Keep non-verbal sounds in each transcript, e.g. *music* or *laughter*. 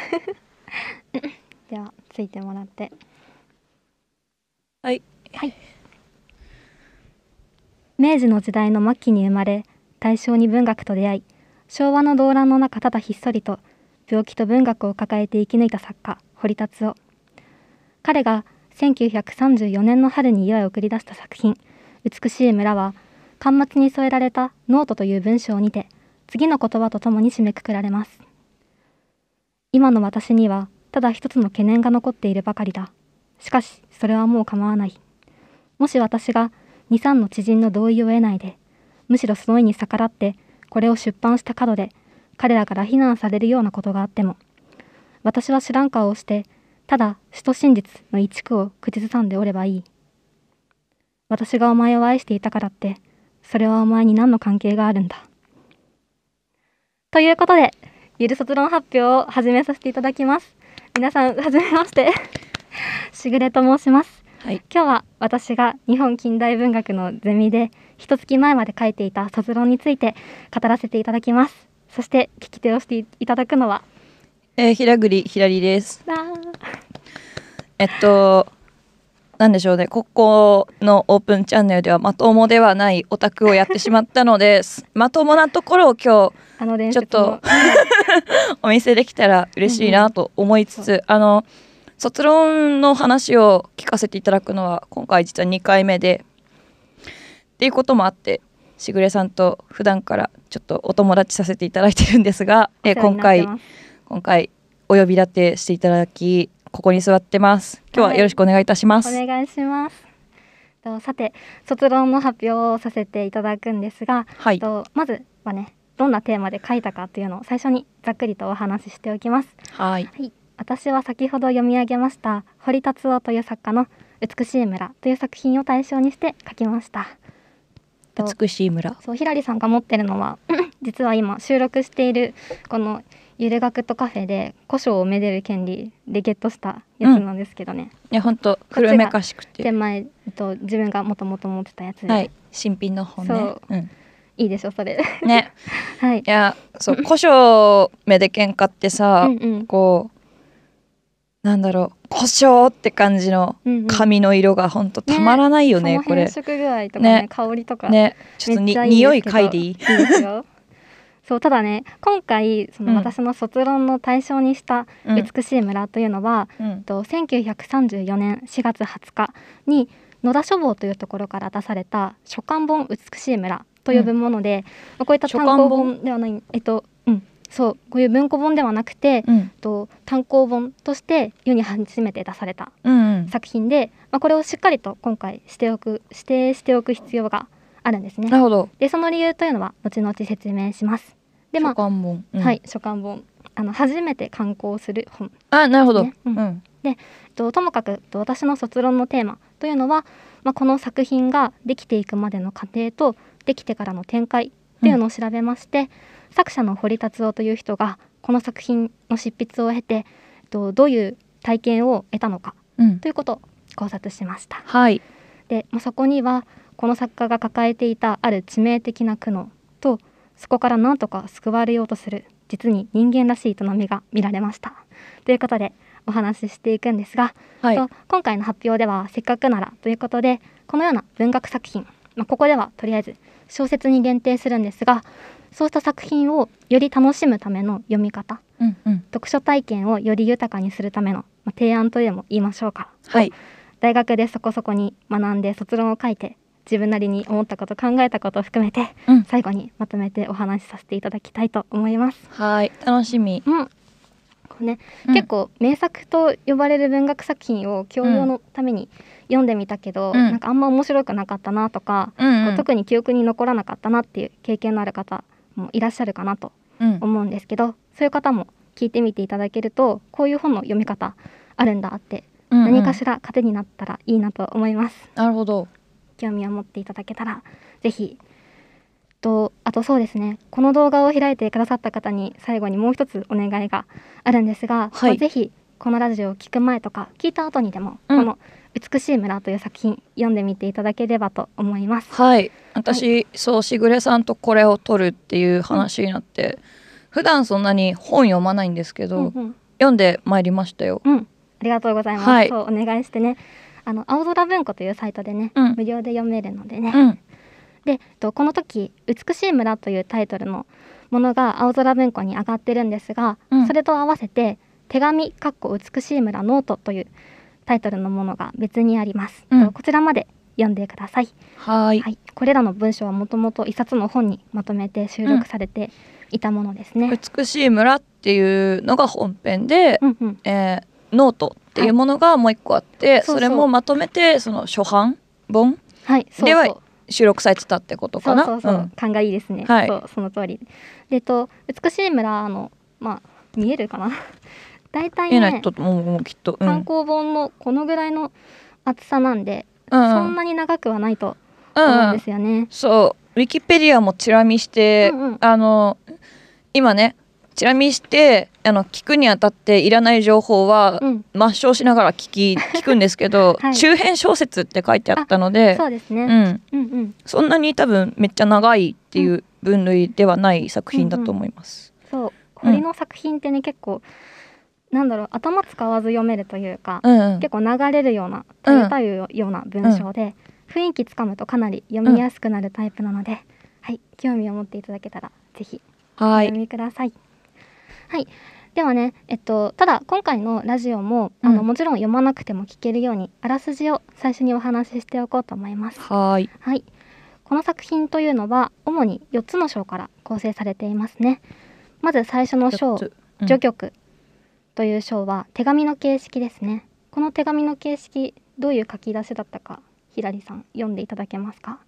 *laughs* ではついてもらってはいはい明治の時代の末期に生まれ大正に文学と出会い昭和の動乱の中ただひっそりと病気と文学を抱えて生き抜いた作家堀達夫彼が1934年の春に世へ送り出した作品「美しい村は」は巻末に添えられた「ノート」という文章にて次の言葉とともに締めくくられます今の私にはただ一つの懸念が残っているばかりだ。しかし、それはもう構わない。もし私が二三の知人の同意を得ないで、むしろその意に逆らって、これを出版した角で、彼らから非難されるようなことがあっても、私は知らん顔をして、ただ、首都真実の一句を口ずさんでおればいい。私がお前を愛していたからって、それはお前に何の関係があるんだ。ということで、ゆる卒論発表を始めさせていただきます皆さんはめまして *laughs* しぐれと申します、はい、今日は私が日本近代文学のゼミで一月前まで書いていた卒論について語らせていただきますそして聞き手をしていただくのはえー、平栗ひらりですえっとなんでしょうねここのオープンチャンネルではまともではないオタクをやってしまったのですまともなところを今日あのちょっと *laughs* お見せできたら嬉しいなと思いつつ、うんあの卒論の話を聞かせていただくのは今回実は2回目でっていうこともあってしぐれさんと普段からちょっとお友達させていただいてるんですが、え今回今回お呼び立てしていただきここに座ってます今日はよろしくお願いいたします、はい、お願いしますさて卒論の発表をさせていただくんですが、はい、まずはねどんなテーマで書いたかというのを最初にざっくりとお話ししておきます。はい、はい、私は先ほど読み上げました堀達夫という作家の「美しい村」という作品を対象にして書きました。美しい村そうひらりさんが持ってるのは *clears throat* 実は今収録しているこのゆる学とカフェで古書をめでる権利でゲットしたやつなんですけどね、うん、いや本当古めかしくて手前と自分がもともと持ってたやつで、はい、新品の本ねそう、うんいいでしょそれね、*laughs* はい、いやそう *laughs* 古書目で喧嘩ってさうん、こうなんだろう故障って感じの髪の色がほんとたまらないよね、ね、これ色具合とかね、ね、香りとかねちょっとに匂い嗅いでいいいい *laughs* そうただね今回その私の卒論の対象にした「美しい村」というのは、うん、と1934年4月20日に野田書房というところから出された書簡本「美しい村」と呼ぶもので、まあ、こういった単行本ではない、えっとうん、そうこういう文庫本ではなくて、うん、と単行本として世に初めて出された作品で、うんうん、まあ、これをしっかりと今回しておく指定しておく必要があるんですね。なるほどでその理由というのは後々説明します。でまあ、書簡本、うん、はい書簡本あの初めて刊行する本、ね、あなるほど、うん、でとともかくと私の卒論のテーマというのは、まあ、この作品ができていくまでの過程とできてからの展開っていうのを調べまして、うん、作者の堀達夫という人がこの作品の執筆を経てとどういう体験を得たのか、うん、ということを考察しました。はい、でそこにはこの作家が抱えていたある致命的な苦悩とそこから何とか救われようとする実に人間らしい営みが見られました。ということでお話ししていくんですが、はい、と今回の発表ではせっかくならということでこのような文学作品、まあ、ここではとりあえず小説に限定するんですがそうした作品をより楽しむための読み方、うんうん、読書体験をより豊かにするための、ま提案とでも言いましょうか、はい、大学でそこそこに学んで卒論を書いて自分なりに思ったこと考えたことを含めて、うん、最後にまとめてお話しさせていただきたいと思います。はい楽しみ、うんね、うん、結構名作と呼ばれる文学作品を教養のために読んでみたけど、うん、なんかあんま面白くなかったなとか、うんうん、特に記憶に残らなかったなっていう経験のある方もいらっしゃるかなと思うんですけど、そういう方も聞いてみていただけるとこういう本の読み方あるんだって、うんうん、何かしら糧になったらいいなと思います。なるほど興味を持っていただけたらぜひとあとそうですねこの動画を開いてくださった方に最後にもう一つお願いがあるんですが、はい、ぜひこのラジオを聴く前とか聞いた後にでも、うん、この「美しい村」という作品読んでみていただければと思います。はい私、はい、そうしぐれさんとこれを撮るっていう話になって、うん、普段そんなに本読まないんですけど、うんうん、読んでまいりましたよ。うん、ありがとうございます、はい、そうお願いしてねあの青空文庫というサイトでね、うん、無料で読めるのでね、うん、でこの時「美しい村」というタイトルのものが青空文庫に上がってるんですが、うん、それと合わせて「手紙美しい村ノート」というタイトルのものが別にあります、うん、こちらまで読んでくださいはいこれらの文章はもともと一冊の本にまとめて収録されていたものですね、うん、美しい村っていうのが本編で、うんうん、えー、ノートっていうものがもう一個あって、はい、それもまとめてその初版本、はい、では収録されてたってことかなそうそうそう、勘がいいですね、はい、そうその通りっと美しい村のまあ見えるかな *laughs* 大体ね単行本のこのぐらいの厚さなんで、うん、そんなに長くはないと思うんですよね、うんうん、そうウィキペディアもチラ見して、うんうん、あの今ねチラ見してあの聞くにあたっていらない情報は抹消しながら聞き、うん、聞くんですけど、はい、周辺小説って書いてあったのでそうですね、うんうんうん、そんなに多分めっちゃ長いっていう分類ではない作品だと思います。うんうん、そう堀の作品ってね、結構なんだろう頭使わず読めるというか、うんうん、結構流れるようなたゆたゆような文章で、うん、雰囲気つかむとかなり読みやすくなるタイプなので、はい興味を持っていただけたらぜひお読みください。はい。ではね、えっと、ただ今回のラジオも、うん、あのもちろん読まなくても聞けるようにあらすじを最初にお話ししておこうと思います。はいはいこの作品というのは主に4つの章から構成されていますね。まず最初の章「序曲」という章は手紙の形式ですね。この手紙の形式どういう書き出しだったかひらりさん読んでいただけますか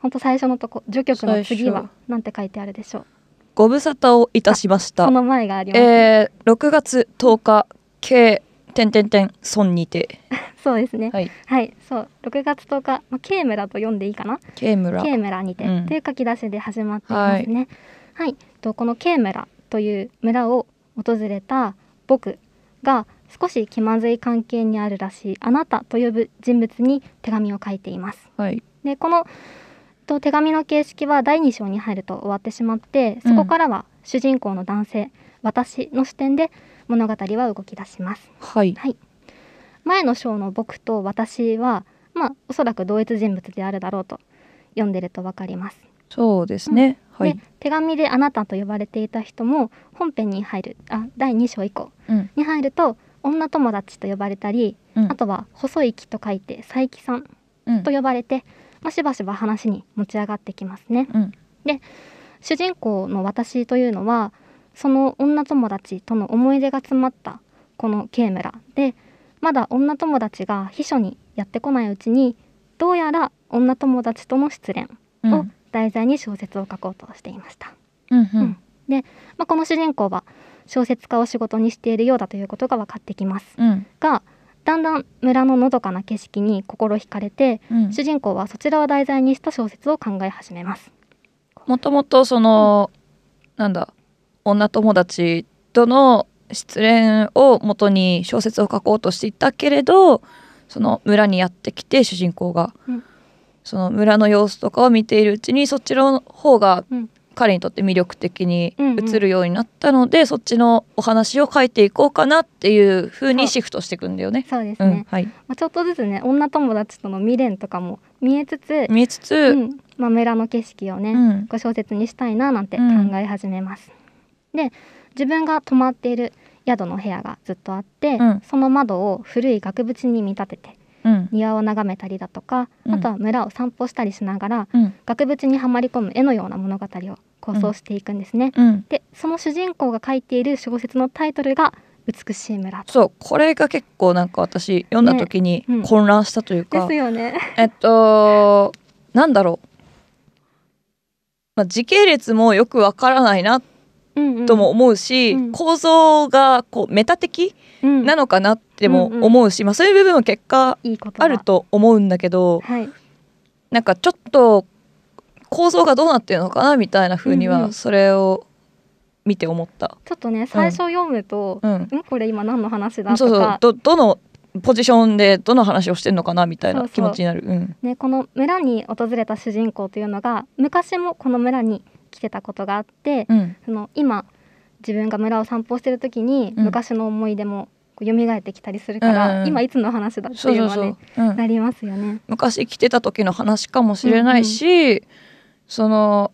ほんと最初のとこ「序曲」の次は何て書いてあるでしょうご無沙汰をいたしましたその前があります、ね、えー、6月1てんてん点ん、孫にて *laughs* そうですねはい、はい、そう六月十日、まあ、けいむらと読んでいいかなけいむらにて、うん、という書き出しで始まっていますねはい、はい、とこのけいむらという村を訪れた僕が少し気まずい関係にあるらしいあなたと呼ぶ人物に手紙を書いています、はい、でこのと手紙の形式は第2章に入ると終わってしまってそこからは主人公の男性、うん、私の視点で物語は動き出します。はい、はい、前の章の僕と私はまおそらく同一人物であるだろうと読んでると分かります。そうですね、うん、はい、手紙で「あなた」と呼ばれていた人も本編に入るあ第2章以降に入ると「うん、女友達」と呼ばれたり、あとは「細い木」と書いて「佐伯さん」と呼ばれて、まあ、しばしば話に持ち上がってきますね。うん、で主人公の私というのはその女友達との思い出が詰まったこの K 村でまだ女友達が秘書にやってこないうちにどうやら女友達との失恋を題材に小説を書こうとしていました。うん、うん、で、まあ、この主人公は小説家を仕事にしているようだということが分かってきます、うん、がだんだん村ののどかな景色に心惹かれて、うん、主人公はそちらを題材にした小説を考え始めます。もともとその、うん、なんだ女友達との失恋をもとに小説を書こうとしていたけれどその村にやってきて主人公が、うん、その村の様子とかを見ているうちにそっちの方が彼にとって魅力的に映るようになったので、うんうん、そっちのお話を書いていこうかなっていう風にシフトしていくんだよね。そうですね、うん、はいまあ、ちょっとずつね女友達との未練とかも見えつつ見えつつ、うん、まあ、村の景色をね、うん、ご小説にしたいななんて考え始めます。うん、で自分が泊まっている宿の部屋がずっとあって、その窓を古い額縁に見立てて庭を眺めたりだとか、うん、あとは村を散歩したりしながら、うん、額縁にはまり込む絵のような物語を構想していくんですね。でその主人公が書いている小説のタイトルが美しい村そうこれが結構なんか私読んだ時に混乱したというか、ね、ですよねえっとなんだろう、まあ、時系列もよくわからないなってとも思うし、うんうん、構造がこうメタ的なのかなっても思うし、うんうん、まあ、そういう部分は結果あると思うんだけどい、はい、なんかちょっと構造がどうなってるのかなみたいなふうにはそれを見て思った。ちょっとね最初読むと、うん、ん、これ今何の話だとかそうそうどどのポジションでどの話をしてるのかなみたいな気持ちになる。そうそううん、ね、この村に訪れた主人公というのが昔もこの村に来てたことがあって、うん、その今自分が村を散歩してる時に昔の思い出もこう蘇ってきたりするから、うんうん、今いつの話だっていうのねなりますよね。昔来てた時の話かもしれないし、うんうん、その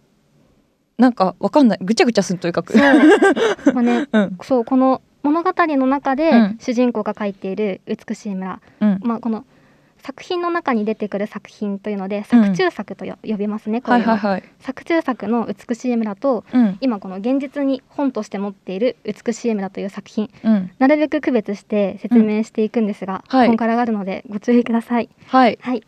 なんかわかんないぐちゃぐちゃするというかそう, *laughs* まあねうん、そうこの物語の中で主人公が書いている美しい村、うん、まあ、この「作品の中に出てくる作品というので作中作と、うん、呼びますねこれは,、作中作の「美しい村と」うん、今この現実に本として持っている「美しい村」という作品、うん、なるべく区別して説明していくんですが、うん本からがあるのでご注意ください。はい、はい、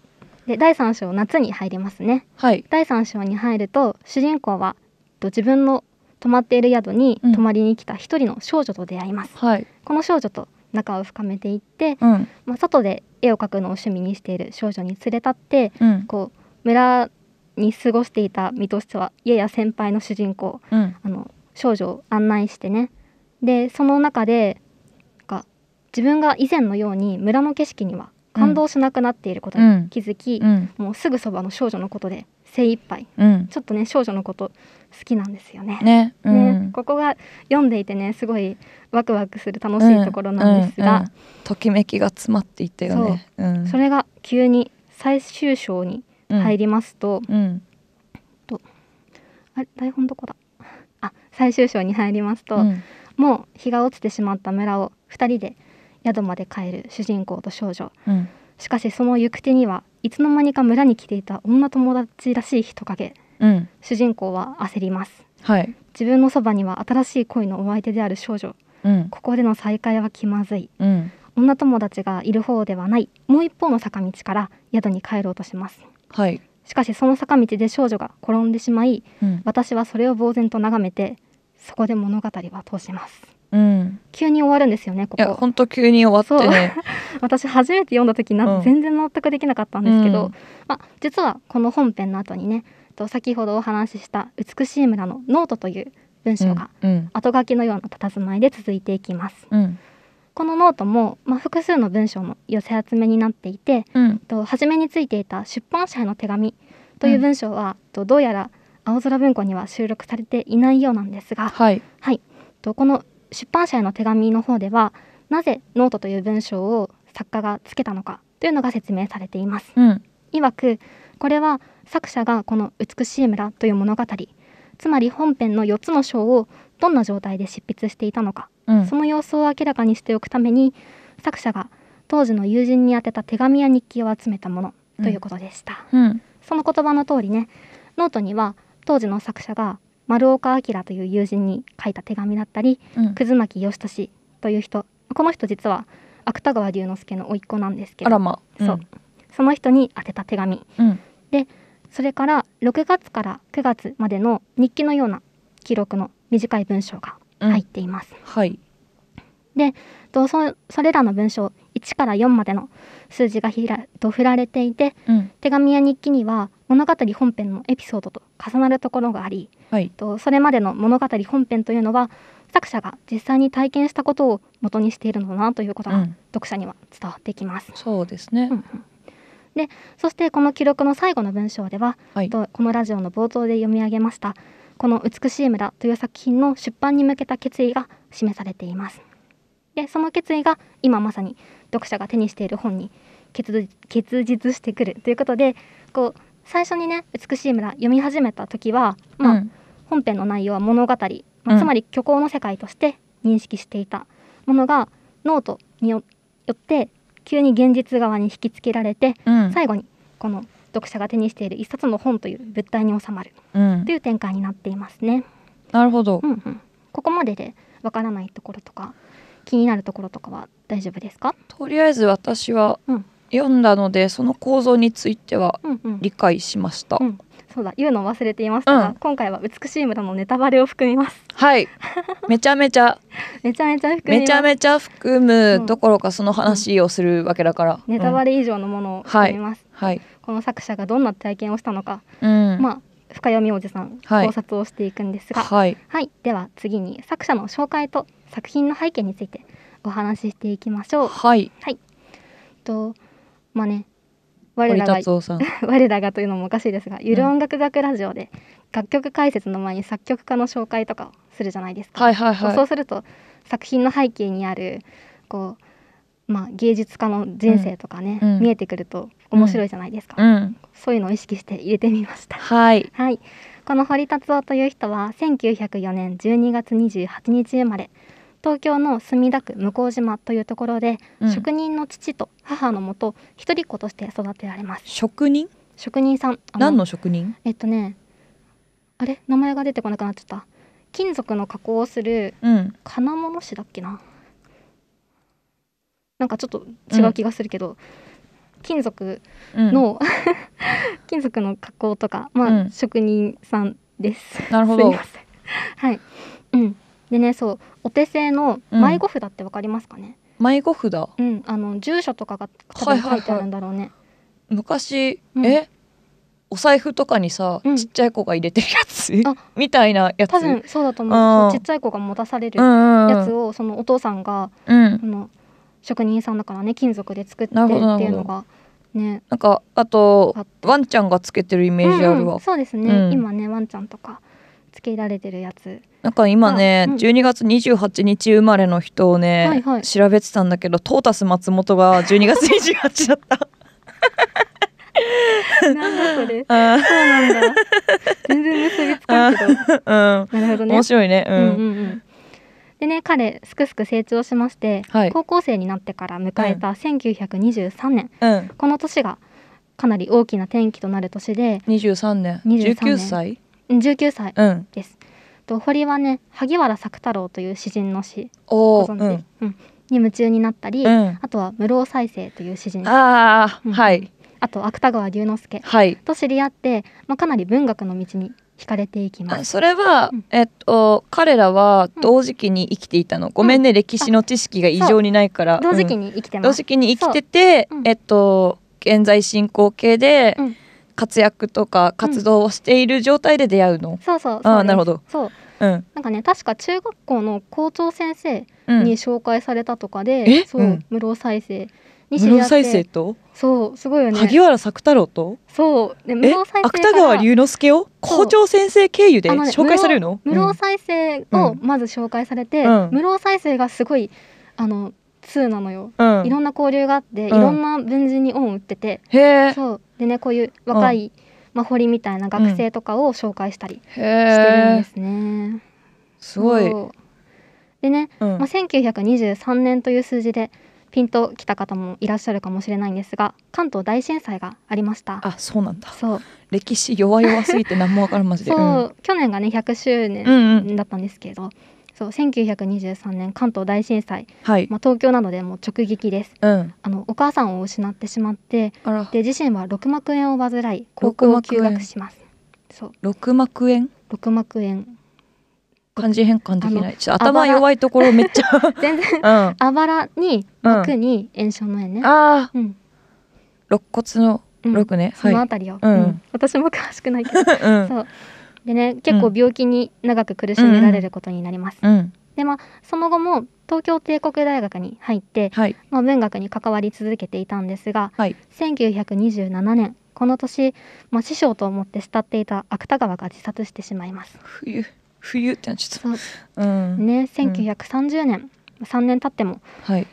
で第3章夏に入りますね、はい、第3章に入ると主人公は自分の泊まっている宿に泊まりに来た一人の少女と出会います、はい、この少女と仲を深めていって、うん、まあ、外で絵を描くのを趣味にしている少女に連れ立って、うん、こう村に過ごしていた身としてはやや先輩の主人公、うん、あの少女を案内してねでその中で自分が以前のように村の景色には感動しなくなっていることに気づき、もうすぐそばの少女のことで精一杯、うん、ちょっとね少女のこと好きなんですよね。ねうん、ねここが読んでいてねすごいワクワクする楽しいところなんですが、うんうんうん、ときめきが詰まっていたよね。そうん、それが急に最終章に入りますと、うん、とあれ台本どこだあ最終章に入りますと、もう日が落ちてしまった村を2人で宿まで帰る主人公と少女。しかしその行く手にはいつの間にか村に来ていた女友達らしい人影、うん、主人公は焦ります、はい、自分のそばには新しい恋のお相手である少女、うん、ここでの再会は気まずい、うん、女友達がいる方ではないもう一方の坂道から宿に帰ろうとします、はい、しかしその坂道で少女が転んでしまい、私はそれを呆然と眺めてそこで物語は通しますうん、急に終わるんですよねここいや本当急に終わって、ね、*laughs* 私初めて読んだ時な、うん、全然納得できなかったんですけど、うん、まあ、実はこの本編の後にねと先ほどお話しした「美しい村のノート」という文章が後書きのような佇まいで続いていきます。うん、このノートも、まあ、複数の文章の寄せ集めになっていて、うん、と初めについていた「出版社への手紙」という文章は、うん、とどうやら青空文庫には収録されていないようなんですが、はい、はい、とこの出版社への手紙の方ではなぜノートという文章を作家がつけたのかというのが説明されています、うん、曰くこれは作者がこの美しい村という物語つまり本編の4つの章をどんな状態で執筆していたのか、うん、その様子を明らかにしておくために作者が当時の友人に宛てた手紙や日記を集めたものということでした、うんうん、その言葉の通りねノートには当時の作者が丸岡明という友人に書いた手紙だったり、うん、葛巻義俊という人この人実は芥川龍之介の甥っ子なんですけど、まうん、そうその人に宛てた手紙、うん、でそれから6月から9月までの日記のような記録の短い文章が入っています。はい、でそれらの文章1から4までの数字がひらと振られていて、うん、手紙や日記には物語本編のエピソードと重なるところがあり、はい、とそれまでの物語本編というのは作者が実際に体験したことを元にしているのだなということが読者には伝わってきます。うん、そうですね、うん、でそしてこの記録の最後の文章では、はい、とこのラジオの冒頭で読み上げましたこの「美しい村」という作品の出版に向けた決意が示されています。でその決意が今まさに読者が手にしている本に結結実してくるということでこう最初にね「美しい村」読み始めた時は、まあ、うん、本編の内容は物語、まあ、つまり虚構の世界として認識していたものが、うん、ノートによって急に現実側に引きつけられて、うん、最後にこの読者が手にしている一冊の本という物体に収まるという展開になっていますね。なるほど、うんうん、ここまででわからないところとか気になるところとかは大丈夫ですかとりあえず私は、うん、読んだのでその構造については理解しました、うんうんうん、そうだ言うの忘れていましたが、うん、今回は美しい村のネタバレを含みますはいめちゃめちゃ *laughs* めちゃめちゃ含めちゃめちゃ含むどころかその話をするわけだから、ネタバレ以上のものを含みます、はい、はい、この作者がどんな体験をしたのか、うん、まあ深読みおじさん、はい、考察をしていくんですが、はい、はい、では次に作者の紹介と作品の背景についてお話ししていきましょう。はい、はい、とまあね我らが *laughs* 我らがというのもおかしいですがゆる音楽学ラジオで楽曲解説の前に作曲家の紹介とかするじゃないですか、はいはいはい、そうすると作品の背景にあるこう、まあ、芸術家の人生とかね、うん、見えてくると面白いじゃないですか、うん、そういうのを意識して入れてみました。*laughs* はい、はい、この堀達夫という人は1904年12月28日生まれ東京の墨田区向島というところで、うん、職人の父と母のもと一人っ子として育てられます職人職人さん何の職人えっとねあれ名前が出てこなくなっちゃった金属の加工をする金物師だっけな、うん、なんかちょっと違う気がするけど、うん金属の、うん、*laughs* 金属の加工とか、まあ、うん、職人さんです。なるほど。はい。うん。でねそうお手製の迷子札ってわかりますかね、うん、迷子札うんあの住所とかが書いてあるんだろうね、はいはいはい、昔、うん、えお財布とかにさ、ちっちゃい子が入れてるやつ、*laughs* みたいなやつ多分そうだと思うちっちゃい子が持たされるやつをそのお父さんが、うん、の職人さんだからね金属で作ってっていうのがねなんかあとワンちゃんがつけてるイメージあるわ、うんうん、そうですね、うん、今ねワンちゃんとかけられてるやつなんか今ね、うん、12月28日生まれの人をね、はいはい、調べてたんだけどトータス松本が12月28だった *laughs* なんだそれ。*laughs* そうなんだ。全然結びつかんけど。*laughs* うん。なるほどね。面白いね。うん。うんうんうん、でね彼すくすく成長しまして、はい、高校生になってから迎えた1923年、うん、この年がかなり大きな転機となる年で23年 ,23 年19歳19歳です。と堀はね萩原作太郎という詩人の詩ご存知、うん、に夢中になったり、あとは室尾再生という詩人あ,、うん、はいあと芥川龍之介と知り合って、まあ、かなり文学の道に惹かれていきますそれは、えっと、彼らは同時期に生きていたの、ごめんね歴史の知識が異常にないから、同時期に生きてます同時期に生きてて、えっと現在進行形で、活躍とか活動をしている状態で出会うの、うん、そうそうあなるほどそう、うん、なんかね確か中学校の校長先生に紹介されたとかで、そう、室生再生に知り合再生とそうすごいよね萩原作太郎とそうで室生再生芥川龍之介を校長先生経由で紹介されるの室生、ね、再生をまず紹介されて、室生再生がすごいあの通なのよ、うん、いろんな交流があって、うん、いろんな文人に恩を売っててそうでねこういう若い、まあ、堀みたいな学生とかを紹介したりしてるんですね。すごいでね、うんまあ、1923年という数字でピンときた方もいらっしゃるかもしれないんですが関東大震災がありましたあそうなんだそう歴史弱々すぎて何も分からんまじで、そう、うん、去年がね100周年だったんですけど、うんうん、そう1923年関東大震災、はい、まあ、東京などでも直撃です、うん、あのお母さんを失ってしまってで自身は6膜炎を患い高校を休学しますそう6膜炎6膜炎漢字変換できない頭弱いところめっちゃ *laughs* 全然、うん、あばらに膜に炎症の炎ね、ああ、うん、肋骨の6ね、うん、そのあたりを、うん、私も詳しくないけど、*laughs* うん、そうでね結構病気に長く苦しめられることになります。でまあ、その後も東京帝国大学に入って、はい、まあ、文学に関わり続けていたんですが、はい、1927年この年、まあ、師匠と思って慕っていた芥川が自殺してしまいます。冬冬ってちょっと、うん、ね1930年、うん、3年経っても、はい、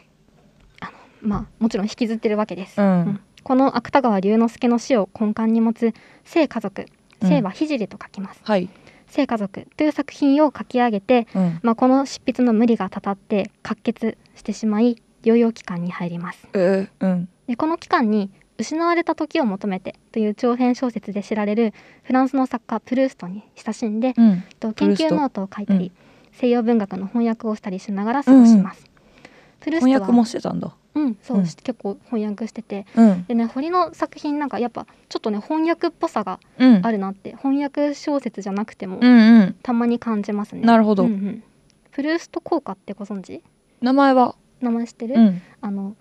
あのまあ、もちろん引きずってるわけです。うん、この芥川龍之介の死を根幹に持つ「性家族」姓は聖と書きます。はい。性家族という作品を書き上げて、うん、まあ、この執筆の無理がたたって喀血してしまい療養期間に入ります、うん、でこの期間に「失われた時を求めて」という長編小説で知られるフランスの作家プルーストに親しんで、うん、と研究ノートを書いたり、西洋文学の翻訳をしたりしながら過ごします。うんうん、プルースト翻訳もしてたんだうん、そう、うん、結構翻訳してて、うん、でね堀の作品なんかやっぱちょっとね翻訳っぽさがあるなって、うん、翻訳小説じゃなくても、うんうん、たまに感じますね。なるほど、うんうん、プルースト効果ってご存知名前は名前知ってる、あの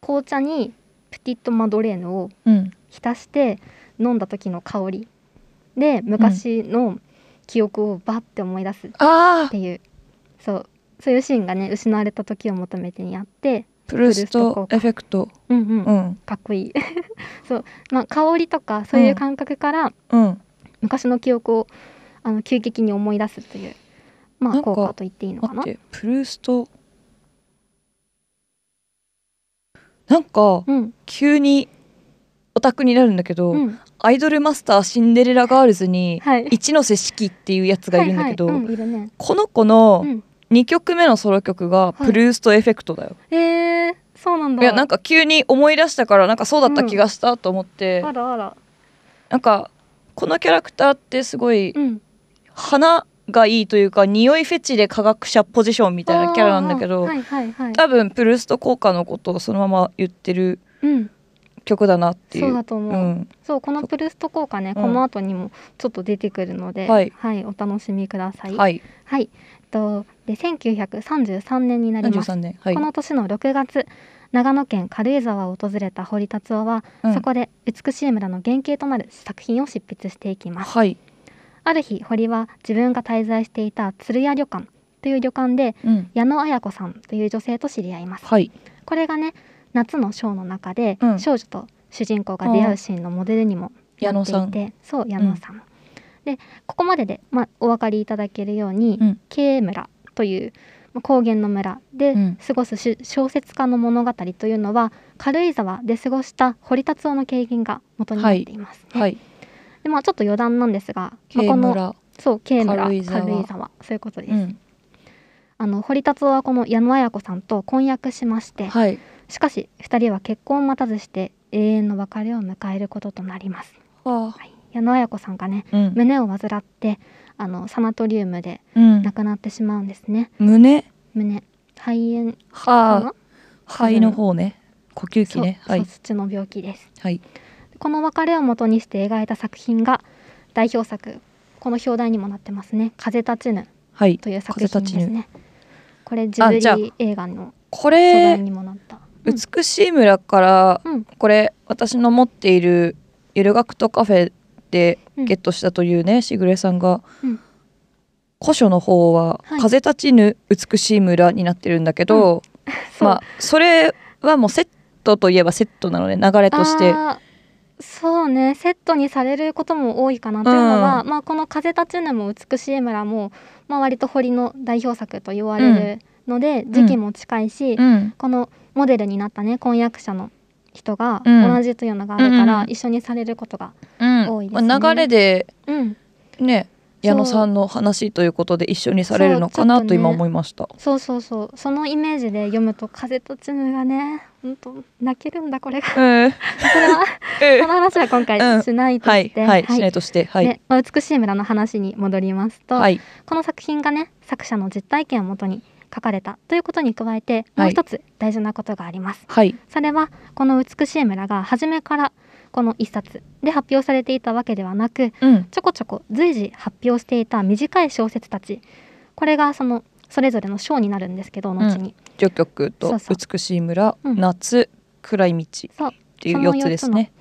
紅茶にプティットマドレーヌを浸して飲んだ時の香りで昔の記憶をバッて思い出すっていう、そうそういうシーンがね失われた時を求めてにあってプルーストエフェクト、うんうんうん、かっこいい *laughs* そうまあ香りとかそういう感覚から、うん、昔の記憶をあの急激に思い出すというまあ効果と言っていいのかなプルーストなんか、急にオタクになるんだけど、うん、アイドルマスターシンデレラガールズに、はい、一ノ瀬四季っていうやつがいるんだけど、この子の2曲目のソロ曲がプルーストエフェクトだよ、えそうなんだいやなんか急に思い出したからなんかそうだった気がしたと思って、うん、あらあらなんかこのキャラクターってすごい、花がいいというか匂いフェチで科学者ポジションみたいなキャラなんだけど、はいはいはい、多分プルスト効果のことをそのまま言ってる曲だなっていう、うん、そうだと思う、うん、そうこのプルスト効果ねこの後にもちょっと出てくるので、はい、はい、お楽しみくださいはい、はい、とで1933年になります、はい、この年の6月長野県軽井沢を訪れた堀達夫は、うん、そこで美しい村の原型となる作品を執筆していきます、はい、ある日堀は自分が滞在していた鶴屋旅館という旅館で、うん、矢野綾子さんという女性と知り合います、はい、これがね夏のショーの中で、うん、少女と主人公が出会うシーンのモデルにもなっていてそう矢野さん、でここまでで、まあ、お分かりいただけるように、うん、K 村という高原の村で過ごす、うん、小説家の物語というのは軽井沢で過ごした堀達夫の経験が元になっています、ね、はい、はい、でまあ、ちょっと余談なんですが、まあ、このそう軽村軽井沢そういうことです、うん、あの堀達夫はこの矢野綾子さんと婚約しまして、はい、しかし2人は結婚を待たずして永遠の別れを迎えることとなります。はあ、はい矢野綾子さんがね、うん、胸を患ってあのサナトリウムで亡くなってしまうんですね。うん、胸胸肺炎は肺の方ね、呼吸器ねはいそっちの病気です。はい。この別れをもとにして描いた作品が代表作この表題にもなってますね「風立ちぬ」という作品ですね。はい、これジブリ映画の素材にもなった。美しい村から、うん、これ私の持っているゆる学徒カフェってゲットしたというね、しぐれさんが、古書の方は「風立ちぬ美しい村」になってるんだけど、はい *laughs* まあそれはもうセットといえばセットなので流れとして。そうねセットにされることも多いかなというのは、うん、まあ、この「風立ちぬ」も「美しい村も」まあ、割と堀の代表作と言われるので、うん、時期も近いし、このモデルになったね婚約者の人が同じというのがあるから、一緒にされることが多いです、ね、流れで、ね矢野さんの話ということで一緒にされるのかなと今思いました、ね、そうそうそうそのイメージで読むと「風とつむがね本当泣けるんだこれが、えー、これは、えー、この話は今回しないとして、うん、はい、はいはい、しないとして、はい、美しい村の話に戻りますと、はい、この作品がね作者の実体験をもとに「書かれたということに加えてもう一つ大事なことがあります、はい、それはこの「美しい村」が初めからこの1冊で発表されていたわけではなく、うん、ちょこちょこ随時発表していた短い小説たちこれがそのそれぞれの章になるんですけど後に、うん、序曲と美しい村、うん、夏暗い道っていう4つですね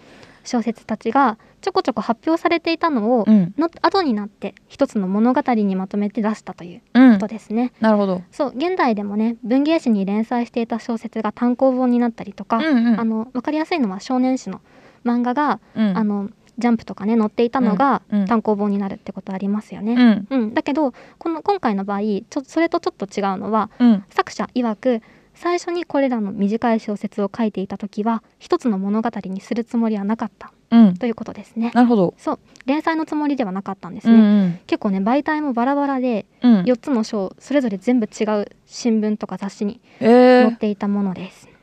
小説たちがちょこちょこ発表されていたのを、うん、後になって一つの物語にまとめて出したということですね。うん、なるほどそう現代でもね文芸誌に連載していた小説が単行本になったりとか、うんうん、あの分かりやすいのは少年誌の漫画が、うん、あのジャンプとかね載っていたのが単行本になるってことありますよね。うん、うん、だけどこの今回の場合ちょそれとちょっと違うのは、うん、作者曰く最初にこれらの短い小説を書いていた時は一つの物語にするつもりはなかったということですね。なるほどそう連載のつもりではなかったんですね、うんうん、結構ね媒体もバラバラで、うん、4つの章それぞれ全部違う新聞とか雑誌に載っていたものです。えー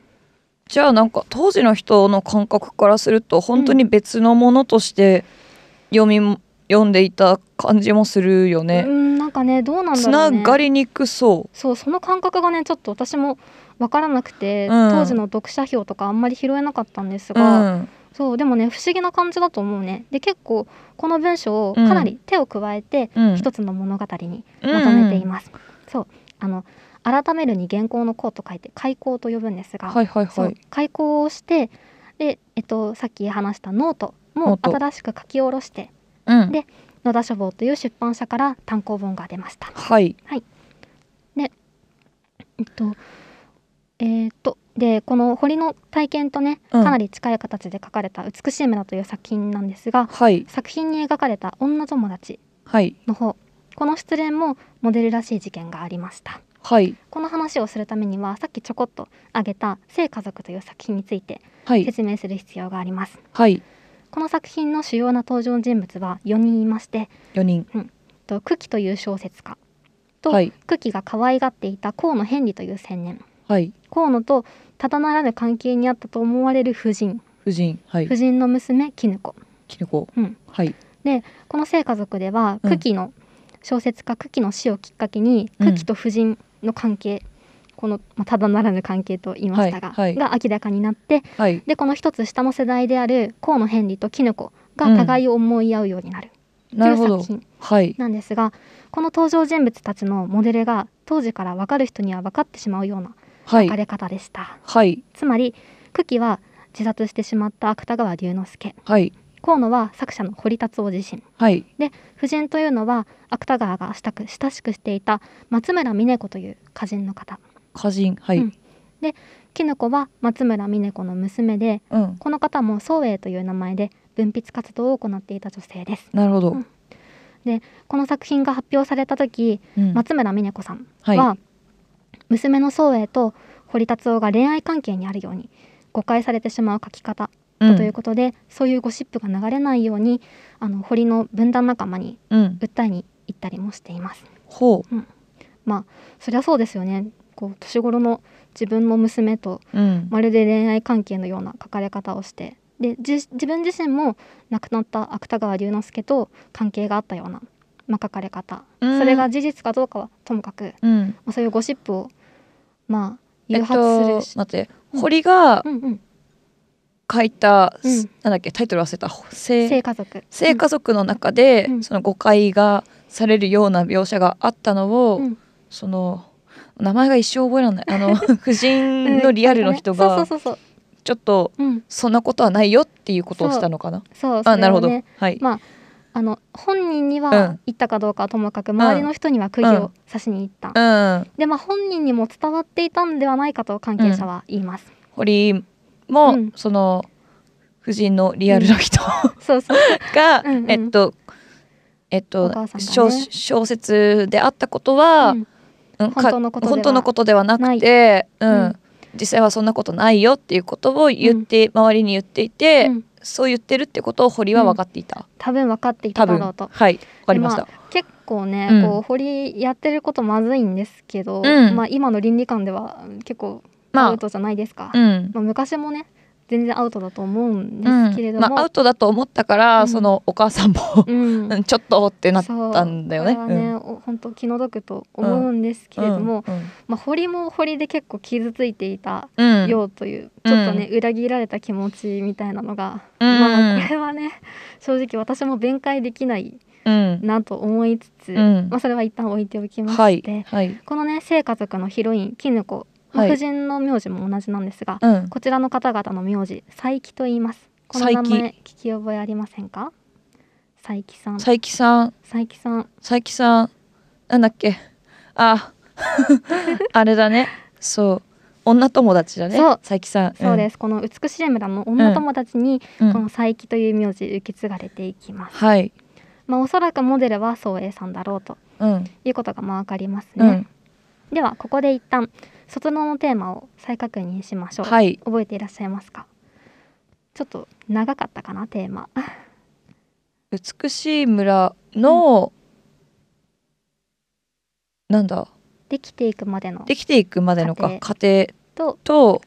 じゃあなんか当時の人の感覚からすると本当に別のものとして読み、うん、読んでいた感じもするよね。うん、なんかねどうなんだろう、ね、がりにくそう。そうその感覚がねちょっと私も分からなくて、うん、当時の読者票とかあんまり拾えなかったんですが、うん、そうでもね不思議な感じだと思うねで結構この文章をかなり手を加えて一つの物語にまとめています、うんうん、そうあの改めるに原稿の項と書いて開口と呼ぶんですが、はいはいはい、開口をしてで、えっと、さっき話したノートも新しく書き下ろして、うん、で野田書房という出版社から単行本が出ました。はい、はい、でえっとえー、っとでこの堀の体験とねかなり近い形で書かれた「美しい村」という作品なんですが、はい、作品に描かれた「女友達」の方、はい、この失恋もモデルらしい事件がありました。はい、この話をするためにはさっきちょこっと挙げた「性家族」という作品について説明する必要があります、はい、この作品の主要な登場人物は4人いまして4人、うん、と久喜という小説家と、はい、久喜が可愛がっていた河野ヘンリという青年、はい、河野とただならぬ関係にあったと思われる夫人夫人はい、夫人の娘絹子絹子、うん、はいでこの「聖家族」では久喜の、小説家久喜の死をきっかけに久喜と夫人の関係、この、まあ、ただならぬ関係と言いましたが、はい、が明らかになって、はい、でこの一つ下の世代である河野ヘンリーと絹子が互いを思い合うようになる、うん、という作品なんですが、この登場人物たちのモデルが当時から分かる人には分かってしまうような荒れ方でした、はい、つまり久喜は自殺してしまった芥川龍之介、はい、河野は作者の堀達夫自身、はい、で夫人というのは芥川がしたく親しくしていた松村峰子という歌人の方歌人はい、うん、で絹子は松村峰子の娘で、うん、この方も宗英という名前で文筆活動を行っていた女性ですなるほど、うん、でこの作品が発表された時、松村峰子さんは、はい娘の宗英と堀達夫が恋愛関係にあるように誤解されてしまう書き方だということで、うん、そういうゴシップが流れないようにあの堀の分断仲間に訴えに行ったりもしています。ほうん、うん、まあそりゃそうですよねこう年頃の自分の娘と、うん、まるで恋愛関係のような書かれ方をしてで自分自身も亡くなった芥川龍之介と関係があったような、まあ、書かれ方、うん、それが事実かどうかはともかく、うん、そういうゴシップをまあ誘発する、えっと、待って堀が書いた、うんなんだっけタイトル忘れた「性家族」性家族の中で、うん、その誤解がされるような描写があったのを、うん、その名前が一生覚えられないあの夫 *laughs* 人のリアルの人が。ちょっと、そんなことはないよっていうことをしたのかな。そう、ね、あ、なるほど。はい。まあ、あの本人には行ったかどうかはともかく、うん、周りの人には釘を刺しに行った、うん、でまあ本人にも伝わっていたんではないかと関係者は言います、堀も、その夫人のリアルの人、*laughs* そうそうが、うんえっとえっと、ね、小説であったことは、うん、本当のことではなくて、うん、実際はそんなことないよっていうことを言って、周りに言っていて、そう言ってるってことを堀は分かっていた、うん、多分分かっていただろうとはい分かりました、まあ、結構ね、うん、こう堀やってることまずいんですけど、うん、まあ今の倫理観では結構アウトじゃないですか、まあ、まあ、昔もね全然アウトだと思うんですけれども、うんまあ、アウトだと思ったから、うん、そのお母さんも *laughs* ちょっとってなったんだよね。ね本当、気の毒と思うんですけれども、まあ、堀も堀で結構傷ついていたようという、ちょっとね、裏切られた気持ちみたいなのが、まあこれはね正直私も弁解できない。なと思いつつ、まあ、それは一旦置いておきまして、はいはい、このね「生家族」のヒロイン絹子はい、夫人の名字も同じなんですが、うん、こちらの方々の名字佐伯と言いますこの名前聞き覚えありませんか佐伯さん佐伯さん佐伯さん佐伯さんなんだっけあ *laughs* あれだねそう女友達だね佐伯さん、そうですこの美しい村の女友達に、この佐伯という名字受け継がれていきます、はいまあ、おそらくモデルは宗英さんだろうと、うん、いうことがまあわかりますね、ではここで一旦外論のテーマを再確認しましょう、はい、覚えていらっしゃいますかちょっと長かったかなテーマ美しい村の、うん、なんだできていくまでのできていくまでのか過程とと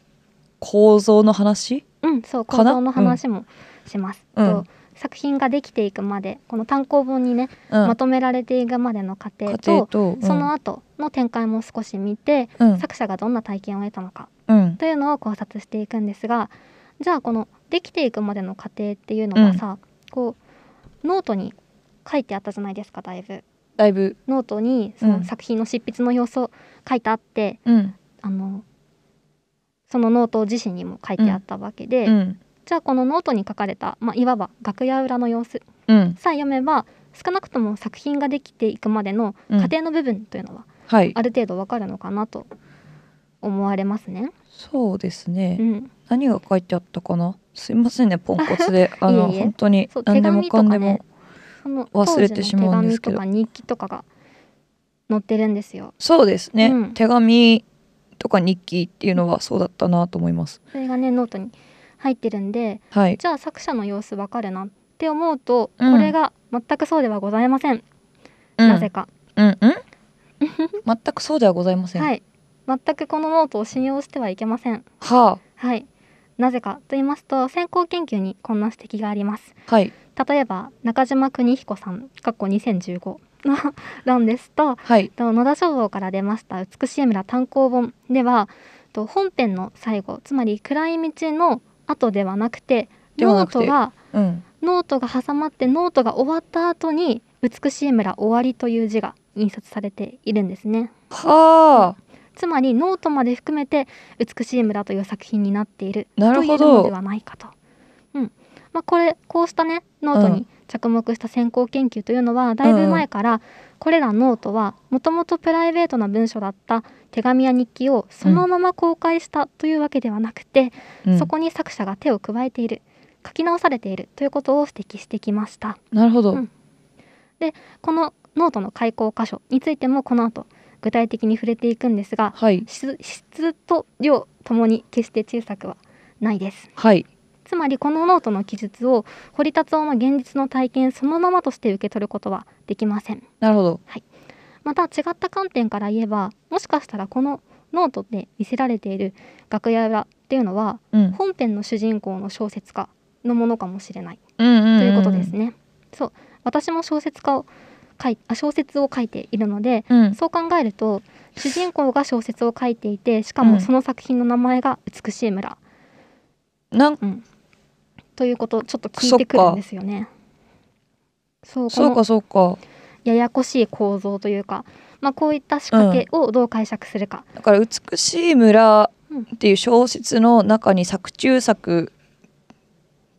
構造の話うんそう構造の話もします、うん、作品ができていくまでこの単行本にね、うん、まとめられていくまでの過程とその後、の展開も少し見て、うん、作者がどんな体験を得たのかというのを考察していくんですが、じゃあこのできていくまでの過程っていうのはさ、うん、こうノートに書いてあったじゃないですかだいぶ。だいぶノートにその作品の執筆の様子を書いてあって、あのそのノート自身にも書いてあったわけで、じゃあこのノートに書かれた、まあ、いわば楽屋裏の様子、さえ読めば少なくとも作品ができていくまでの過程の部分というのは、はい、ある程度わかるのかなと思われますね。そうですね、うん、何が書いてあったかなすいませんねポンコツで *laughs* あの本当に何でもかんでも忘れてしまうんですけど、手紙とか日記とかが載ってるんですよ。そうですね、うん、手紙とか日記っていうのはそうだったなと思います。それがねノートに入ってるんで、はい、じゃあ作者の様子わかるなって思うと、うん、これが全くそうではございません。なぜか。うん、うん全くそうではございません。はい。全くこのノートを信用してはいけません。はあ。はい。なぜかと言いますと先行研究にこんな指摘があります。はい。例えば中島邦彦さん（かっこ 2015） の欄ですと、はい、と野田書房から出ました「美しい村単行本」ではと本編の最後つまり暗い道の後ではなくてノートが、うん、ノートが挟まってノートが終わった後に「美しい村終わり」という字が印刷されているんですね。はあ、つまりノートまで含めて美しい村という作品になっているなるほどではないかと。うんまあ、これこうしたねノートに着目した先行研究というのは、うん、だいぶ前から、これらノートはもともとプライベートな文書だった手紙や日記をそのまま公開したというわけではなくて、うん、そこに作者が手を加えている書き直されているということを指摘してきました。なるほど、うん、でこのノートの開講箇所についてもこの後具体的に触れていくんですが、はい、質と量ともに決して小さくはないです。はいつまりこのノートの記述を堀達夫の現実の体験そのままとして受け取ることはできません。なるほど、はい、また違った観点から言えばもしかしたらこのノートで見せられている楽屋裏っていうのは、うん、本編の主人公の小説家のものかもしれない、ということですね。そう私も小説家を書い小説を書いているので、うん、そう考えると主人公が小説を書いていてしかもその作品の名前が「美しい村」なん、うん、ということちょっと聞いてくるんですよね。そうかそうかややこしい構造というか、まあ、こういった仕掛けをどう解釈するか。うん、だから「美しい村」っていう小説の中に作中作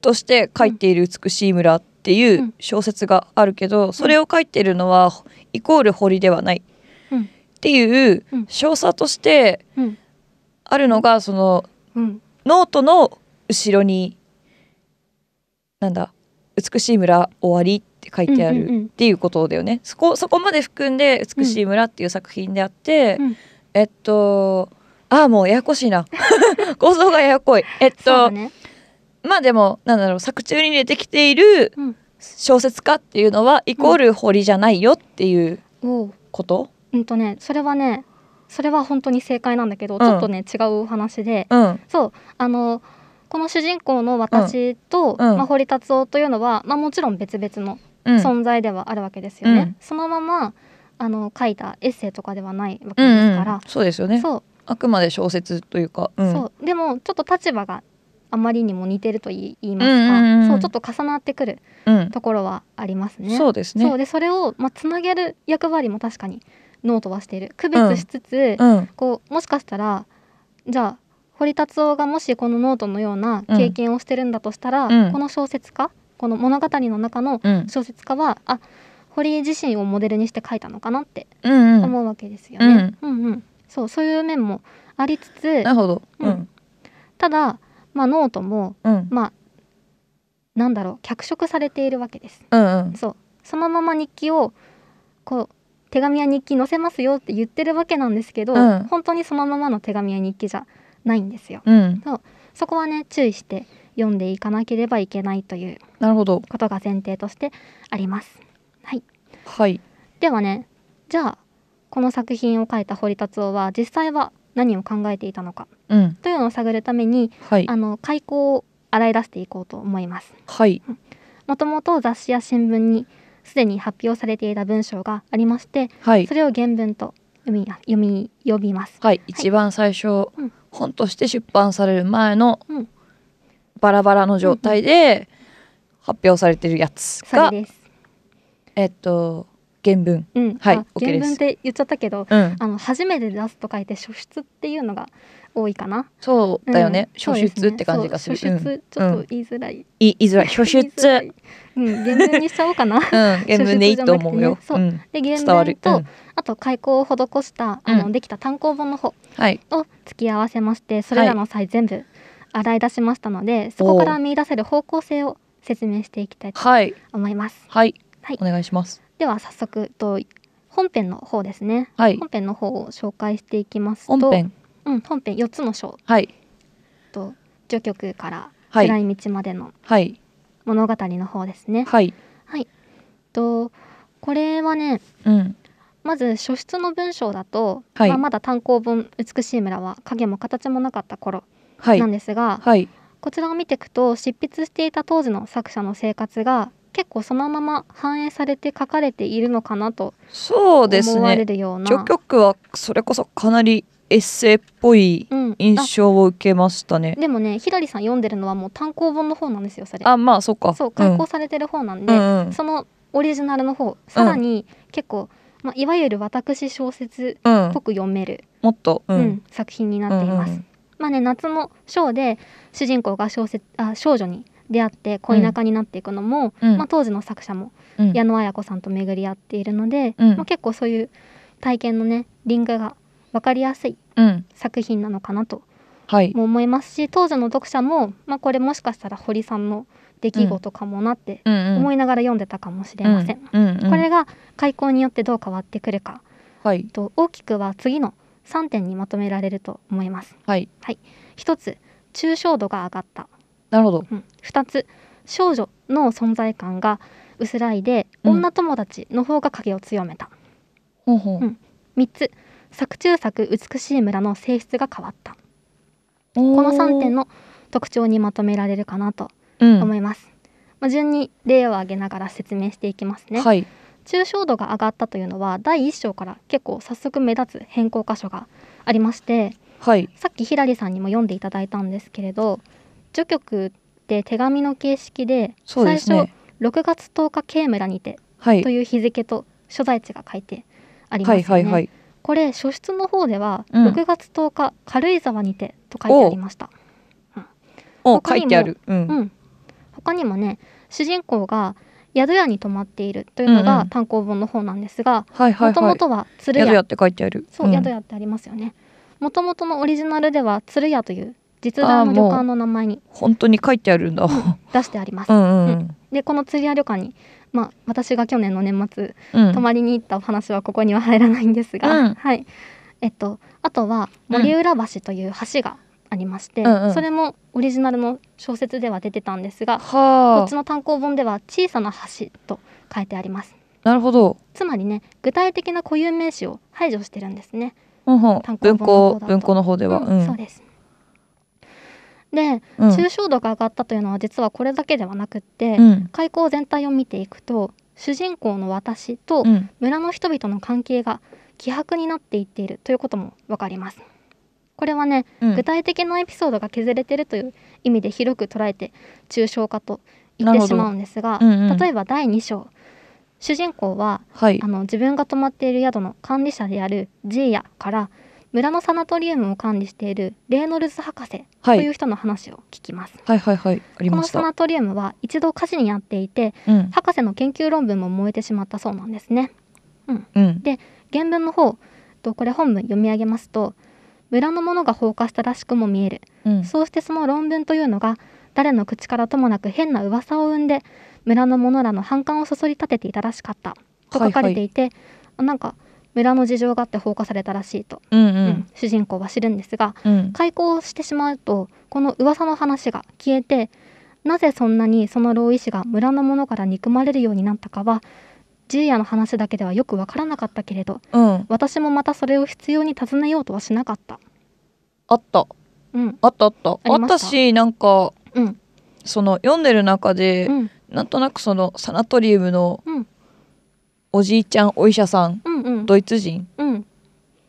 として書いている「美しい村」っっていう小説があるけど、それを書いてるのはイコール堀ではないっていう少佐としてあるのがその、ノートの後ろになんだ美しい村終わりって書いてあるっていうことだよね。そこそこまで含んで美しい村っていう作品であって、うん、えっとああもうややこしいな *laughs* 構造がややこい。えっと、ね、まあでもなんだろう作中に出てきている小説家っていうのはイコール堀じゃないよっていうこと、うん、うんとねそれはねそれは本当に正解なんだけど、うん、ちょっとね違うお話で、うん、そうあのこの主人公の私と、まあ、堀達夫というのは、まあ、もちろん別々の存在ではあるわけですよね。そのままあの書いたエッセイとかではないわけですから、うんうん、そうですよねあくまで小説というか、そうでもちょっと立場があまりにも似てると言いますか、うんうんうん、そうちょっと重なってくるところはありますね。うん、そうですねそうでそれを、まあ、つなげる役割も確かにノートはしている区別しつつ、うん、こうもしかしたらじゃあ堀達夫がもしこのノートのような経験をしてるんだとしたら、うん、この小説家この物語の中の小説家は、うん、あ堀自身をモデルにして書いたのかなって思うわけですよね。うんうん、うんうん、そうそういう面もありつつなるほど、うんただまあ、ノートも、うん、まあなんだろう脚色されているわけです。うんうん、そうそのまま日記をこう手紙や日記載せますよって言ってるわけなんですけど、うん、本当にそのままの手紙や日記じゃないんですよ。うん、そうそこはね注意して読んでいかなければいけないというなるほどことが前提としてあります。はい、はい、ではねじゃあこの作品を書いた堀達夫は実際は何を考えていたのか、うん、というのを探るために、はい、あの開口を洗い出していこうと思います。はい、もともと雑誌や新聞にすでに発表されていた文章がありまして、はい、それを原文と読み読み呼びます。はい、一番最初、はい、本として出版される前の、うん、バラバラの状態で発表されてるやつが、うすえっと原文、うん、はい、原文って言っちゃったけど、うん、あの初めて出すと書いて初出っていうのが多いかな。そうだよね、うん、書出って感じがする。書出ちょっと言いづらい。言いづらい初出。うん、原文にしちゃおうかな。*laughs* 原文でいいと思うよ。そう、で原文と、あと開口を施したあの、できた単行本の方を付き合わせまして、それらの際全部洗い出しましたので、そこから見出せる方向性を説明していきたいと思います。はい、はい、お願いします。では早速と本編の方ですね、はい、本編の方を紹介していきますと本編,、うん、本編4つの章、はい、と序曲から暗い道までの物語の方ですね。はい、はい、とこれはね、うん、まず書出の文章だと、はい、まあ、まだ単行本「美しい村」は影も形もなかった頃なんですが、はい、こちらを見ていくと執筆していた当時の作者の生活が結構そのまま反映されて書かれているのかなとそうですね思われるような序曲はそれこそかなりエッセイっぽい印象を受けましたね、うん、でもねひらりさん読んでるのはもう単行本の方なんですよそれあまあそうかそう刊行されてる方なんで、うん、そのオリジナルの方さらに結構、うん、まあ、いわゆる私小説っぽく読める、もっと、うん作品になっています、うんうん、まあね夏の章で主人公が小説あ少女に出会って恋仲になっていくのも、うん、まあ、当時の作者も矢野綾子さんと巡り合っているので、うん、まあ、結構そういう体験のねリンクが分かりやすい作品なのかなとも思いますし、当時の読者も、まあ、これもしかしたら堀さんの出来事かもなって思いながら読んでたかもしれません。これが開校によってどう変わってくるか、はい、と大きくは次の3点にまとめられると思います。はい、はい、つ抽象度が上がったなるほど、うん、2つ少女の存在感が薄らいで、女友達の方が影を強めた、ううん、3つ作中作美しい村の性質が変わったこの3点の特徴にまとめられるかなと思います、まあ、順に例を挙げながら説明していきますね、はい、抽象度が上がったというのは第1章から結構早速目立つ変更箇所がありまして、はい、さっきひらりさんにも読んでいただいたんですけれど序曲って手紙の形式で最初6月10日慶村にてという日付と所在地が書いてありますよね。これ書室の方では6月10日、軽井沢にてと書いてありました。お書いてある、うんうん、他にもね主人公が宿屋に泊まっているというのが単行本の方なんですがもともとは鶴屋宿屋って書いてあるそう、宿屋ってありますよねもともとのオリジナルでは鶴屋という実在の旅館の名前に本当に書いてあるんだ、うん、出してあります、うんうんうん、でこの釣り屋旅館に、まあ、私が去年の年末、うん、泊まりに行ったお話はここには入らないんですが、はいえっと、あとは森浦橋という橋がありまして、うんうん、それもオリジナルの小説では出てたんですが、こっちの単行本では「小さな橋」と書いてありますなるほどつまりね具体的な固有名詞を排除してるんですね、うん、文庫文庫の方では、うん、そうですで、うん、抽象度が上がったというのは実はこれだけではなくって、うん、開口全体を見ていくと主人公の私と村の人々の関係が希薄になっていっているということもわかります。これはね、うん、具体的なエピソードが削れてるという意味で広く捉えて抽象化と言ってしまうんですが、うんうん、例えば第2章主人公は、はい、あの自分が泊まっている宿の管理者であるジーヤから「村のサナトリウムを管理しているレーノルズ博士という人の話を聞きます。はい、はい、はいはいありましこのサナトリウムは一度火事にあっていて、うん、博士の研究論文も燃えてしまったそうなんですね。うん、うん、で原文の方とこれ本文読み上げますと村のものが放火したらしくも見える、うん、そうしてその論文というのが誰の口からともなく変な噂を生んで村の者らの反感をそそり立てていたらしかったと書かれていて、はいはい、なんか村の事情があって放火されたらしいと、うんうんうん、主人公は知るんですが、うん、開校してしまうとこの噂の話が消えてなぜそんなにその老医師が村の者から憎まれるようになったかはじいやの話だけではよくわからなかったけれど、うん、私もまたそれを必要に尋ねようとはしなかったあった、うん、あったあったあったしなんか、うん、その読んでる中で、うん、なんとなくそのサナトリウムのおじいちゃんお医者さんうん、ドイツ人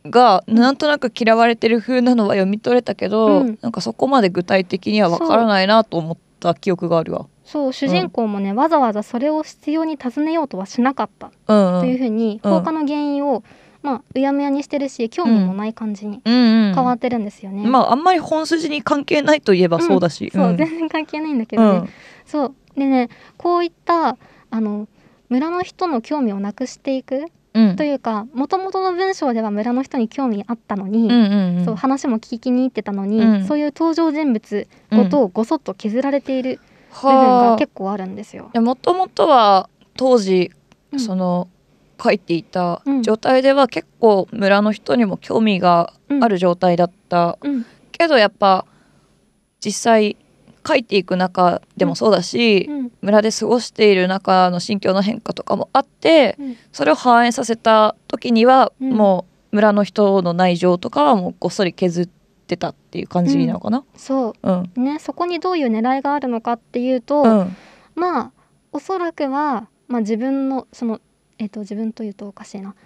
がなんとなく嫌われてる風なのは読み取れたけど、うん、なんかそこまで具体的にはわからないなと思った記憶があるわ。そう主人公もね、うん、わざわざそれを必要に尋ねようとはしなかったというふうに、うんうん、放火の原因を、まあ、うやむやにしてるし興味もない感じに変わってるんですよね。うんうんまああんまり本筋に関係ないといえばそうだし、うんうん、そう全然関係ないんだけどね、そうでねこういったあの村の人の興味をなくしていくというかもともとの文章では村の人に興味あったのに、うんうんうん、そう話も聞きに行ってたのに、うん、そういう登場人物ごとごそっと削られている部分が結構あるんですよ。もともとは当時、その書いていた状態では結構村の人にも興味がある状態だった、けどやっぱ実際書いていく中でもそうだし、うん、村で過ごしている中の心境の変化とかもあって、うん、それを反映させた時には、うん、もう村の人の内情とかはもうごっそり削ってたっていう感じなのかな。そう、ね、そこにどういう狙いがあるのかっていうと、まあおそらくは、まあ、自分のその、えーと、と自分というとおかしいな。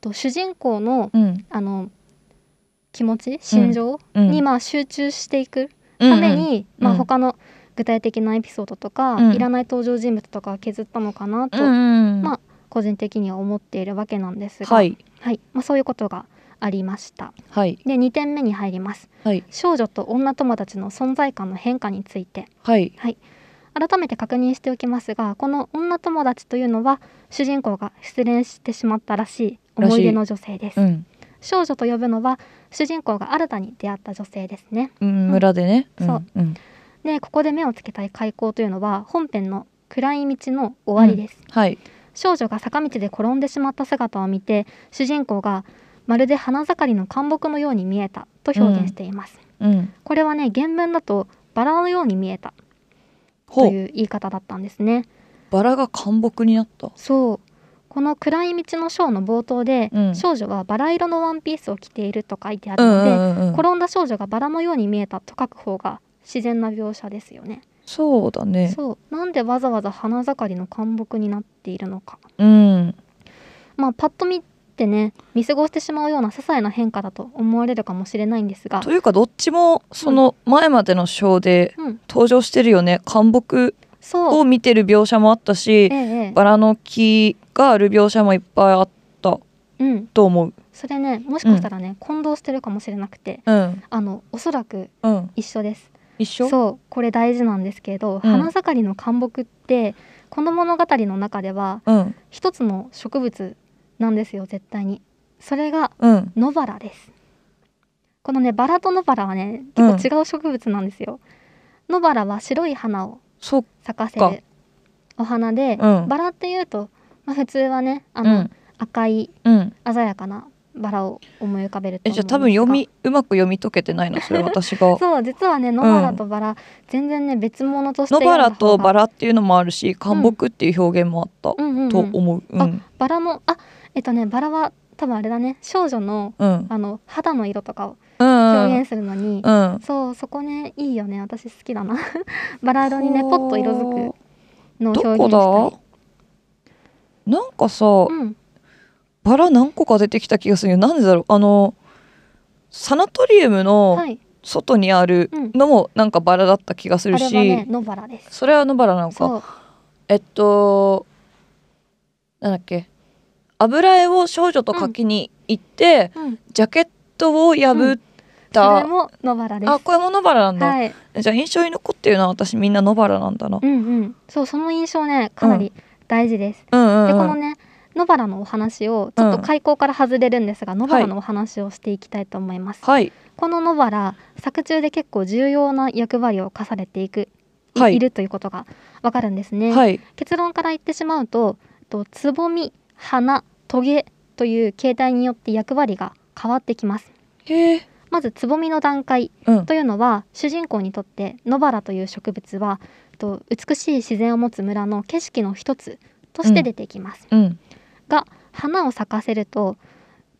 と主人公の、あの気持ち心情にまあ集中していくために、うんうん、まあ、他の具体的なエピソードとか、うん、いらない登場人物とか削ったのかなと、うんうん、まあ、個人的には思っているわけなんですが、はい、はい、まあ、そういうことがありました、はい、で2点目に入ります、はい、少女と女友達の存在感の変化について、はい、はい、改めて確認しておきますがこの女友達というのは主人公が失恋してしまったらしい思い出の女性です、少女と呼ぶのは主人公が新たに出会った女性ですね、うん、村でね、そう、うん、でここで目をつけたい開口というのは本編の暗い道の終わりです、はい少女が坂道で転んでしまった姿を見て主人公がまるで花盛りの灌木のように見えたと表現しています、うんこれはね原文だとバラのように見えたという言い方だったんですねバラが灌木になったそうこの暗い道のショーの冒頭で、うん、少女はバラ色のワンピースを着ていると書いてあるので、うんうんうん、転んだ少女がバラのように見えたと書く方が自然な描写ですよね。そうだねそうなんでわざわざ花盛りの漢木になっているのか、うん、まあパッと見ってね見過ごしてしまうような些細な変化だと思われるかもしれないんですがというかどっちもその前までの章で登場してるよね、うん、うん、漢木を見てる描写もあったし、ええ、バラの木がある描写もいっぱいあったと思う。うん、それねもしかしたらね、うん、混同してるかもしれなくて、うん、あのおそらく一緒です。一緒そうこれ大事なんですけど、花盛りの灌木ってこの物語の中では、一つの植物なんですよ絶対に。それが野バラです。このねバラと野バラはね結構違う植物なんですよ。野バラは白い花を咲かせるお花で、うん、バラっていうとまあ、普通はねあの、赤い鮮やかなバラを思い浮かべるとえじゃあ多分読みうまく読み解けてないのそれ私が *laughs* そう実はね野原とバラ、全然ね別物として野原とバラっていうのもあるし漢木っていう表現もあった、うんうんうんと思うんあバラもあえっとねバラは多分あれだね少女のうんあの肌の色とかを表現するのに、うんそうそこねいいよね私好きだな *laughs* バラ色にねポッと色づくのを表現どこだなんかさ、うん、バラ何個か出てきた気がするよなんでだろうあのサナトリウムの外にあるのもなんかバラだった気がするし、はいうんね、それは野バラなのかえっとなんだっけ油絵を少女ときに行って、うん、ジャケットを破った、うん、も野バラですあこれも野バラなんだ、はい、じゃあ印象に残ってるのは私みんな野バラなんだなうんうんそうその印象ねかなり、うん大事です。うんうんうん、でこのね野原のお話をちょっと開口から外れるんですが、うん、野原のお話をしていきたいと思います。はい、この野原作中で結構重要な役割を課されていく、はい、いるということがわかるんですね、はい。結論から言ってしまうと、とつぼみ、花、トゲという形態によって役割が変わってきます。まずつぼみの段階というのは、うん、主人公にとって野原という植物はと美しい自然を持つ村の景色の一つとして出てきます。うん、が花を咲かせると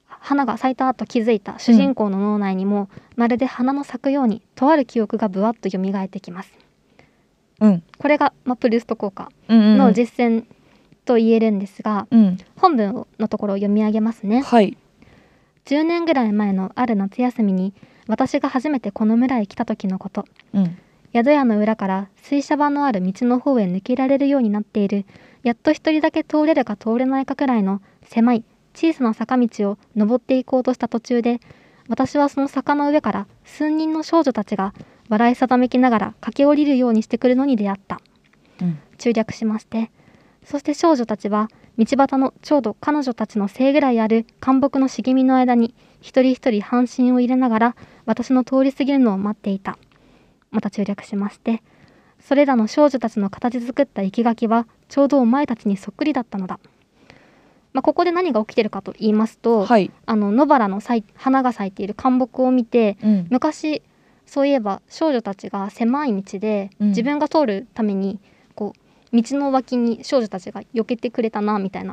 花が咲いたと気づいた主人公の脳内にも、うん、まるで花の咲くようにとある記憶がぶわっと蘇ってきます。うん、これが、マプルスト効果の実践と言えるんですが、うんうん、本文のところを読み上げますね、はい、10年ぐらい前のある夏休みに私が初めてこの村へ来た時のこと、うん、宿屋の裏から水車場のある道の方へ抜けられるようになっているやっと一人だけ通れるか通れないかくらいの狭い小さな坂道を登っていこうとした途中で私はその坂の上から数人の少女たちが笑い定めきながら駆け下りるようにしてくるのに出会った、うん、中略しましてそして少女たちは道端のちょうど彼女たちの背ぐらいある干木の茂みの間に一人一人半身を入れながら私の通り過ぎるのを待っていたまた中略しましてそれらの少女たちの形作った生垣はちょうどお前たちにそっくりだったのだ、まあ、ここで何が起きてるかと言いますと、はい、あの野原の花が咲いている灌木を見て、うん、昔そういえば少女たちが狭い道で自分が通るためにこう道の脇に少女たちが避けてくれたなみたいな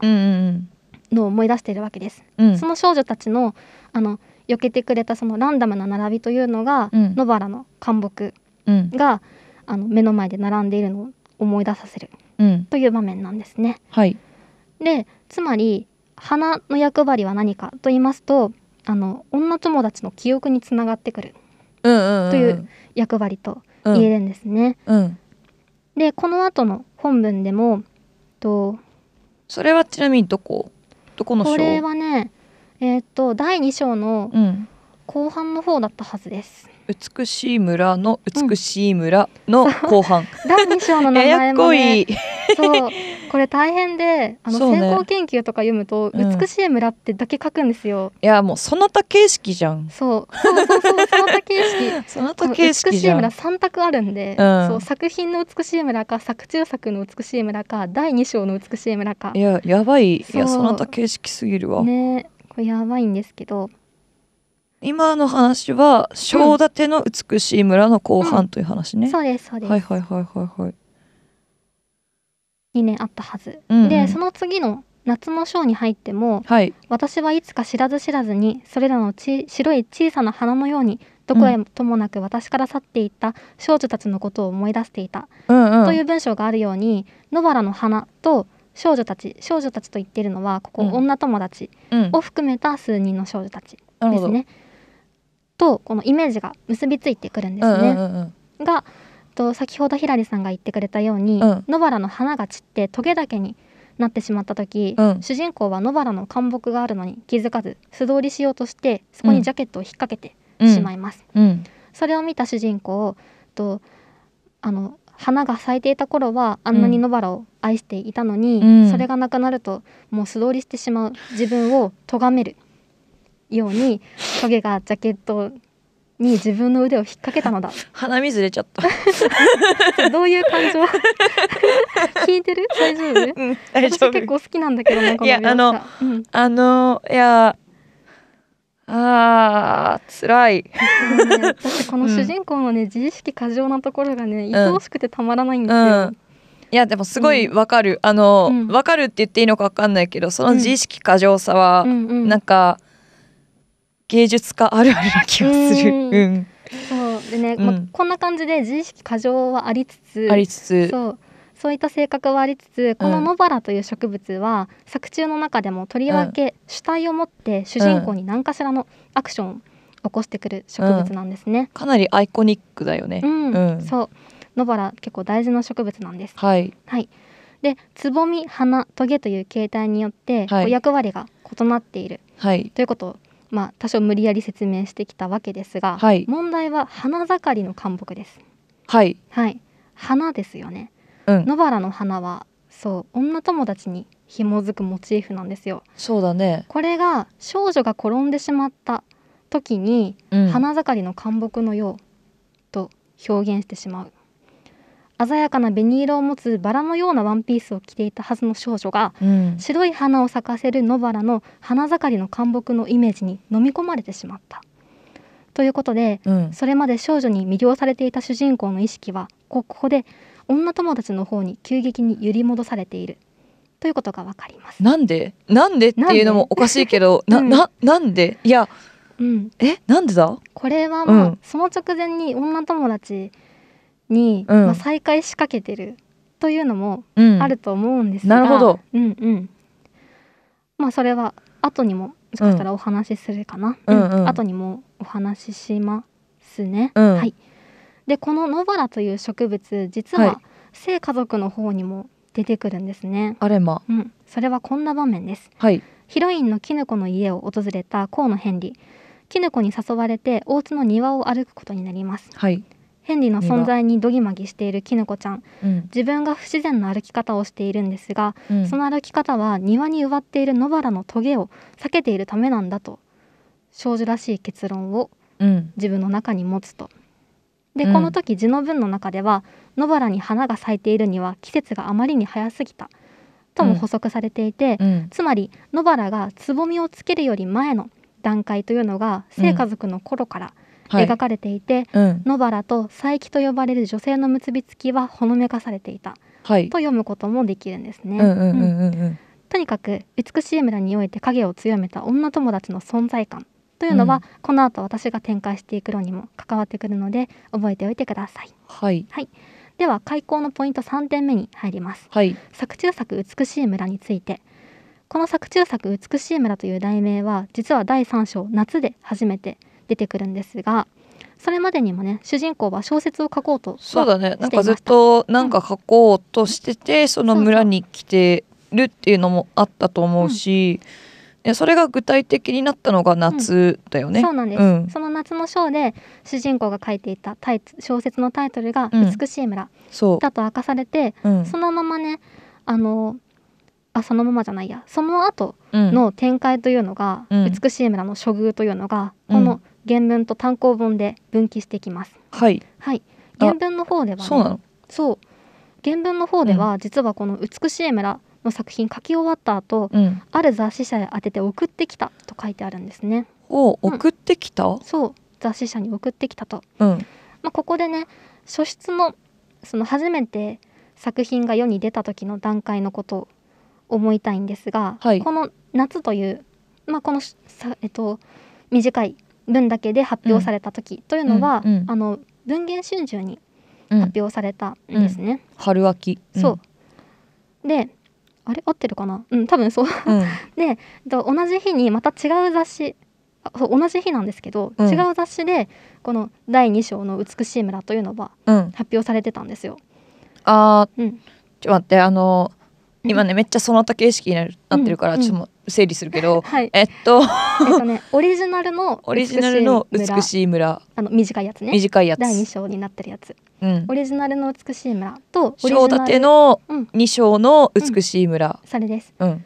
のを思い出しているわけです。うん、その少女たちのあの避けてくれたそのランダムな並びというのが、うん、野原の灌木が、うん、あの目の前で並んでいるのを思い出させるという場面なんですね。うんはい、でつまり花の役割は何かと言いますとあの女友達の記憶につながってくるという役割と言えるんですね。うんうん、でこの後の本文でもとそれはちなみにどこどこの章これはねえっ、ー、と第2章の後半の方だったはずです。美しい村の美しい村の後半、*laughs* 第2章の名前も、ね、そうこれ大変で *laughs* あの、先行研究とか読むと、美しい村ってだけ書くんですよ、うん、いやもうその他形式じゃんそうそうそうそうその他形式 *laughs* その他形式美しい村3択あるんで、うん、そう作品の美しい村か作中作の美しい村か第2章の美しい村かいややばいいやその他形式すぎるわねこれやばいんですけど今の話は正立の美しい村の後半という話ね、うんうん、そうですそうですはいはいはいはいはいに年あったはず、うんうん、でその次の夏の章に入っても、はい、私はいつか知らず知らずにそれらのち白い小さな花のようにどこへともなく私から去っていった少女たちのことを思い出していた、うんうん、という文章があるように野原の花と少女たち少女たちと言っているのはここ、うん、女友達を含めた数人の少女たちですね。うんとこのイメージが結びついてくるんですね。うんうんうん、がと先ほどひらりさんが言ってくれたように、うん、野原の花が散ってトゲだけになってしまった時、うん、主人公は野原の灌木があるのに気づかず素通りしようとしてそこにジャケットを引っ掛けてしまいます。うん、それを見た主人公とあの花が咲いていた頃はあんなに野原を愛していたのに、それがなくなるともう素通りしてしまう自分を咎める。ようにトゲがジャケットに自分の腕を引っ掛けたのだ鼻水出ちゃった *laughs* どういう感情聞 *laughs* いてる大丈夫、うん、大丈夫結構好きなんだけどねこのいやあの、うん、あのいやああ辛い、ね、だってこの主人公のね、うん、自意識過剰なところがね愛おしくてたまらないんですよ、いやでもすごいわかる、あの、うわ、かるって言っていいのかわかんないけどその自意識過剰さは、なんか、うんうん芸術家あるあるな気がする。うん、そうでね、うん、まこんな感じで自意識過剰はありつつありつつそうそういった性格はありつつこの野原という植物は、うん、作中の中でもとりわけ主体を持って主人公に何かしらのアクションを起こしてくる植物なんですね、かなりアイコニックだよね、うんそう野原結構大事な植物なんです。はい、はいでつぼみ花トゲという形態によって、はい、役割が異なっている、はい、ということをまあ、多少無理やり説明してきたわけですが、はい、問題は花盛りの漢木です。はい、はい、花ですよね、うん、野原の花はそう女友達に紐づくモチーフなんですよ。そうだねこれが少女が転んでしまった時に、うん、花盛りの漢木のようと表現してしまう。鮮やかな紅色を持つバラのようなワンピースを着ていたはずの少女が、うん、白い花を咲かせる野バラの花盛りの灌木のイメージに飲み込まれてしまった。ということで、うん、それまで少女に魅了されていた主人公の意識はここで女友達の方に急激に揺り戻されているということがわかります。なんでなんでっていうのもおかしいけど *laughs* な、ななんでいや、うん、えなんでだこれはもう、うん、その直前に女友達に、うん、まあ、再開しかけてるというのもあると思うんですが、うん、なるほど、うんうんまあ、それは後にももしかしたらお話しするかな、うん、うんうん、後にもお話ししますね。はい、でこの野バラという植物実は、は性家族の方にも出てくるんですね。あれま、うん、それはこんな場面です。はい、ヒロインのキ絹コの家を訪れた河野ヘンリー。キ絹コに誘われて大津の庭を歩くことになります。はい、ヘンリーの存在にどぎまぎしているきぬこちゃん、うん、自分が不自然な歩き方をしているんですが、うん、その歩き方は庭に植わっている野原のトゲを避けているためなんだと少女らしい結論を自分の中に持つと。でこの時字の文の中では野原に花が咲いているには季節があまりに早すぎたとも補足されていて、うん、つまり野原がつぼみをつけるより前の段階というのが聖家族の頃から描かれていて、はいうん、野原と佐伯と呼ばれる女性の結びつきはほのめかされていた、はい、と読むこともできるんですね。とにかく美しい村において影を強めた女友達の存在感というのは、うん、この後私が展開していくのにも関わってくるので覚えておいてください。はい、はいでは開講のポイント3点目に入ります、はい、作中作美しい村についてこの作中作美しい村という題名は実は第3章夏で初めて出てくるんですがそれまでにもね主人公は小説を書こうとそうだねなんかずっとなんか書こうとしてて、うん、その村に来てるっていうのもあったと思うし、うん、それが具体的になったのが夏だよね、うん、そうなんです、うん、その夏の章で主人公が書いていたタイ小説のタイトルが「美しい村」だと明かされて、そのままねあのあそのままじゃないやその後の展開というのが、美しい村の処遇というのが、この「原文と単行本で分岐してきます。はい、はい、原文の方では、ね、そうそう原文の方では、実はこの「美しい村」の作品書き終わった後、うん、ある雑誌社へ当てて送ってきたと書いてあるんですね。を送ってきた、うん、そう雑誌社に送ってきたと、うん、まあ、ここでね初出のその初めて作品が世に出た時の段階のことを思いたいんですが、はい、この夏という、まあ、このさ、えっと、短い文だけで発表された時というのは、うんうん、あの文言春秋に発表されたんですね。春秋、そうであれ合ってるかなうん多分そう。*laughs* で同じ日にまた違う雑誌そ同じ日なんですけど、違う雑誌でこの第2章の「美しい村」というのは発表されてたんですよ。あ、うん、ちょっと待ってあの今ねめっちゃその他形式になってるから、ちょっと整理するけど、えっとえっとね *laughs* オリジナルのオリジナルの美しい村あの短いやつね短いやつ第2章になってるやつ、うん、オリジナルの美しい村と章立ての2章の美しい村、うん、それです、うん、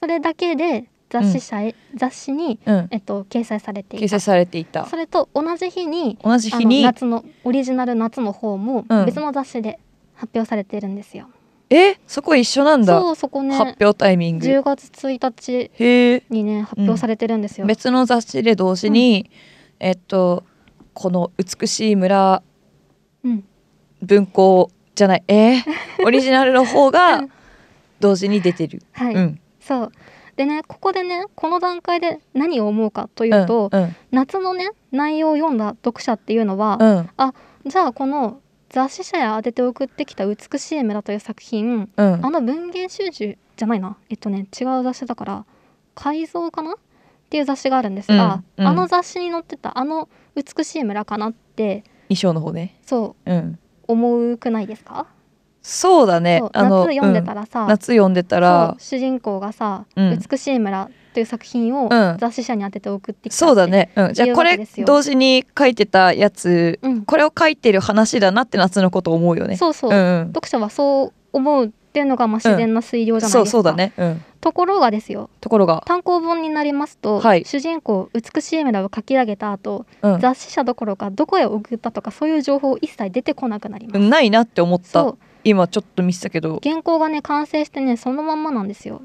それだけで雑誌社へ、雑誌に、えっと、掲載されていた掲載されていたそれと同じ日に同じ日に夏のオリジナル夏の方も別の雑誌で発表されてるんですよ、えそこ一緒なんだそうそこね発表タイミング10月1日にね発表されてるんですよ、別の雑誌で同時に、うん、えっとこの美しい村、うん、文庫じゃないえー、*laughs* オリジナルの方が同時に出てる、はい、うん、そうでねここでねこの段階で何を思うかというと、うんうん、夏のね内容を読んだ読者っていうのは、うん、あじゃあこの雑誌社や宛てて送ってきた「美しい村」という作品、うん、あの文芸集集じゃないなえっとね違う雑誌だから「改造かな?」っていう雑誌があるんですが、うんうん、あの雑誌に載ってたあの「美しい村」かなって衣装の方ねそう、うん、思うくないですかそうだね夏読んでたらさ、夏読んでたら主人公がさ、うん、美しい村という作品を雑誌社に当てて送ってきたそうだね、うん、じゃあこれ同時に書いてたやつ、うん、これを書いてる話だなって夏のこと思うよねそうそう、うんうん、読者はそう思うっていうのがまあ自然な推量じゃないですか、うん、そうそうだね、うんところがですよところが単行本になりますと、はい、主人公美しいメダを書き上げた後、うん、雑誌社どころかどこへ送ったとかそういう情報一切出てこなくなりますないなって思った今ちょっと見せたけど原稿がね完成してねそのまんまなんですよ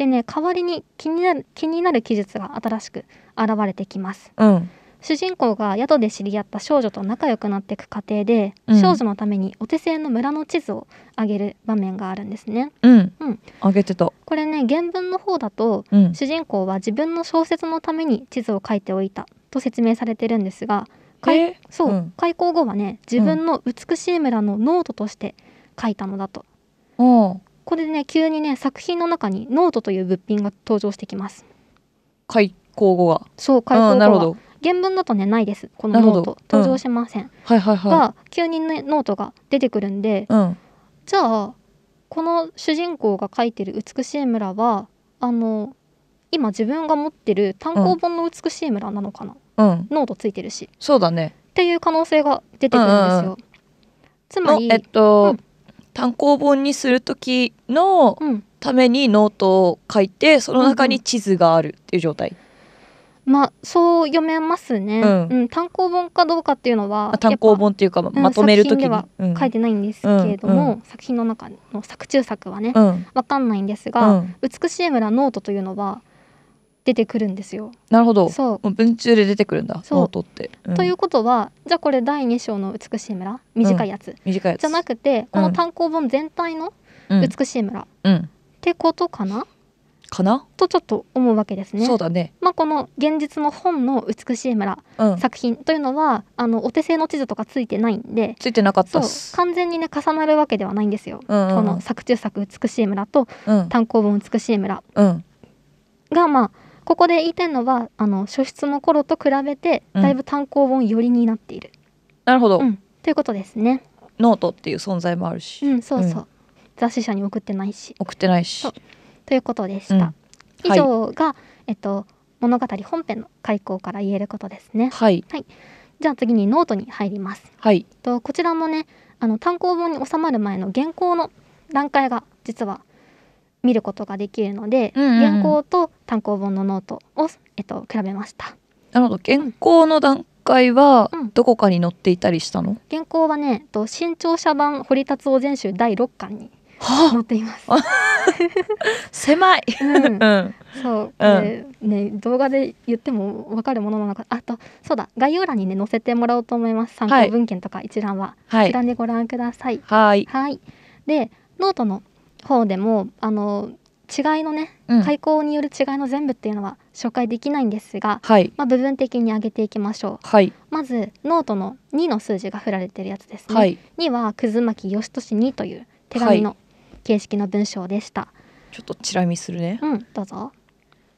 でね代わりに気になる気になる記述が新しく現れてきます。うん主人公が宿で知り合った少女と仲良くなっていく過程で、うん、少女のためにお手製の村の地図をあげる場面があるんですね。うん、うん、あげてたこれね原文の方だと、うん、主人公は自分の小説のために地図を書いておいたと説明されてるんですが、えそう、開校後はね自分の美しい村のノートとして書いたのだと。これでね急にね作品の中にノートという物品が登場してきます開口語がそう開口語が原文だとねないですこのノート登場しません、うん、はいはいはいが急に、ね、ノートが出てくるんで、うん、じゃあこの主人公が書いてる「美しい村は」あの今自分が持ってる単行本の「美しい村」なのかな、うん、ノートついてるしそうだねっていう可能性が出てくるんですよ、うんうんうん、つまりえっと、うん単行本にする時のためにノートを書いてその中に地図があるっていう状態、うん、まあそう読めますね、うん、うん、単行本かどうかっていうのは単行本っていうかまとめる時に、は書いてないんですけれども、作品の中の作中作はね、う分かんないんですが、美しい村ノートというのは出てくるんですよ。なるほど。そう。う文中で出てくるんだ。そう。とノーということは、じゃあこれ第二章の美しい村短いやつ、短いやつじゃなくてこの単行本全体の美しい村、うんってことかな？かなとちょっと思うわけですね。そうだね。まあこの現実の本の美しい村、作品というのはあのお手製の地図とかついてないんで、ついてなかったそう完全にね重なるわけではないんですよ。この作中作美しい村と、単行本美しい村、うん、がまあここで言いたいのはあの初出の頃と比べてだいぶ単行本寄りになっている。なるほど、うん、ということですね。ノートっていう存在もあるし、うん、そうそう、うん、雑誌社に送ってないし送ってないしということでした、うん、以上が、えっと、物語本編の開講から言えることですね、はい、はい、じゃあ次にノートに入ります、はい、とこちらもねあの単行本に収まる前の原稿の段階が実は見ることができるので、うんうん原稿と単行本のノートを、えっと、比べましたなるほど原稿の段階はどこかに載っていたりしたの、うん、原稿はね、えっと、新潮社版堀達夫全集第6巻に載っています、はあ、狭い、うん、そう、えー、ね動画で言っても分かるものなのかあとそうだ概要欄にね載せてもらおうと思います参考文献とか一覧は、はい、こちらでご覧くださいはいはいでノートの方でもあの違いのね、うん、開口による違いの全部っていうのは紹介できないんですが、はい、まあ、部分的に上げていきましょう、はい、まずノートの2の数字が振られてるやつですね、はい、2は「葛巻義し2」という手紙の形式の文章でした、ちょっとチラ見するねうんどうぞ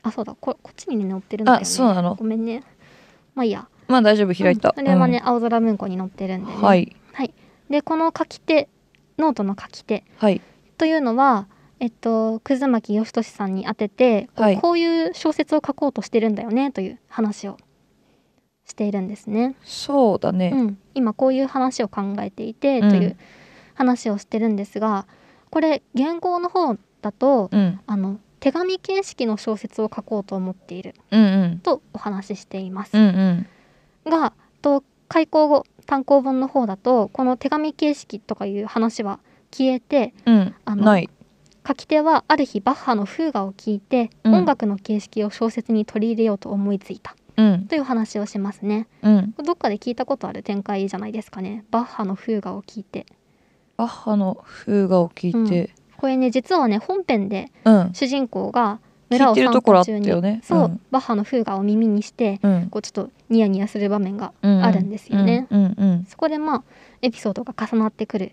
あそうだここっちに、ね、載ってるんだよ、ね、あそうなのごめんねまあいいやまあ大丈夫開いた、うん、それはね、うん、青空文庫に載ってるんで、ね、はい、はい、でこの書き手ノートの書き手、はい、というのは、えっと、葛巻義俊さんに当てて、はい、こういう小説を書こうとしてるんだよねという話をしているんですね。そうだね、うん、今こういう話を考えていてという話をしてるんですが、うん、これ原稿の方だと、うん、あの手紙形式の小説を書こうと思っている、とお話ししています。うんうん、がと開校後単行本の方だとこの手紙形式とかいう話は消えて、うん、あのない書き手はある日バッハのフーガを聞いて、うん、音楽の形式を小説に取り入れようと思いついた、うん、という話をしますね、うん、どっかで聞いたことある展開じゃないですかねバッハのフーガを聞いてバッハのフーガを聞いて、これね実はね本編で主人公が村を散歩中に、ね、そうバッハのフーガを耳にして、こうちょっとニヤニヤする場面があるんですよね、そこでまあエピソードが重なってくる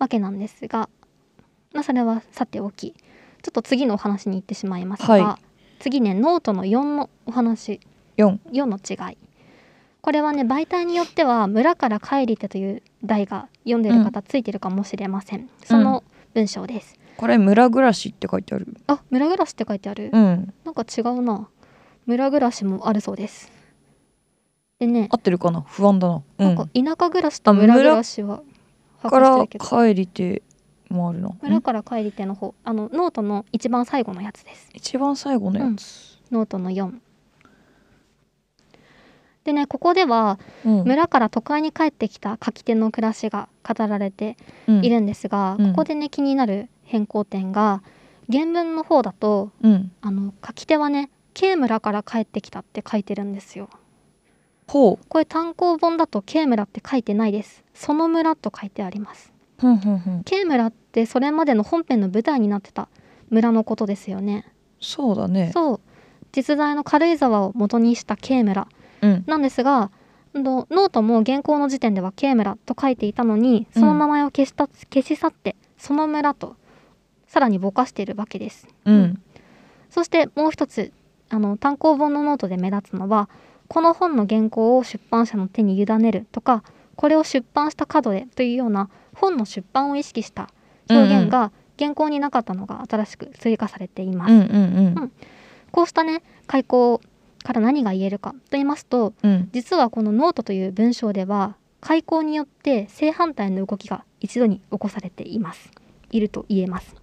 わけなんですが、まあ、それはさておきちょっと次のお話に行ってしまいますが、はい、次ねノートの4のお話 4, 4の違いこれはね媒体によっては「村から帰りて」という題が読んでる方ついてるかもしれません、うん、その文章です、これ村暮らしって書いてあるあ村暮らしって書いてある、うん、なんか違うな村暮らしもあるそうですでね合ってるかな不安だなうん、なんか田舎暮らしと村暮らしはから帰りてもあるの村から帰りての方あのノートの一番最後のやつです一番最後のやつ、うん、ノートの4でねここでは、村から都会に帰ってきた書き手の暮らしが語られているんですが、うん、ここでね気になる変更点が原文の方だと、うん、あの書き手はね K 村から帰ってきたって書いてるんですよほうこれ単行本だと K 村って書いてないですその村と書いてありますほんほんほん K 村ってそれまでの本編の舞台になってた村のことですよねそうだねそう実在の軽井沢を元にした K 村なんですが、うん、ノートも原稿の時点では K 村と書いていたのにその名前を消した、うん、消し去ってその村とさらにぼかしているわけです、うん、そしてもう一つあの単行本のノートで目立つのはこの本の原稿を出版社の手に委ねるとかこれを出版した角でというような本の出版を意識した表現が原稿になかったのが新しく追加されています。うんこうしたね開口から何が言えるかと言いますと、うん、実はこのノートという文章では開口によって正反対の動きが一度に起こされています。いると言えます。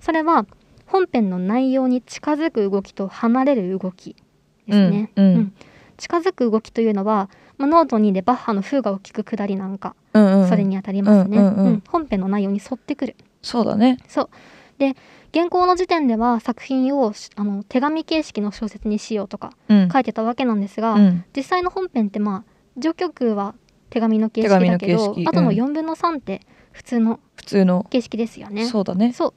それは本編の内容に近づく動きと離れる動きですね。うん、うんうん近づく動きというのは、まあ、ノート2でバッハの「風が大きく下り」なんか、うんうん、それにあたりますね、うん、うんうん、本編の内容に沿ってくるそうだねそうで原稿の時点では作品をあの手紙形式の小説にしようとか書いてたわけなんですが、うん、実際の本編ってまあ序曲は手紙の形式だけど、うん、の4分の3って普通の普通の形式ですよね。そうだねそ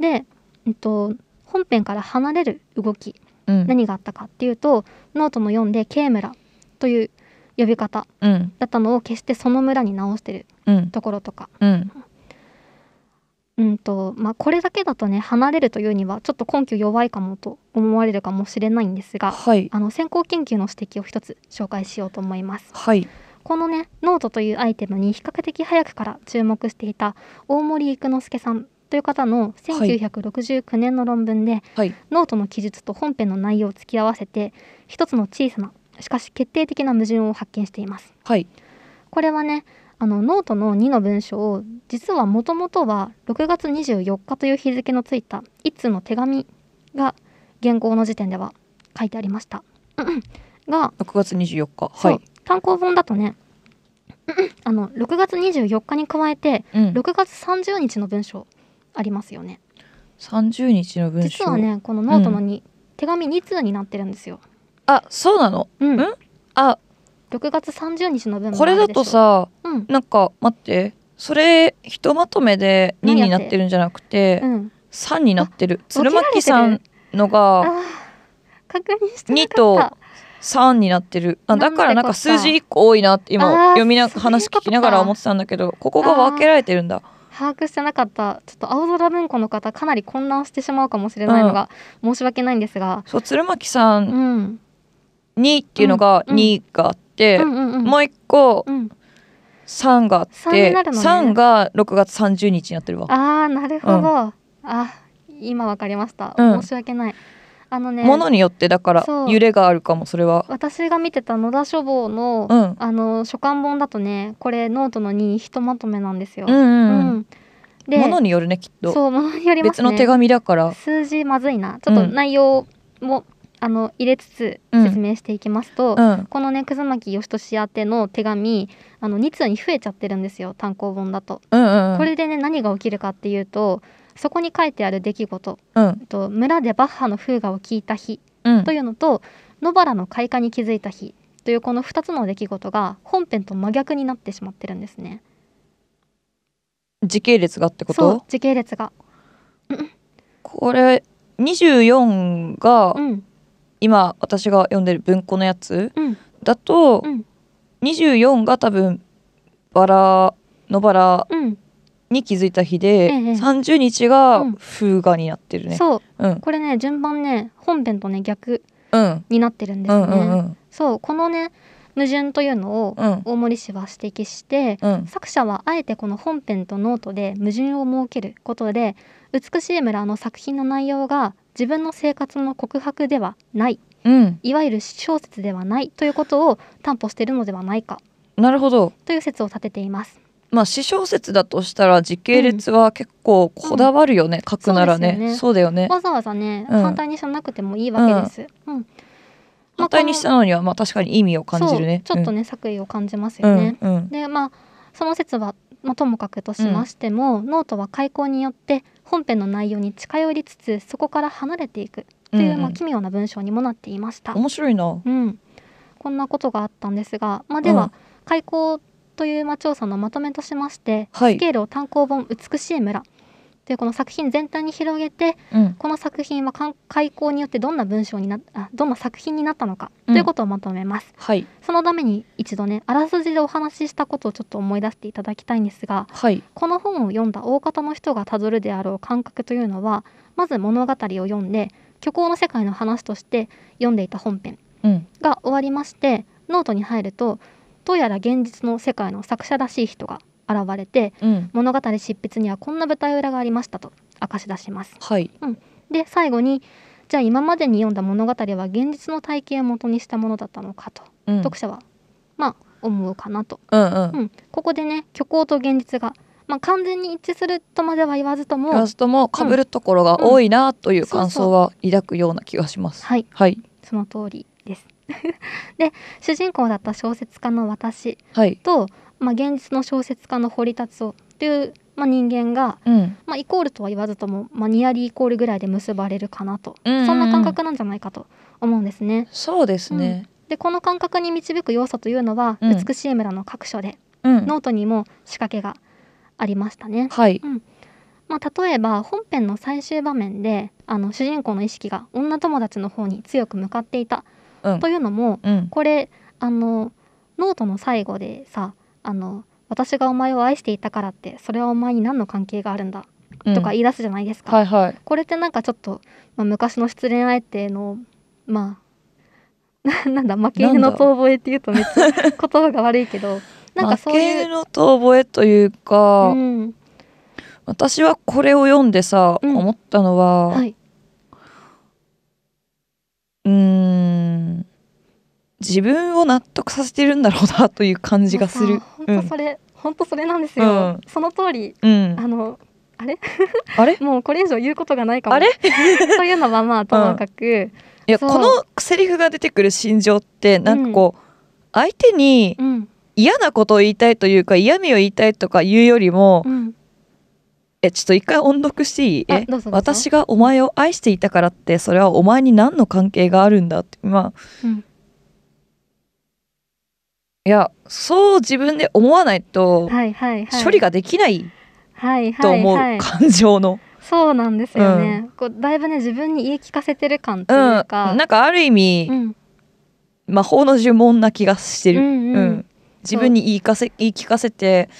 うで、えっと、本編から離れる動き何があったかっていうとノートの読んで K 村という呼び方だったのを決してその村に直してるところとか、うん、うんとまあ、これだけだとね離れるというにはちょっと根拠弱いかもと思われるかもしれないんですが、はい、あの先行研究の指摘を一つ紹介しようと思います、はい、このねノートというアイテムに比較的早くから注目していた大森育之助さんという方の1969年の論文で、はい、ノートの記述と本編の内容を突き合わせて一つの小さなしかし決定的な矛盾を発見しています。はい、これはねあのノートの2の文章を実はもともとは6月24日という日付のついた一通の手紙が原稿の時点では書いてありました。*clears throat* が6月24日、はい、単行本だとね *clears throat* あの6月24日に加えて、6月30日の文章ありますよね30日の文章実はねこのノートのに、うん、手紙2通になってるんですよあそうなのうん、ん、あ6月30日の分これだとさ、うん、なんか待ってそれひとまとめで2になってるんじゃなくて、うん、3になってる鶴巻さんのが確認して2と3になってるあだからなんか数字1個多いなって今読みな話聞きながら思ってたんだけどここが分けられてるんだ把握してなかったちょっと青空文庫の方かなり混乱してしまうかもしれないのが、申し訳ないんですがそう鶴巻さん2っていうのが2があって、もう一個、3があって 3,、ね、3が6月30日になってるわあーなるほど、あ今わかりました、申し訳ないあのねものによってだから揺れがあるかもそれは私が見てた野田書房の、うん、あの書簡本だとねこれノートの2ひとまとめなんですよ。うんんうんうんによるねきっとそう物によります、ね、別の手紙だから数字まずいなちょっと内容も、うん、あの入れつつ説明していきますと、うんうん、このね葛巻義俊宛ての手紙あの2通に増えちゃってるんですよ単行本だと、うんうんうん、これでね何が起きるかっていうとそこに書いてある出来事、うん、と村でバッハのフーガを聞いた日というのと、うん、野原の開花に気づいた日というこの2つの出来事が本編と真逆になってしまってるんですね。時系列がってこと時系列が。これ24が、今私が読んでる文庫のやつ、だと、うん、24が多分バラ野原うん、に気づいた日で、ええ、30日が風雅になってるね、うん、そう、うん、これね順番ね本編とね逆になってるんですね、うんうんうん、そうこのね矛盾というのを大森氏は指摘して、うん、作者はあえてこの本編とノートで矛盾を設けることで美しい村の作品の内容が自分の生活の告白ではない、うん、いわゆる小説ではないということを担保しているのではないかなるほどという説を立てています。まあ、私小説だとしたら時系列は結構こだわるよね、うん、書くならね、ね、そうだよねわざわざね、うん、反対にしなくてもいいわけです、うんうん、反対にしたのにはまあ確かに意味を感じるねちょっとね、作為を感じますよね、うんうん、でまあその説は、まあ、ともかくとしましても、ノートは開口によって本編の内容に近寄りつつそこから離れていくという、まあ、奇妙な文章にもなっていました面白いな、うん、こんなことがあったんですが、まあ、では、開口というま調査のまとめとしまして、はい、スケールを単行本「美しい村」というこの作品全体に広げて、うん、この作品は開校によってどんな文章になあどんな作品になったのかということをまとめます、うんはい、そのために一度ねあらすじでお話ししたことをちょっと思い出していただきたいんですが、はい、この本を読んだ大方の人がたどるであろう感覚というのはまず物語を読んで虚構の世界の話として読んでいた本編が終わりまして、うんノートに入るとどうやら現実の世界の作者らしい人が現れて、うん、物語執筆にはこんな舞台裏がありましたと明かし出します。はい、うん、で最後にじゃあ今までに読んだ物語は現実の体験を元にしたものだったのかと、うん、読者はまあ思うかなと、うん、うんうん、ここでね虚構と現実が、まあ、完全に一致するとまでは言わずとも言わずともかぶるところが多いなという感想は抱くような気がします。はい、はい、その通り *laughs* で主人公だった小説家の私と、はい、まあ、現実の小説家の堀達夫という、まあ、人間が、うん、まあ、イコールとは言わずとも、まあ、ニアリーイコールぐらいで結ばれるかなと、うんうん、そんな感覚なんじゃないかと思うんですね。そうですね、うん、でこの感覚に導く要素というのは、うん、美しい村の各所で、ノートにも仕掛けがありましたね。はい、まあ、例えば本編の最終場面であの主人公の意識が女友達の方に強く向かっていたん、というのも、うん、これあのノートの最後でさあの私がお前を愛していたからってそれはお前に何の関係があるんだとか言い出すじゃないですか、はいはい、これってなんかちょっと、まあ、昔の失恋相手のまあ *laughs* なんだ負け犬の遠吠えっていうとめっちゃ言葉が悪いけどなんかそういう負け犬の遠吠えというか、私はこれを読んでさ、思ったのは、はいうーん自分を納得させてるんだろうなという感じがする。本当それ、うん、本当それなんですよ。うん、その通り、うん、あのあれあれ *laughs* もうこれ以上言うことがないかも。あれ *laughs* というのはまあともかく、いやこのセリフが出てくる心情ってなんかこう、相手に嫌なことを言いたいというか嫌味を言いたいとか言うよりも、えちょっと一回音読していいえ私がお前を愛していたからってそれはお前に何の関係があるんだってまあ、うん、いやそう自分で思わないと処理ができないと思う感情の。そうなんですよね、うん、こうだいぶね自分に言い聞かせてる感というか、うん、なんかある意味、うん、魔法の呪文な気がしてる、うん、自分に言いかせ言い聞かせて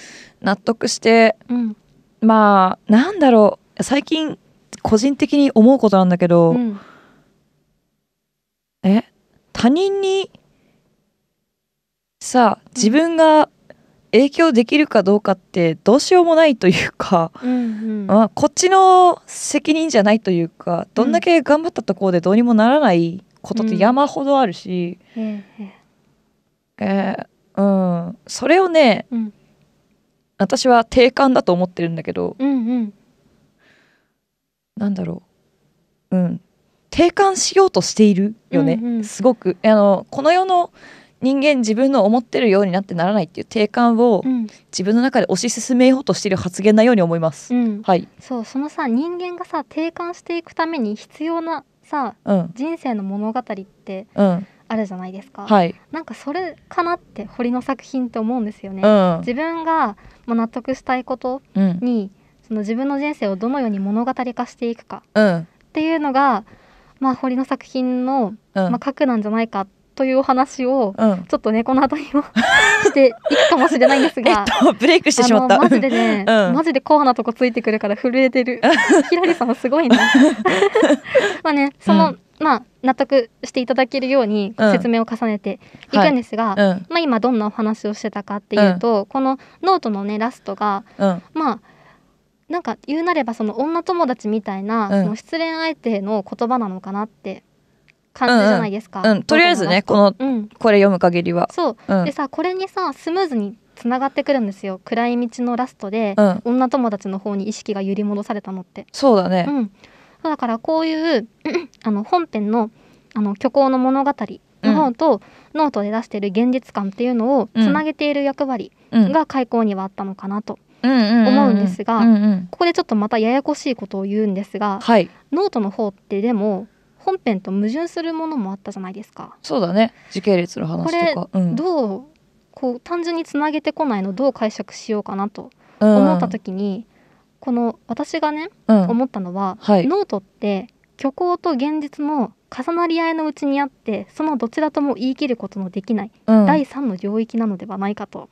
納得して、うん、まあなんだろう最近個人的に思うことなんだけど、うん、え他人にさ自分が影響できるかどうかってどうしようもないというか、うんうん、あ、こっちの責任じゃないというかどんだけ頑張ったところでどうにもならないことって山ほどあるし、うん、えー、うん、それをね、うん、私は定感だと思ってるんだけど、うんうん、なんだろううん定感しようとしているよね、うんうん、すごくあのこの世の人間自分の思ってるようになってならないっていう定感を自分の中で推し進めようとしている発言なように思います、うん、はいそうそのさ人間がさ定感していくために必要なさ、うん、人生の物語ってうんあるじゃないですか、はい、なんかそれかなって堀の作品って思うんですよね、うん、自分がまあ、納得したいことに、その自分の人生をどのように物語化していくかっていうのが、まあ、堀の作品の、まあ、核なんじゃないかっというお話を、ちょっとねこの後にも *laughs* していくかもしれないんですが、*laughs* えっと、ブレイクしてしまったマジでね、うん、マジでコアなとこついてくるから震えてる *laughs* ひらりさんすごいなまあねその、うん、まあ納得していただけるように説明を重ねていくんですが、うんはい、まあ、今どんなお話をしてたかっていうと、このノートのねラストが、まあなんか言うなればその女友達みたいな、その失恋相手の言葉なのかなって感じじゃないですか。うん、うん、とりあえずねこの、うん、これ読む限りは。そう、でさこれにさスムーズにつながってくるんですよ暗い道のラストで、女友達の方に意識が揺り戻されたのって。そうだね、うん、だからこういう *clears throat* あの本編のあの虚構の物語の方と、ノートで出してる現実感っていうのをつなげている役割が開口にはあったのかなと。思うんですが、ここでちょっとまたややこしいことを言うんですが、はい、ノートの方ってでも本編と矛盾するものもあったじゃないですかそうだね時系列の話とかこれ、うん、どうこう単純につなげてこないのどう解釈しようかなと思った時に、うん、この私がね、うん、思ったのは、はい、ノートって虚構と現実の重なり合いのうちにあってそのどちらとも言い切ることのできない、第三の領域なのではないかと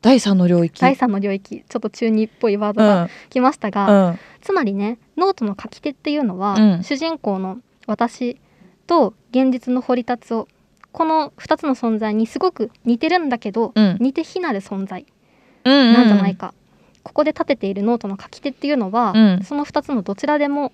第三の領域第三の領域ちょっと中二っぽいワードが来ましたが、うん、つまりねノートの書き手っていうのは、うん、主人公の私と現実の掘りつをこの2つの存在にすごく似てるんだけど、うん、似て非なる存在なんじゃないか、うんうん、ここで立てているノートの書き手っていうのは、うん、その2つのどちらでも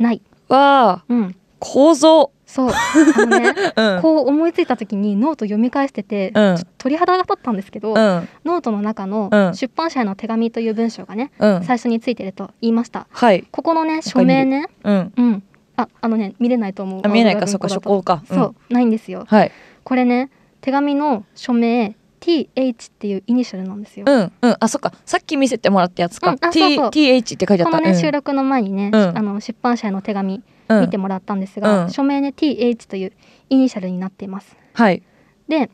ないわあ、うん、構造そう *laughs* あのね、うん、こう思いついた時にノート読み返してて、うん、鳥肌が立ったんですけど、うん、ノートの中の「出版社への手紙」という文章がね、最初についてると言いました、はい、ここのね署名ね、うんああのね見れないと思う見えないかそうか初か、うん、そうないんですよ、はい、これね手紙の署名 TH っていうイニシャルなんですよ。うんうんあそっかさっき見せてもらったやつか。うん、T TH って書いてあった。このね、うん、収録の前にね、うん、あの出版社への手紙見てもらったんですが、署名ね TH というイニシャルになっています。はい。で、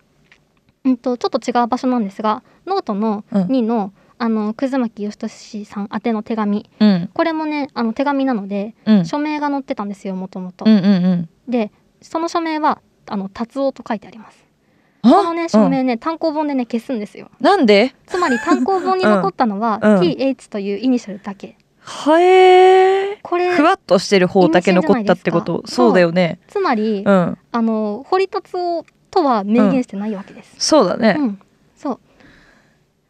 うんとちょっと違う場所なんですが、ノートの2の、うんあの葛巻義俊さん宛ての手紙、うん、これもねあの手紙なので、うん、署名が載ってたんですよもともと。でその署名はあの達夫と書いてあります。このね署名ね、うん、単行本でね消すんですよ。なんで？つまり *laughs* 単行本に残ったのは TH というイニシャルだけ。はえこれふわっとしてる方だけ残ったってことそうだよねつまり、あの堀達夫とは明言してないわけです、そうだね、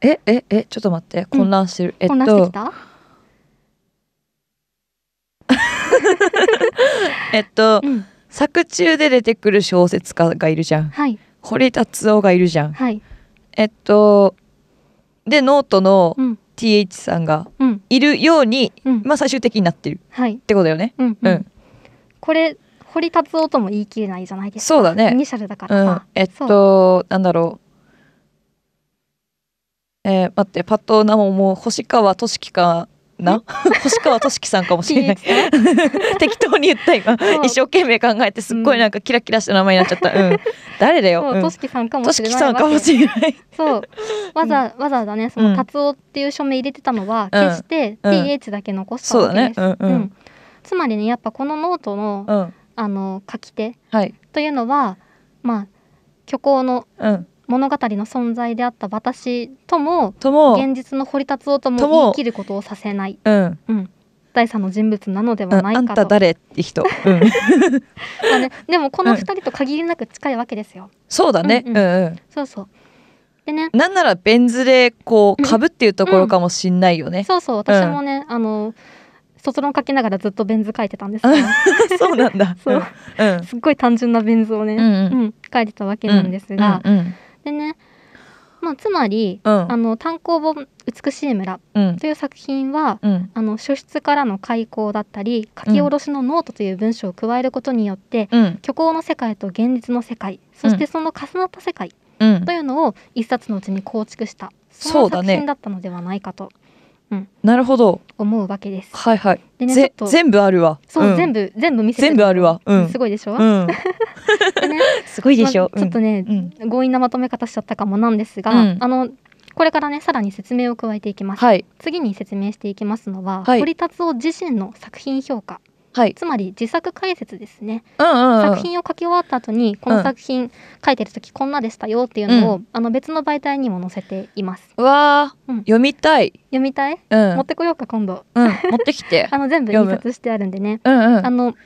えええちょっと待って混乱してる、うん、えっと混乱してきた *laughs* えっと、うん、作中で出てくる小説家がいるじゃん、はい、堀達夫がいるじゃん、はい、えっとでノートの TH さんがいるように、うん、まあ最終的になってる、はい、ってことだよね、うん、うん、これ堀達夫とも言い切れないじゃないですかそうだねイニシャルだからさ、えっとなんだろうえー、待ってパッと名ももう星川俊樹かな *laughs* 星川俊樹さんかもしれない *laughs* *laughs* 適当に言った今一生懸命考えてすっごいなんかキラキラした名前になっちゃった、うん、誰だよ俊樹、さんかもしれないそうわざわざだねそのカツオっていう署名入れてたのは、決して TH だけ残したわけです、うんうん、つまりねやっぱこのノートの、あの書き手はい、というのは、まあ虚構の、うん物語の存在であった私ともとも現実の堀達夫とも言い切ることをさせない、うん、うん、第三の人物なのではないかとあんた誰って人、*laughs* うんだね、でもこの二人と限りなく近いわけですよ、うん、そうだね、うん、うん、そうそうでねなんならベンズでこうかぶっていうところかもしんないよね、そうそう私もね、あの卒論書きながらずっとベンズ書いてたんですけど *laughs* そうなんだそう、すっごい単純なベンズをね、うんうん、書いてたわけなんですが、うんうんうんでねまあ、つまり、うん、あの単行本「美しい村」という作品は、うん、あの書室からの開口だったり書き下ろしのノートという文章を加えることによって、うん、虚構の世界と現実の世界そしてその重なった世界というのを一冊のうちに構築した、その作品だったのではないかと。うん、なるほど思うわけです。はいはい。でね、全部あるわ。そう、全部全部見せて全部あるわ。うん、すごいでしょ。う *laughs* ね、すごいでしょ。ちょっとね、強引なまとめ方しちゃったかもなんですが、あのこれからねさらに説明を加えていきます。はい、次に説明していきますのは、はい、堀達夫自身の作品評価はい、つまり自作解説ですね、うんうんうん、作品を書き終わった後にこの作品書いてる時こんなでしたよっていうのを、うん、あの別の媒体にも載せていますうわ、うん、読みたい読みたい、うん、持ってこようか今度、うん、持ってきて *laughs* あの全部印刷してあるんでね、うんうん、あの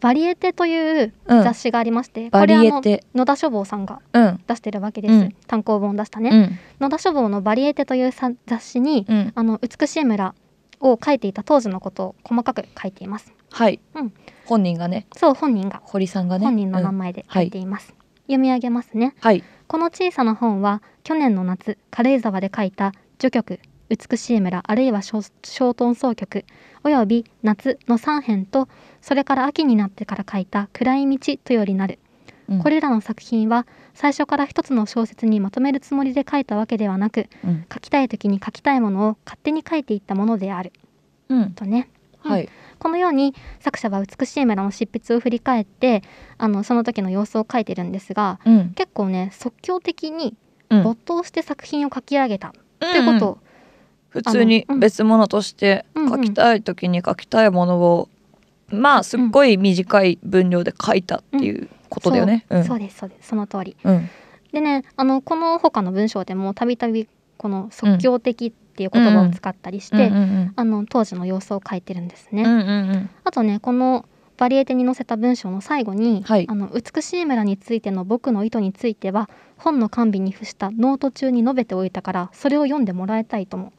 バリエテという雑誌がありまして、うん、これあの野田書房さんが出してるわけです、うん、単行本出したね、うん、野田書房のバリエテという雑誌に、あの美しい村を書いていた当時のことを細かく書いています。はい、うん、本人がねそう本人が堀さんがね本人の名前で書いています、うんはい、読み上げますね、はい、この小さな本は去年の夏軽井沢で書いた序曲「美しい村」あるいはショー奏曲および「夏」の3編とそれから秋になってから書いた「暗い道」とよりなる、うん、これらの作品は最初から一つの小説にまとめるつもりで書いたわけではなく、うん、書きたい時に書きたいものを勝手に書いていったものである、うん、とね、はい、このように作者は美しい村の執筆を振り返ってあのその時の様子を書いてるんですが、うん、結構ね即興的に没頭して作品を書き上げたということを、うんうん、普通に別物として書きたい時に書きたいものを、うんうん、まあすっごい短い分量で書いたっていうことだよね。そううん、そうですそうですその通り。うん、でねあのこの他の文章でもたびたびこの即興的っていう言葉を使ったりして、あの当時の様子を書いてるんですね。あとねこのバリエテに載せた文章の最後に、はい、あの美しい村についての僕の意図については本の完備に付したノート中に述べておいたからそれを読んでもらいたいとも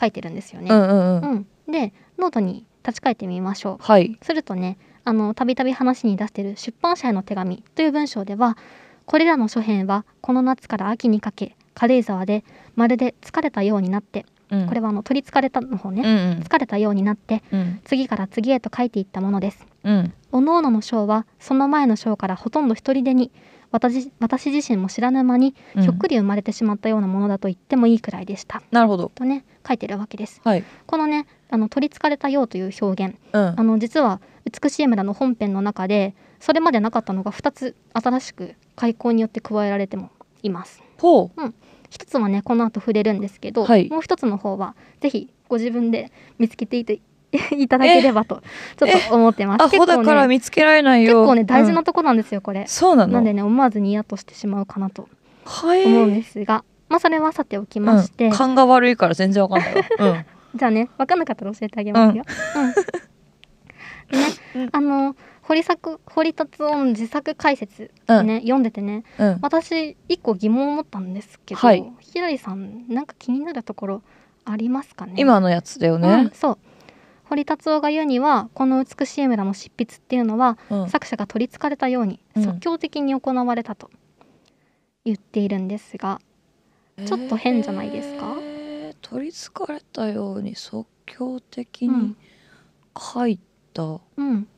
書いてるんですよね。うん、でノートに立ち返ってみましょう。はい、するとねあのたびたび話に出している出版社への手紙という文章ではこれらの書編はこの夏から秋にかけ軽井沢でまるで疲れたようになって、うん、これはあの取りつかれたの方ね、うんうん、疲れたようになって、うん、次から次へと書いていったものです、うん、おのおのの章はその前の章からほとんど一人でに私私自身も知らぬ間にひょっくり生まれてしまったようなものだと言ってもいいくらいでした、うん、なるほどとね書いてるわけです、はい、このねあの取りつかれたようという表現、うん、あの実は「美しい村」の本編の中でそれまでなかったのが2つ新しく開口によって加えられてもいます。ほう、うん、一つはねこの後触れるんですけど、はい、もう一つの方はぜひご自分で見つけていて *laughs* いただければとちょっと思ってます。結構、ね、から見つけられないよ。結構ね大事なとこなんですよ、うん、これ。そうなの。なんでね思わずにヤとしてしまうかなと思うんですが、まあそれはさておきまして。うん、勘が悪いから全然わかんない。うんじゃあね分かんなかったら教えてあげますよ。でね、あの堀作堀達夫の自作解説ね、うん、読んでてね、うん、私一個疑問を持ったんですけど、はい、ひらりさんなんか気になるところありますかね今のやつだよね、うん、そう堀達夫が言うにはこの「美しい村」の執筆っていうのは、作者が取りつかれたように即興的に行われたと言っているんですが、ちょっと変じゃないですか、えー取りつかれたように即興的に書いた、うん、うん、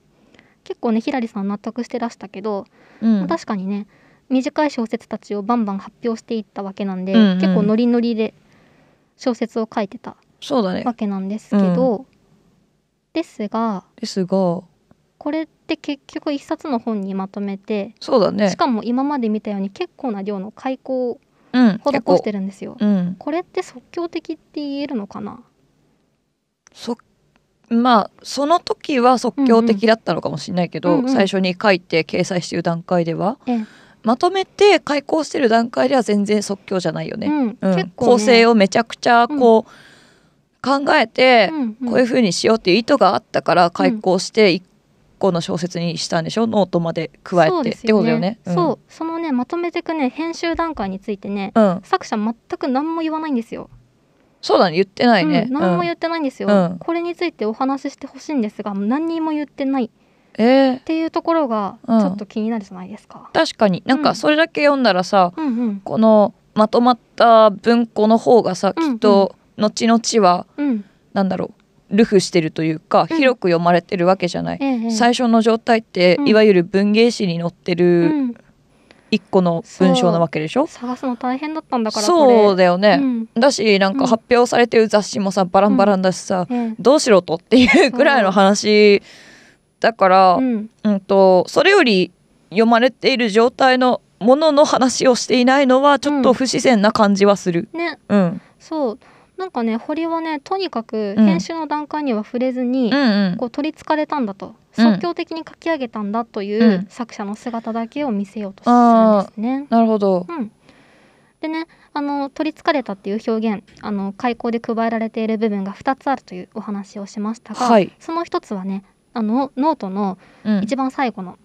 結構ねひらりさん納得してらしたけど、うん、確かにね短い小説たちをバンバン発表していったわけなんで、うんうん、結構ノリノリで小説を書いてたわけなんですけど、ですがですがこれって結局一冊の本にまとめてそうだねしかも今まで見たように結構な量の開口うん、施してるんですよ、うん、これって即興的って言えるのかなそまあその時は即興的だったのかもしれないけど、うんうん、最初に書いて掲載してる段階では、ええ、まとめて開講してる段階では全然即興じゃないよね。うんうんね、構成をめちゃくちゃこう、考えて、こういうふうにしようっていう意図があったから開講して一個の小説にしたんでしょノートまで加えて、ね、ってことだよね。うん、そうそのねまとめてくね編集段階についてね、うん、作者全く何も言わないんですよ。そうだね言ってないね、うん、何も言ってないんですよ、これについてお話ししてほしいんですが何にも言ってない、えー、っていうところがちょっと気になるじゃないですか、確かになんかそれだけ読んだらさ、うんうん、このまとまった文庫の方がさきっと後々は、うん、なんだろう流布してるというか、広く読まれてるわけじゃない、うん最初の状態って、いわゆる文芸誌に載ってる一個の文章なわけでしょ、探すの大変だったんだからそうだよね、だしなんか発表されてる雑誌もさバランバランだしさ、どうしろとっていうぐらいの話だから、うんとそれより読まれている状態のものの話をしていないのはちょっと不自然な感じはする。ね、うん、そうなんかね堀はねとにかく編集の段階には触れずに、うんこう取りつかれたんだと、うん、即興的に書き上げたんだという作者の姿だけを見せようとするんですね。なるほど、うん、でねあの取りつかれたっていう表現あの開口で加えられている部分が2つあるというお話をしましたが、はい、その1つはねあのノートの一番最後の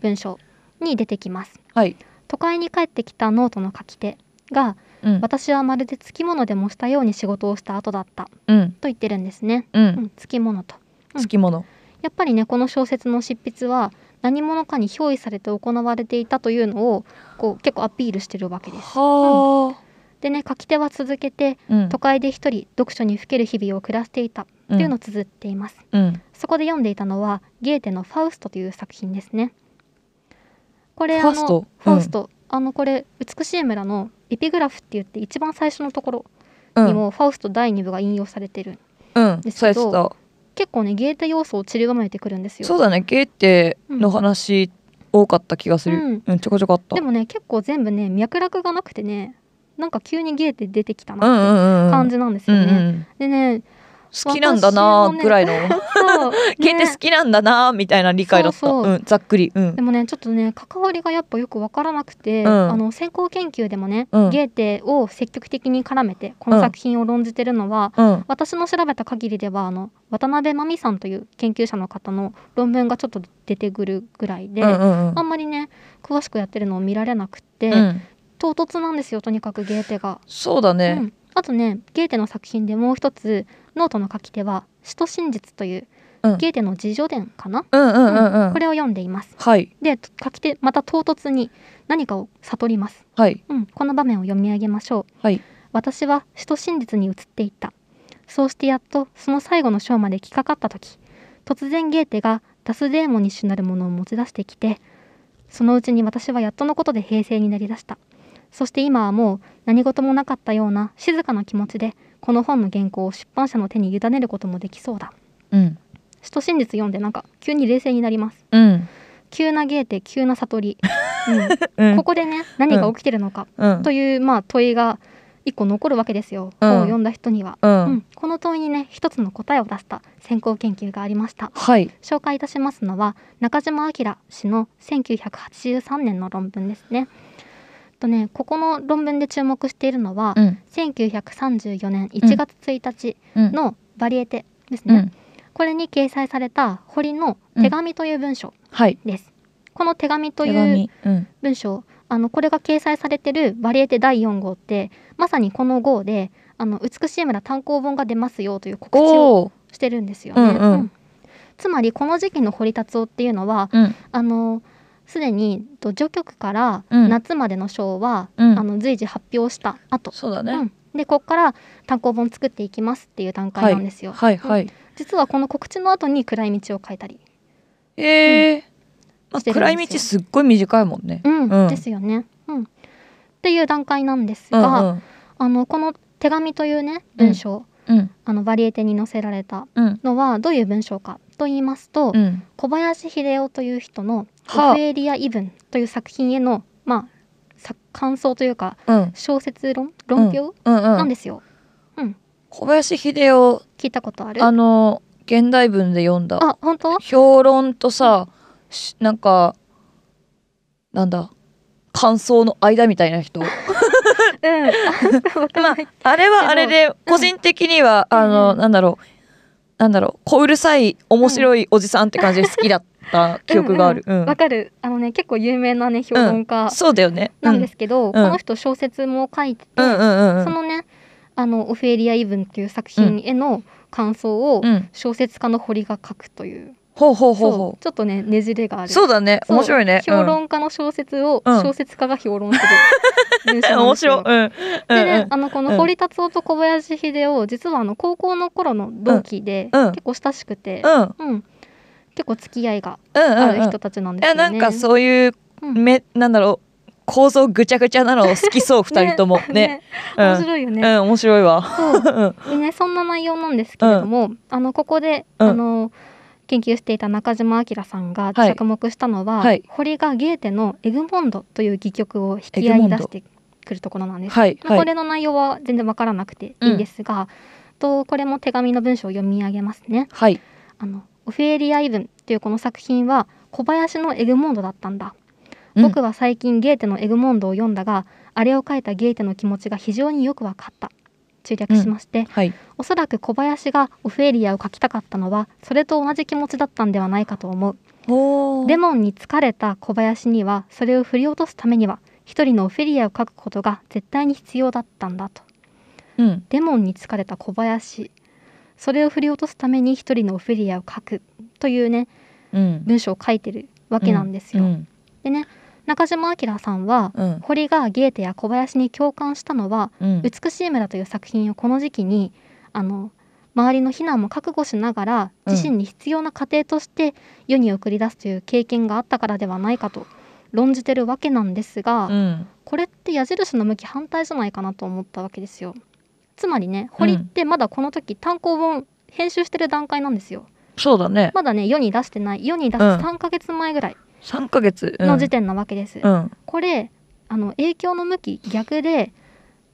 文章に出てきます。うんはい、都会に帰ってきたノートの書き手が「うん、私はまるでつきものでもしたように仕事をした後だった、うん、と言ってるんですね。うん、つきものと、つきものやっぱりねこの小説の執筆は何者かに憑依されて行われていたというのをこう結構アピールしてるわけです。でね書き手は続けて、都会で一人読書にふける日々を暮らしていたというのを綴っています、そこで読んでいたのはゲーテの「ファウスト」という作品ですね。これファウスト、あのこれ「美しい村」のエピグラフって言って一番最初のところにも「ファウスト第2部」が引用されてるんですけど、うん、結構ねゲーテ要素を散りばめてくるんですよ。そうだねゲーテの話、多かった気がする、うん、ちょこちょこあったでもね結構全部ね脈絡がなくてねなんか急にゲーテ出てきたなって感じなんですよね。うんうんうん、でね好きなんだなぐらいの、ね、っ *laughs* て好きなんだなみたいな理解だった、うん、ざっくり、うん、でもねちょっとね関わりがやっぱよく分からなくて、うん、あの先行研究でもね、ゲーテを積極的に絡めてこの作品を論じてるのは、私の調べた限りではあの渡辺真美さんという研究者の方の論文がちょっと出てくるぐらいで、うんうんうん、あんまりね詳しくやってるのを見られなくて、唐突なんですよとにかくゲーテが。そうだね、あとねゲーテの作品でもう一つノートの書き手は「使徒真実」というゲーテの自叙伝かな、うんうんうんうん、これを読んでいます。はい、で書き手また唐突に何かを悟ります、はいうん、この場面を読み上げましょう。はい、私は使徒真実に移っていったそうしてやっとその最後の章まで来かかった時突然ゲーテがダスデーモニッシュなるものを持ち出してきてそのうちに私はやっとのことで平静になりだしたそして今はもう何事もなかったような静かな気持ちでこの本の原稿を出版社の手に委ねることもできそうだ、うん、使徒真実読んでなんか急に冷静になります、うん、急なゲーテ急な悟り、*laughs* うん、ここでね何が起きてるのかという、まあ、問いが一個残るわけですよ、本を読んだ人には、うんこの問いにね一つの答えを出した先行研究がありました、はい、紹介いたしますのは中島明氏の1983年の論文ですね。とねここの論文で注目しているのは、うん、1934年1月1日のバリエテですね、うんうん、これに掲載された堀の手紙という文章です、この手紙という文章、あのこれが掲載されてるバリエテ第4号ってまさにこの号であの美しい村単行本が出ますよという告知をしてるんですよね。うんうん、つまりこの時期の堀達夫っていうのは、あのすでに序曲から夏までの章は、うん、あの随時発表した後そうだね、うん、でここから単行本作っていきますっていう段階なんですよ。はい、はい、はい実はこの告知の後に暗い道を変えたり。えーまあ、暗い道すっごい短いもんね。うんですよね、うん。っていう段階なんですが、うんうん、あのこの「手紙」というね文章、あのバリエテに載せられたのはどういう文章かと言いますと、小林秀夫という人のオフェリア・イブン」という作品への、まあ、感想というか、うん、小説論論評、うんうんうん、なんですよ。うん、小林秀夫聞いたことあるあの現代文で読んだあ本当評論とさなんかなんだ感想の間みたいな人。*laughs* うん、*laughs* まああれはあれで個人的には、うん、あの、なんだろうなんだろう小うるさい面白いおじさんって感じで好きだっった記憶がある。わ、かる。あのね結構有名なね評論家、そうだよね。なんですけど、この人小説も書いてて、そのねあのオフェリアイブンっていう作品への感想を小説家の堀が書くという。ほうほうほうほうちょっとねねじれがあるそうだね面白いね評論家の小説を小説家が評論する、うん、面白い、うん、でね、あのこの堀達夫と小林秀夫実はあの高校の頃の同期で、結構親しくて、うん結構付き合いがある人たちなんですよね。うんうんうん、なんかそういうめ、うん、なんだろう構造ぐちゃぐちゃなの好きそう二人とも *laughs* ねね、面白いよね、うん、面白いわそね、そんな内容なんですけれども、うん、あのここで、あの研究していた中島明さんが着目したのは、はい、堀がゲーテの「エグモンド」という戯曲を引き合い出してくるところなんです、はいはい、これの内容は全然わからなくていいんですが、とこれも手紙の文章を読み上げますね。はい、あのオフェリア・イブン」というこの作品は小林のエグモンドだったんだ、うん、僕は最近ゲーテのエグモンドを読んだがあれを書いたゲーテの気持ちが非常によく分かった中略しまして、うんはい、おそらく小林がオフェリアを書きたかったのはそれと同じ気持ちだったんではないかと思うレモンに疲れた小林にはそれを振り落とすためには一人のオフェリアを書くことが絶対に必要だったんだと、うん、レモンに疲れた小林それを振り落とすために一人のオフェリアを書くというね、うん、文章を書いてるわけなんですよ。うん、でね中島明さんは、うん、堀がゲーテや小林に共感したのは「美しい村」という作品をこの時期にあの周りの非難も覚悟しながら自身に必要な過程として世に送り出すという経験があったからではないかと論じてるわけなんですが、これって矢印の向き反対じゃないかなと思ったわけですよ。つまりね堀ってまだこの時単行本編集してる段階なんですよ。そうだねまだね世に出してない世に出す3か月前ぐらい3ヶ月の時点なわけです。うん、これあの影響の向き逆で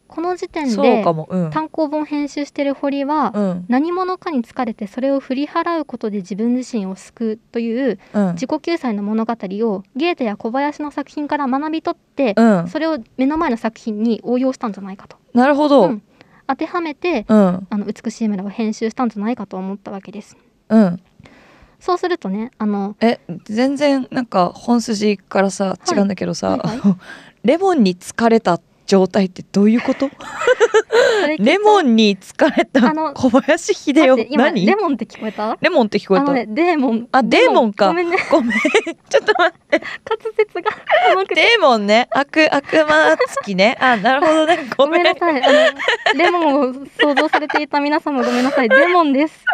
この時点で単行本編集してる堀は何者かに疲れてそれを振り払うことで自分自身を救うという自己救済の物語をゲーテや小林の作品から学び取ってそれを目の前の作品に応用したんじゃないかと。なるほど、うん、当てはめて、うん、あの美しい村を編集したんじゃないかと思ったわけです。うん、そうするとねあのえ全然なんか本筋からさ違うんだけどさ、はいはいはい、レモンに疲れた状態ってどういうことレモンに疲れた小林秀夫何レモンって聞こえたレモンって聞こえた、ね、デーモンあデーモンかごめん、ね、ごめん *laughs* ちょっと待って滑舌がデーモンね悪悪魔つきねあなるほどね *laughs* ごめんなさいレモンを想像されていた皆さんもごめんなさいデモンです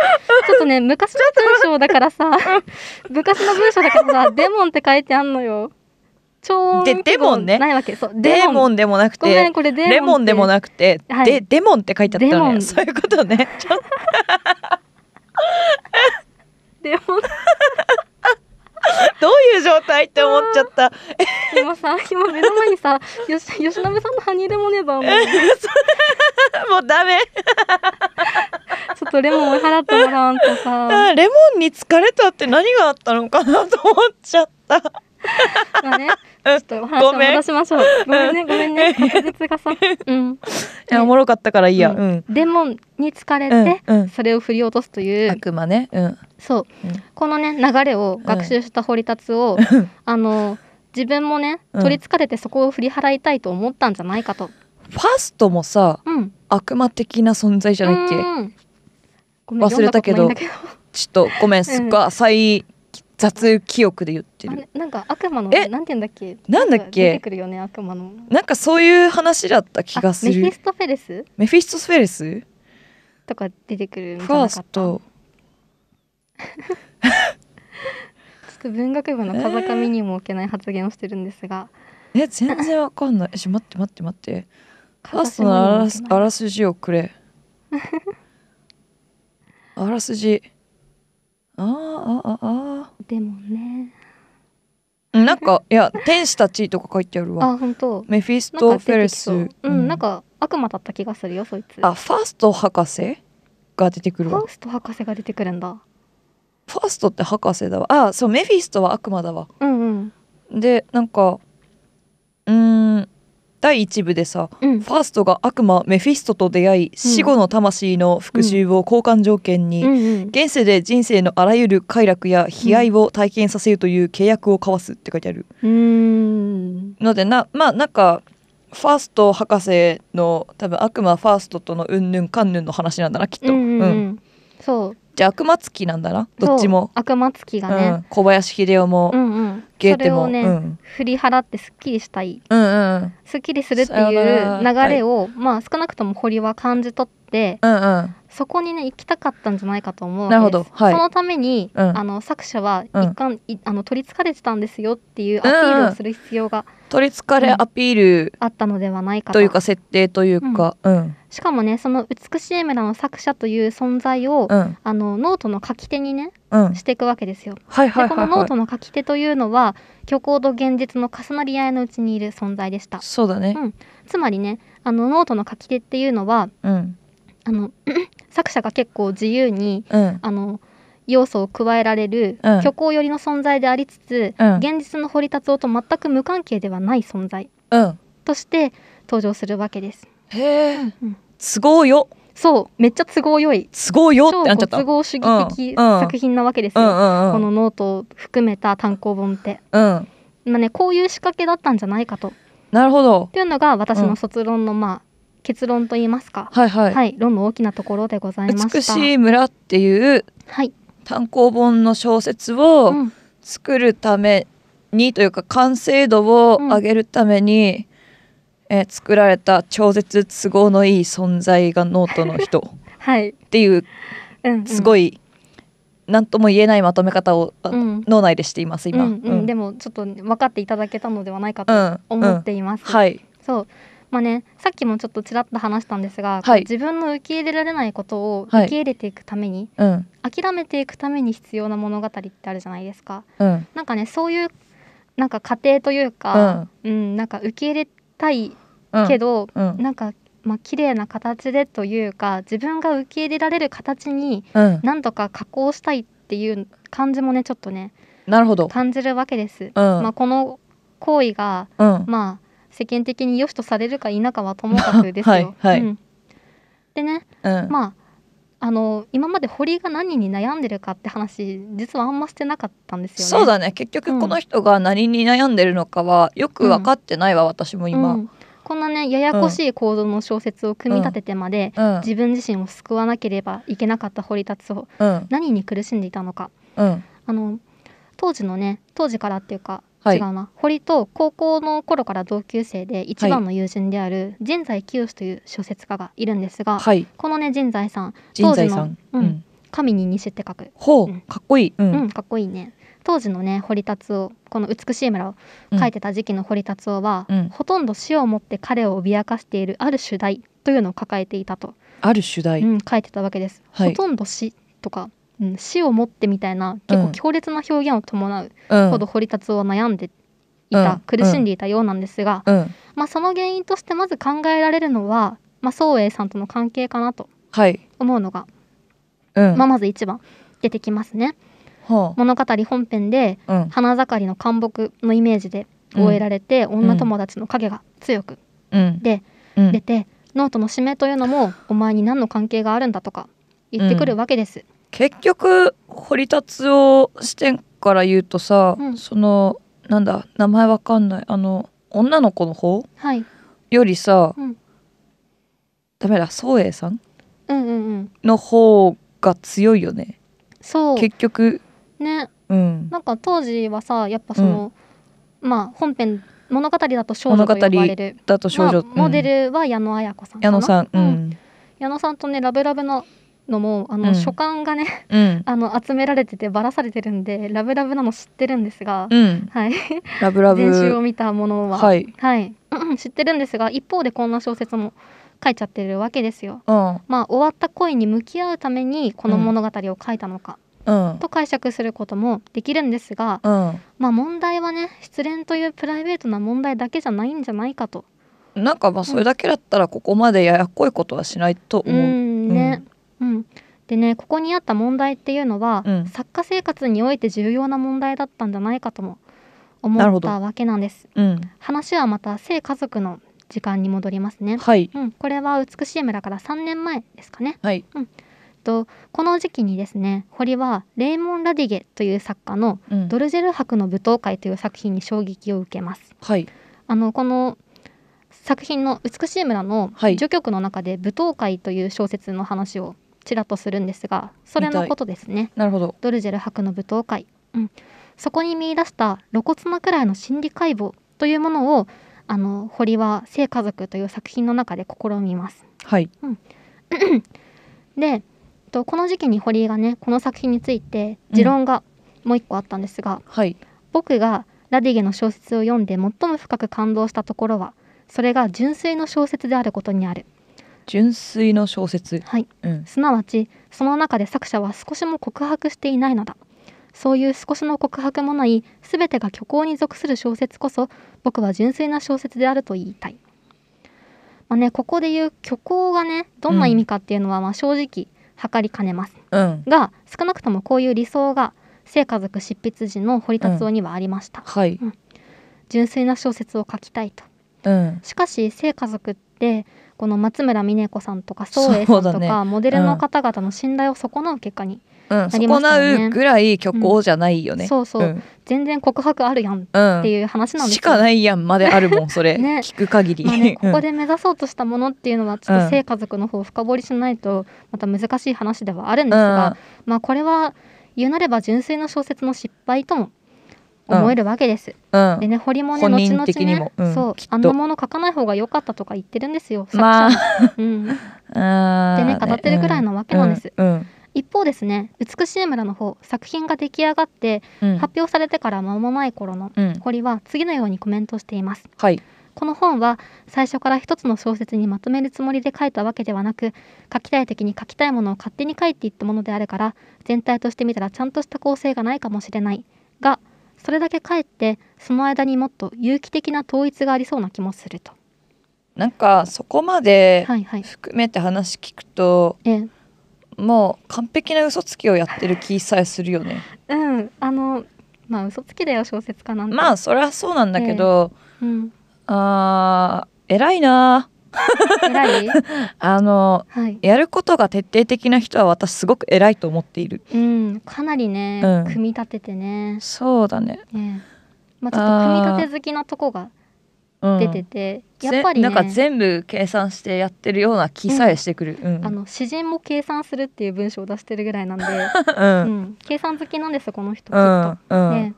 ちょっとね昔の文章だからさ *laughs* 昔の文章だからさデモンって書いてあんのよ超音で、デモンね。ないわけ。そう。デモンでもなくて、ごめんこれデモンレモンでもなくて、はいで、デモンって書いてあったのね。そういうことね。ちょっとでも、どういう状態って思っちゃった。今さ、今目の前にさ、よし、吉野部さんのハニーレモネーもう、*laughs* もうダメ。ちょっとレモンを払ってもらわんとさ、*laughs* レモンに疲れたって何があったのかなと思っちゃった。まあね、ちょっとお話を戻しましょうごめんねごめんね確実がさ、うん、いやおもろかったからいいや、うん、デモンに疲れてそれを振り落とすという、悪魔ね、うん、そう、このね流れを学習した堀達を、あの自分もね取りつかれてそこを振り払いたいと思ったんじゃないかと、ファーストもさ、悪魔的な存在じゃないっけ忘れたけどちょっとごめんすっごい浅い雑記憶で言ってるなんか悪魔のえなんて言うんだっけなんだっけ出てくるよね悪魔のなんかそういう話だった気がするメフィストフェレスメフィストフェレスとか出てくるファースト *laughs* ちょっと文学部の風上にも置けない発言をしてるんですが、えー、全然わかんない待って待って待ってファーストのあらすじをくれ *laughs* あらすじあああああでもねなんかいや天使たちとか書いてあるわあ本当メフィストフェレスうん、うん、なんか悪魔だった気がするよそいつあファースト博士が出てくるわファースト博士が出てくるんだファーストって博士だわあそうメフィストは悪魔だわうんうんでなんかうん第1部でさ、うん、ファーストが悪魔メフィストと出会い、死後の魂の復讐を交換条件に、うんうん、現世で人生のあらゆる快楽や悲哀を体験させるという契約を交わすって書いてある。のでなまあなんかファースト博士の多分悪魔ファーストとのうんぬんかんぬんの話なんだなきっと。うん、うん、そうじゃあ悪魔末きなんだなどっちも悪末期がね、うん、小林秀夫も、うんうん、ゲーテも、ねうん、振り払ってすっきりしたい、うんうん、すっきりするっていう流れを、はい、まあ少なくとも堀は感じ取って、うんうん、そこにね行きたかったんじゃないかと思うなるほど、はい、そのために、あの作者は一貫、あの取り憑かれてたんですよっていうアピールをする必要が、うん取りつかれアピール、あったのではないかというか設定というか、うんしかもねその「美しい村」の作者という存在を、うん、あのノートの書き手にね、うん、していくわけですよ。はいはいこのノートの書き手というのは虚構と現実の重なり合いのうちにいる存在でした。そうだね、うん、つまりねあのノートの書き手っていうのは、あの *clears throat* 作者が結構自由に、あの要素を加えられる虚構寄りの存在でありつつ、うん、現実の堀達夫と全く無関係ではない存在として登場するわけです。へー、うん、都合よそうめっちゃ都合よい都合よってなっちゃった都合主義的作品なわけですよ、うんうん、このノートを含めた単行本って、うん、まあねこういう仕掛けだったんじゃないかとなるほどっていうのが私の卒論のまあ、結論と言いますか、はいはい、はい、論の大きなところでございました。美しい村っていう、はい、単行本の小説を作るためにというか完成度を上げるために、うん、えー、作られた超絶都合のいい存在がノートの人 *laughs* はい、っていうすごい何とも言えないまとめ方を、脳内でしています今、うん、でもちょっと分かっていただけたのではないかと思っています。はいそうまあね、さっきもちょっとちらっと話したんですが、はい、自分の受け入れられないことを受け入れていくために、はいうん、諦めていくために必要な物語ってあるじゃないですか。うん、なんかねそういうなんか過程というか、うん、うん、なんか受け入れたいけど、うん、なんかまあ綺麗な形でというか自分が受け入れられる形になんとか加工したいっていう感じもねちょっとねなるほど感じるわけです。まあ、この行為が、まあ世間的に良しとされるか否かはともかくですよ。はいはいうん、でね、うん、まああの今まで堀が何に悩んでるかって話実はあんましてなかったんですよね。そうだね結局この人が何に悩んでるのかはよく分かってないわ、うん、私も今、うん、こんなねややこしい行動の小説を組み立ててまで、うん、自分自身を救わなければいけなかった堀達夫、何に苦しんでいたのか、あの当時のね当時からっていうかはい、違うな堀と高校の頃から同級生で一番の友人である陣在清という小説家がいるんですが、はい、このね神西さん当時の、うん、神に西って書くほう、うん、かっこいい、うん、うん、かっこいいね当時のね堀達夫この「美しい村」を書いてた時期の堀達夫は、うん、ほとんど死をもって彼を脅かしているある主題というのを抱えていたとある主題、うん、書いてたわけです、はい、ほとんど死とかうん、死をもってみたいな結構強烈な表現を伴うほど堀達夫は悩んでいた、苦しんでいたようなんですが、まあ、その原因としてまず考えられるのは、まあ、宗さんとの関係かなと思うのが、はい、まあ、まず一番出てきますね。物語本編で、花盛りの陥木のイメージで終えられて、女友達の影が強く、で、出てノートの締めというのもお前に何の関係があるんだとか言ってくるわけです。結局堀達夫視点から言うとさ、うん、そのなんだ名前わかんないあの女の子の方、はい、よりさ、うん、ダメだ宗英さん,、うんうんうん、の方が強いよね。そう結局ね、うん、なんか当時はさやっぱその、うん、まあ本編物語だと少女と呼ばれるだと少女、まあ、モデルは矢野綾子さん矢野さん、うん、矢野さんとねラブラブののもあの、うん、書簡がね、うん、*laughs* あの集められててばらされてるんでラブラブなの知ってるんですが、うん、はい、ラブラブ全集 *laughs* を見たものは、はい、はい、知ってるんですが一方でこんな小説も書いちゃってるわけですよ。まあ終わった恋に向き合うためにこの物語を書いたのか、と解釈することもできるんですが、まあ問題はね失恋というプライベートな問題だけじゃないんじゃないかと。なんかまあそれだけだったらここまでややこいことはしないと思う。うん、ね、うん、でねここにあった問題っていうのは、うん、作家生活において重要な問題だったんじゃないかとも思ったわけなんです。うん、話はまた性家族の時間に戻りますね、はい、うん、これは美しい村から3年前ですかね、はい、うん、とこの時期にですね堀はレーモン・ラディゲという作家の「ドルジェル博の舞踏会」という作品に衝撃を受けます。はい、あのこの作品の「美しい村」の序曲の中で「舞踏会」という小説の話をちらっとするんですがそれのことですねなるほどドルジェル博の舞踏会、うん、そこに見出した露骨なくらいの心理解剖というものをあの堀は「性家族」という作品の中で試みます。はい、うん、*clears throat* でとこの時期に堀井がねこの作品について持論がもう一個あったんですが、うんはい、僕がラディゲの小説を読んで最も深く感動したところはそれが純粋の小説であることにある純粋の小説、はい、うん、すなわちその中で作者は少しも告白していないのだそういう少しの告白もない全てが虚構に属する小説こそ僕は純粋な小説であると言いたい。まあね、ここでいう虚構がねどんな意味かっていうのはま正直測りかねます、うん、が少なくともこういう理想が「聖家族執筆時」の堀達夫にはありました、うんはい、うん、純粋な小説を書きたいと、うん、しかし「聖家族」ってこの松村美音子さんとか宗栄さんとか、ね、モデルの方々の信頼を損なう結果になりましたね、うん、損なうぐらい虚構じゃないよね、うん、そうそう、うん、全然告白あるやんっていう話なんです、ね、しかないやんまであるもんそれ、*laughs* ね、聞く限り、ね、ここで目指そうとしたものっていうのはちょっと性家族の方深掘りしないとまた難しい話ではあるんですが、まあこれは言うなれば純粋な小説の失敗とも思えるわけです。うん、でね堀もね後々ね、うん、そうあんなもの書かない方が良かったとか言ってるんですよ作者、まあ、*laughs* うん、でね語ってるぐらいなわけなんです。一方ですね美しい村の方作品が出来上がって、発表されてから間もない頃の堀は次のようにコメントしています。はいこの本は最初から一つの小説にまとめるつもりで書いたわけではなく書きたい時に書きたいものを勝手に書いていったものであるから全体として見たらちゃんとした構成がないかもしれないがそれだけかえってその間にもっと有機的な統一がありそうな気もすると。なんかそこまで含めて話聞くと、はいはい、もう完璧な嘘つきをやってる気さえするよね。うんあのまあ嘘つきだよ小説家なんて。まあそれはそうなんだけど、えーうん、あ偉いな偉いあの、はい、やることが徹底的な人は私すごく偉いと思っているうんかなりね、うん、組み立ててねそうだね、ね、まあちょっと組み立て好きなとこが出てて、うん、やっぱり、ね、なんか全部計算してやってるような気さえしてくる、うん、あの詩人も計算するっていう文章を出してるぐらいなんで、*laughs* 計算好きなんですこの人きっと、ね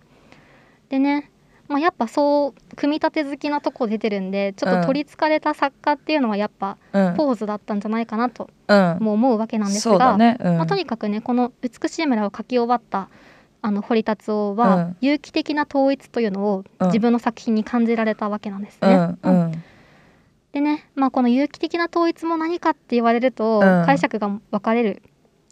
でねまあ、やっぱそう組み立て好きなとこ出てるんでちょっと取りつかれた作家っていうのはやっぱポーズだったんじゃないかなと、もう思うわけなんですが、ねうん、まあ、とにかくねこの「美しい村」を書き終わったあの堀達夫は、有機的な統一というのを自分の作品に感じられたわけなんですね。うん、うん、でね、まあ、この有機的な統一も何かって言われると、解釈が分かれる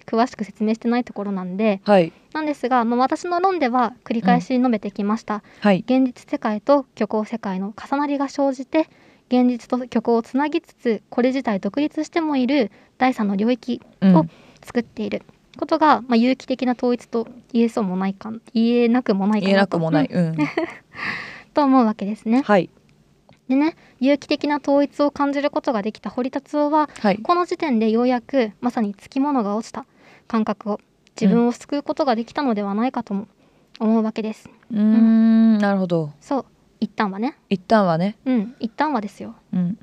詳しく説明してないところなんで、はい、なんですが、まあ、私の論では繰り返し述べてきました、うんはい、現実世界と虚構世界の重なりが生じて現実と虚構をつなぎつつこれ自体独立してもいる第三の領域を作っていることが、うん、まあ、有機的な統一と言えそうもないか言えなくもないかなとと思うわけですね。はいでね有機的な統一を感じることができた堀達夫は、はい、この時点でようやくまさにつきものが落ちた感覚を自分を救うことができたのではないかとも思うわけです。うん、うん、なるほど。そう一旦はね。一旦はね。うん一旦はですよ。うん。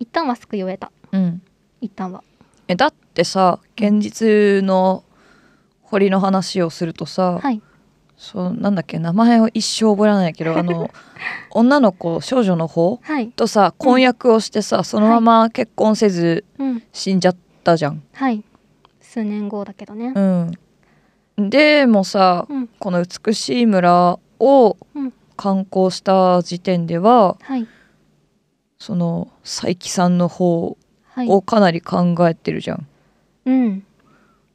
一旦は救いを得た。うん。一旦は。えだってさ現実の堀の話をするとさ、はい、そうなんだっけ名前を一生覚えられないけどあの *laughs* 女の子少女の方、はい、とさ婚約をしてさ、うん、そのまま結婚せず、はい、死んじゃったじゃん。はい数年後だけどね、うん、でもさ、うん、この美しい村を観光した時点では、はい、その佐伯さんの方をかなり考えてるじゃん、はい、うん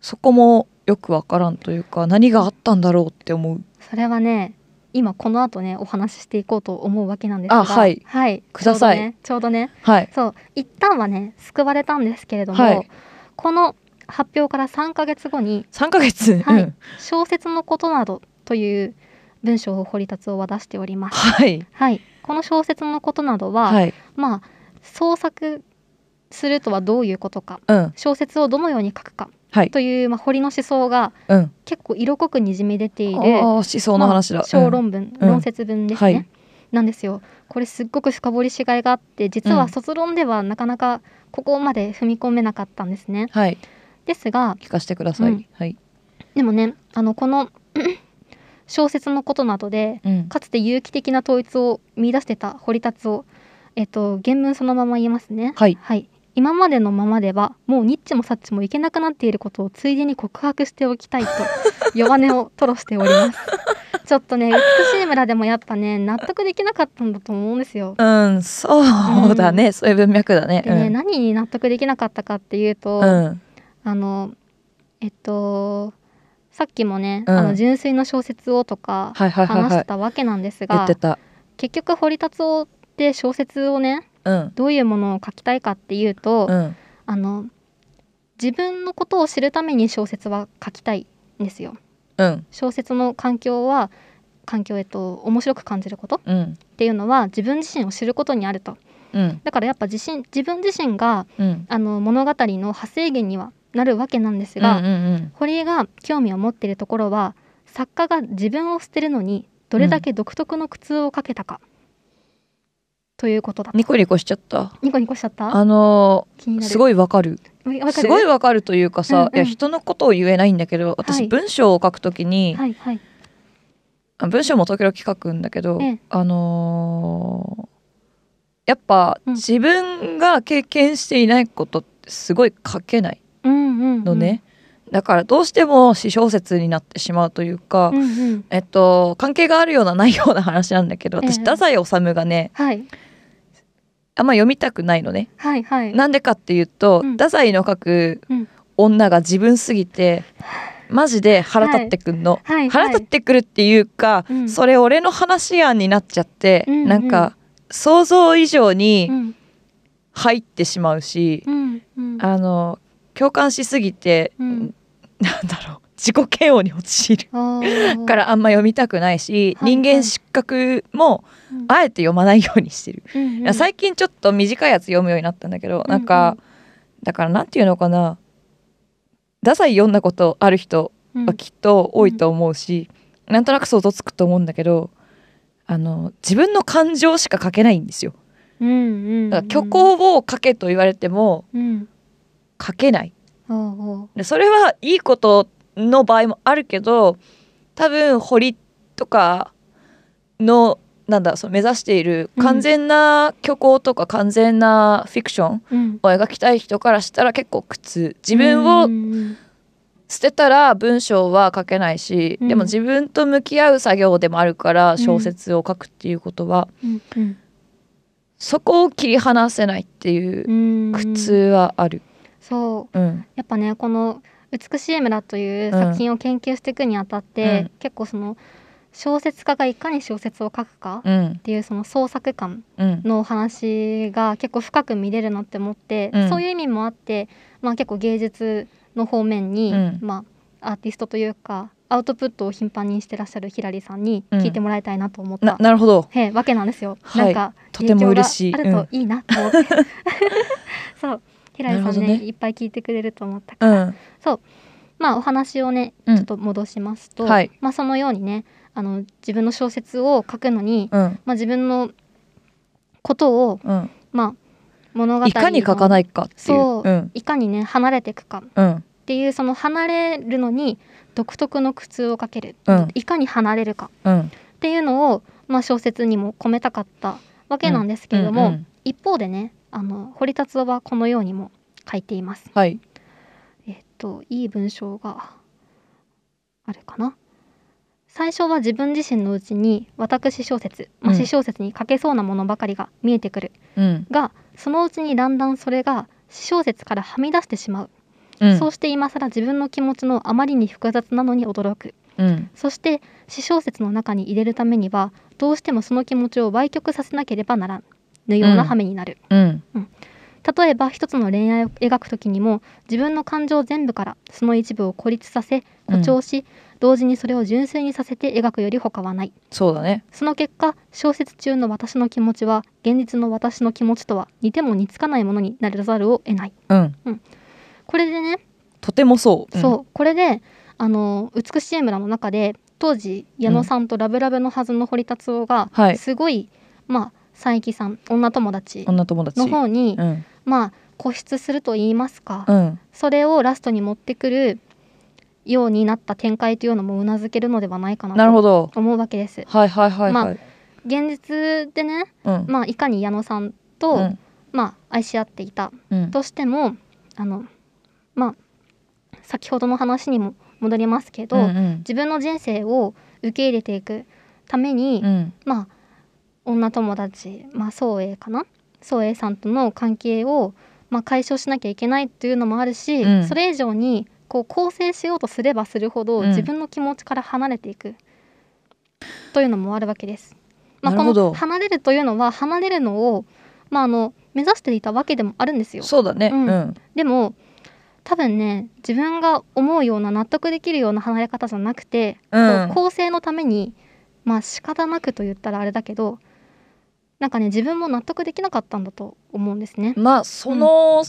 そこもよくわからんというか何があったんだろうって思うそれはね今この後ねお話ししていこうと思うわけなんですがはい、はい、くださいちょうどね、ね、はいそう一旦はね救われたんですけれども、はい、この発表から3か月後に3ヶ月、はい、小説のことなどという文章を堀達夫は出しております、はい、はい、この小説のことなどは、はい、まあ創作するとはどういうことか、うん、小説をどのように書くかという、まあ、堀の思想が、結構色濃くにじみ出ている、思想の話だ、まあ、小論文、うん、論説文ですね、なんですよこれすっごく深掘りしがいがあって実は卒論ではなかなかここまで踏み込めなかったんですね。はいですが聞かせてください、うん、はいでもねあのこの *clears throat* 小説のことなどで、うん、かつて有機的な統一を見出してた堀達を、えっと、原文そのまま言いますね、はい、はい、今までのままではもうニッチもサッチもいけなくなっていることをついでに告白しておきたいと *laughs* 弱音を吐露しておりますちょっとね美しい村でもやっぱね納得できなかったんだと思うんですよ。うんそうだね、うん、そういう文脈だね。でね、うん、何に納得できなかったかっていうと、うんあのえっとさっきもね、うん、あの純粋の小説をとか話したわけなんですが、結局堀達夫って小説をね、うん、どういうものを書きたいかっていうと、うん、あの自分のことを知るために小説は書きたいんですよ。小説の環境は環境へと面白く感じること、っていうのは自分自身を知ることにあると。だからやっぱ自身自分自身が、あの物語の派生源にはなるわけなんですが、うんうんうん、堀江が興味を持っているところは作家が自分を捨てるのにどれだけ独特の苦痛をかけたか、うん、ということだニコニコしちゃったニコニコしちゃったあのー、すごいわかるすごいわかるというかさ、うんうん、いや人のことを言えないんだけど私文章を書くときに、はいはい文章も時々書くんだけど、ええ、あのー、やっぱ、自分が経験していないことってすごい書けないのね、だからどうしても私小説になってしまうというか、うんうん、えっと、関係があるようなないような話なんだけど私、太宰治がね、はい、あんま読みたくないのね。はいはい、なんでかっていうと、うん、太宰の書く女が自分すぎて、うん、マジで腹立ってくんの、はいはい腹立ってくるっていうか、それ俺の話案になっちゃって、うん、なんか想像以上に入ってしまうし、うんうん、あの共感しすぎて、うん、なんだろう自己嫌悪に陥る *laughs* からあんま読みたくないし、はいはい、人間失格もあえて読まないようにしてる、うんうん、最近ちょっと短いやつ読むようになったんだけど、うんうん、なんかだから何て言うのかな太宰読んだことある人はきっと多いと思うし、うん、なんとなく想像つくと思うんだけどあの自分の感情しか書けないんですよ。うんうんうん、だから虚構を書けと言われても、うん、書けない。でそれはいいことの場合もあるけど多分堀とかのなんだその目指している完全な虚構とか完全なフィクションを描きたい人からしたら結構苦痛自分を捨てたら文章は書けないし、でも自分と向き合う作業でもあるから小説を書くっていうことは、そこを切り離せないっていう苦痛はある。そう、うん、やっぱねこの「美しい村」という作品を研究していくにあたって、うん、結構その小説家がいかに小説を書くかっていうその創作感のお話が結構深く見れるなって思って、うん、そういう意味もあって、まあ、結構芸術の方面に、まあ、アーティストというかアウトプットを頻繁にしてらっしゃるひらりさんに聞いてもらいたいなと思った、うん、ななるほどへわけなんですよ、はい、なんかとてもしいあるといいなと思って、うん、そう寺井さんね、ね、いっぱい聞いてくれると思ったから、うん、そうまあお話をねちょっと戻しますと、うんはい、まあ、そのようにねあの自分の小説を書くのに、うん、まあ、自分のことを、まあ、物語いかに書かないかっていうそう、いかにね離れていくかっていう、その離れるのに独特の苦痛をかける、いかに離れるかっていうのを、まあ、小説にも込めたかったわけなんですけれども、一方でねあの堀達夫はこのようにも書いています。はい、えっといい文章があるかな。最初は自分自身のうちに私小説、まあ、私小説に書けそうなものばかりが見えてくる、うん、がそのうちにだんだんそれが私小説からはみ出してしまう、うん、そうして今更自分の気持ちのあまりに複雑なのに驚く、うん、そして私小説の中に入れるためにはどうしてもその気持ちを歪曲させなければならん、のような羽目になる、うんうん、例えば一つの恋愛を描く時にも自分の感情全部からその一部を孤立させ誇張し、うん、同時にそれを純粋にさせて描くより他はないそうだねその結果小説中の私の気持ちは現実の私の気持ちとは似ても似つかないものにならざるを得ない、うんうん、これでねとてもそう、そうこれであの美しい村の中で当時矢野さんとラブラブのはずの堀達夫がすごい、まあ佐伯さん女友達の方に、うん、まあ固執すると言いますか、うん、それをラストに持ってくるようになった展開というのもうなずけるのではないかなと思うわけです。はいはいはい、はい、まあ、現実でね、うん、まあ、いかに矢野さんと、うん、まあ、愛し合っていたとしても、あのまあ、先ほどの話にも戻りますけど、うんうん、自分の人生を受け入れていくために、まあ、女友達まあ宗英かな宗英さんとの関係を、まあ、解消しなきゃいけないというのもあるし、うん、それ以上にこう更生しようとすればするほど、自分の気持ちから離れていくというのもあるわけです。まあ、この離れるというのは離れるのを、まあ、あの目指していたわけでもあるんですよ。そうだね、うん、うん、でも多分ね自分が思うような納得できるような離れ方じゃなくて、うん、こうのためにまあ仕方なくと言ったらあれだけどなんかね自分も納得できなかったんだと思うんですね。まあその、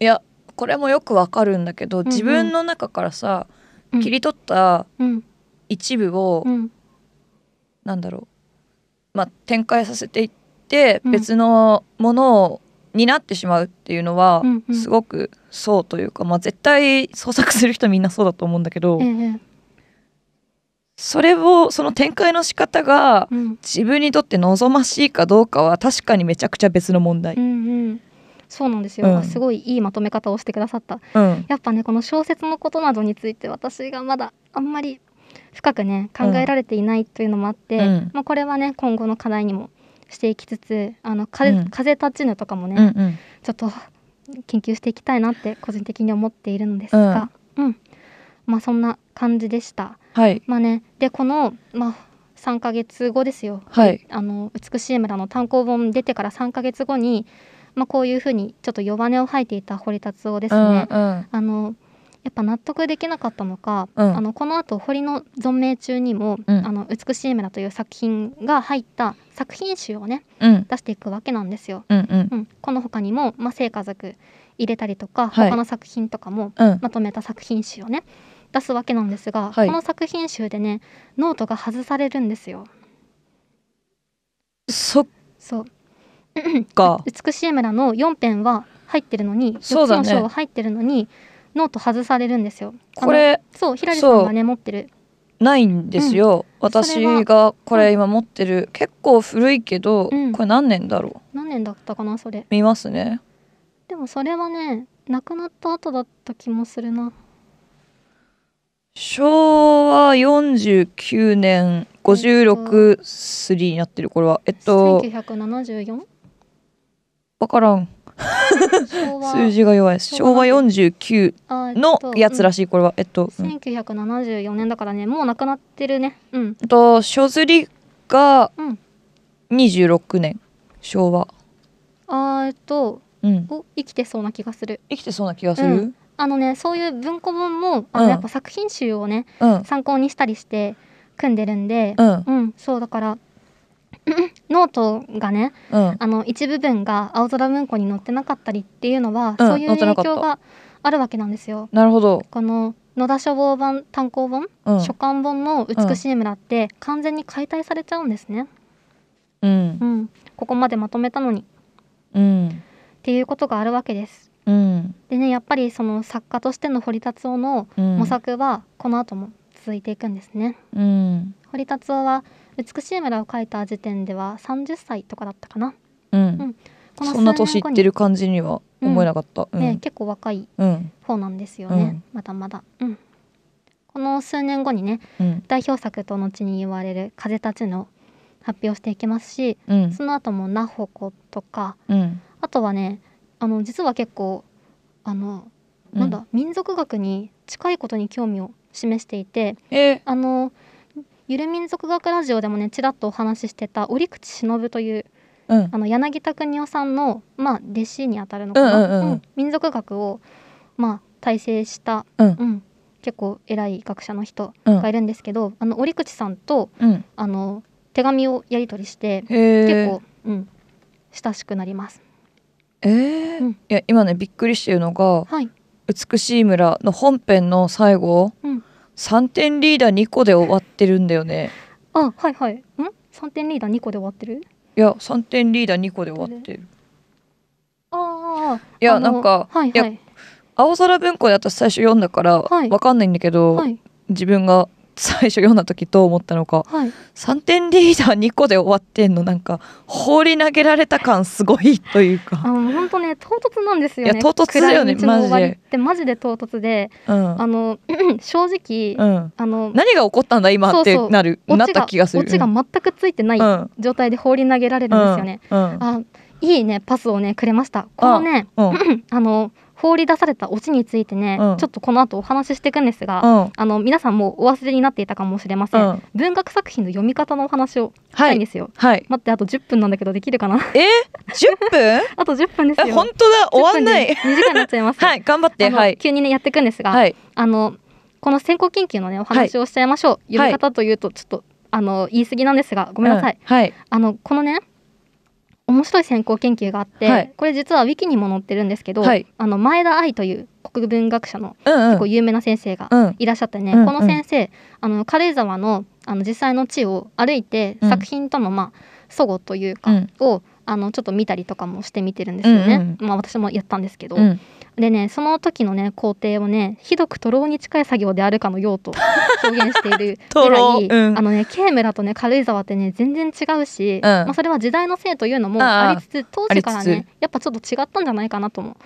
いやこれもよくわかるんだけど、自分の中からさ、切り取った一部を、うん、なんだろう、まあ、展開させていって、別のものを担ってしまうっていうのは、うんうん、すごくそうというか、まあ、絶対創作する人みんなそうだと思うんだけど、それをその展開の仕方が自分にとって望ましいかどうかは確かにめちゃくちゃ別の問題。うんうんそうなんですよ、うん、すごいいいまとめ方をしてくださった、うん、やっぱねこの小説のことなどについて私がまだあんまり深くね考えられていないというのもあって、うん、まあ、これはね今後の課題にもしていきつつあの風,、風立ちぬとかもね、うんうん、ちょっと研究していきたいなって個人的に思っているのですが、うんまあ、そんな感じでした。はい、まあねでこの、まあ、3か月後ですよ、はい、あの美しい村の単行本出てから3か月後に、まあ、こういうふうにちょっと弱音を吐いていた堀達夫ですね、うんうん、あのやっぱ納得できなかったのか、うん、あのこの後堀の存命中にも「うん、あの美しい村」という作品が入った作品集をね、うん、出していくわけなんですよ。うんうんうん、この他にも「まあ、家族」入れたりとか、はい、他の作品とかもまとめた作品集をね、出すわけなんですが、はい、この作品集でねノートが外されるんですよ。そっそう *clears throat* 美しい村の4編は入ってるのに、4つの章は入ってるのにノート外されるんですよ。これそうひらりさんがね持ってるないんですよ、うん、私がこれ今持ってる、うん、結構古いけど、うん、これ何年だろう何年だったかなそれ見ますねでもそれはねなくなった後だった気もするな昭和49年56スリーになってるこれはえっと分からん *laughs* 数字が弱いです昭和49のやつらしいこれはえっと、うん、1974年だからねもうなくなってるねうんと書釣りが26年昭和あえっと、うん、お生きてそうな気がする生きてそうな気がする、うんあのねそういう文庫本もあの、やっぱ作品集をね、うん、参考にしたりして組んでるんで、うん、うん、そうだから *clears throat* ノートがね、あの一部分が青空文庫に載ってなかったりっていうのは、そういう影響があるわけなんですよ。なるほどこの野田書房版単行本、書簡本の「美しい村」って完全に解体されちゃうんですね。うん、ここまでまとめたのに、うん、っていうことがあるわけです。うん、でねやっぱりその作家としての堀達夫の模索はこの後も続いていくんですね。うん、堀達夫は「美しい村」を書いた時点では30歳とかだったかな。うん、うん、そんな年いってる感じには思えなかった、うん、ね、結構若い方なんですよね、まだまだ。うんこの数年後にね、代表作と後に言われる「風立ち」の発表していきますし、その後も「なほこ」とか、あとはねあの実は結構あのなんだ、うん、民族学に近いことに興味を示していて、あのゆる民族学ラジオでもねちらっとお話ししてた折口忍という、うん、あの柳田邦夫さんの、まあ、弟子にあたるのかな、うん、うん、民族学を、まあ、体制した、うん結構偉い学者の人がいるんですけど、あの折口さんと、あの手紙をやり取りして結構、うん、親しくなります。えー、うん、いや今ねびっくりしてるのが、はい、美しい村」の本編の最後、うん、3点リーダー2個で終わってるんだよね。あはいはい。ん ?3 点リーダー2個で終わってるいや3点リーダー2個で終わってる。ああ。いやなんか、はいはい、いや青空文庫で私最初読んだから、はい、わかんないんだけど、はい、自分が最初読んだ時どう思ったのか、はい、3点リーダー2個で終わってんのなんか放り投げられた感すごいというか本当ね唐突なんですよねいや唐突だよねマジででマジで唐突で、うん、あの *clears throat* 正直、うん、あの何が起こったんだ今ってなるなった気がするオチが全くついてない状態で放り投げられるんですよね、うん、あいいねパスをねくれましたこのね、*clears throat* あの放り出されたオチについてね、うん、ちょっとこの後お話ししていくんですが、うん、あの皆さんもお忘れになっていたかもしれません、うん、文学作品の読み方のお話をしたいんですよ、はい、待ってあと10分なんだけどできるかなえ10分 *laughs* あと10分ですよ本当だ終わんない2時間になっちゃいますはい頑張って、はい、急にねやっていくんですが、はい、あのこの先行研究のねお話をしちゃいましょう、読み方というとちょっとあの言い過ぎなんですがごめんなさい、はい、あのこのね面白い先行研究があって、はい、これ実はウィキにも載ってるんですけど、はい、あの前田愛という国文学者の結構有名な先生がいらっしゃってね、うんうん、この先生、あの軽井沢のあの実際の地を歩いて作品とのまあ祖語というかを、あのちょっと見たりとかもしてみてるんですよね、うんうん、まあ、私もやったんですけど、うでねその時のね工程をねひどくとろうに近い作業であるかのようと *laughs* 表現しているぐらい、うん、あのね慶村とね軽井沢ってね全然違うし、うん、まあ、それは時代のせいというのもありつつ当時からねやっぱちょっと違ったんじゃないかなとも,、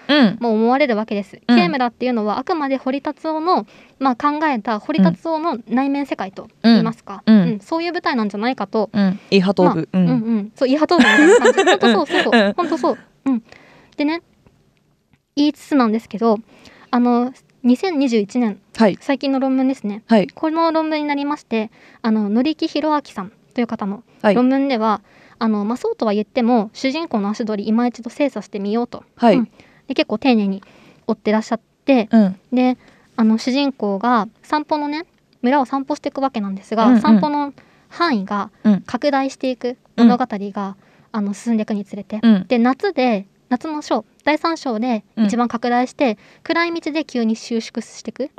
もう思われるわけです。慶村っていうのはあくまで堀達夫の、まあ、考えた堀達夫の内面世界と言いますか、うんそういう舞台なんじゃないかと。イハトーブ、うんうん、そうイハトーブみたいな感じ。本当そうそうそう、本当そう。うん、でね言いつつなんですけどあの2021年、はい、最近の論文ですね、はい、この論文になりましてあの紀木弘明さんという方の論文では、はい、あのまあ、そうとは言っても主人公の足取り今一度精査してみようと、はい、うん、で結構丁寧に追ってらっしゃって、うん、であの主人公が散歩のね村を散歩していくわけなんですが、うんうん、散歩の範囲が拡大していく物語が、うん、あの進んでいくにつれて、で夏で夏の章第3章で一番拡大して、暗い道で急に収縮していく、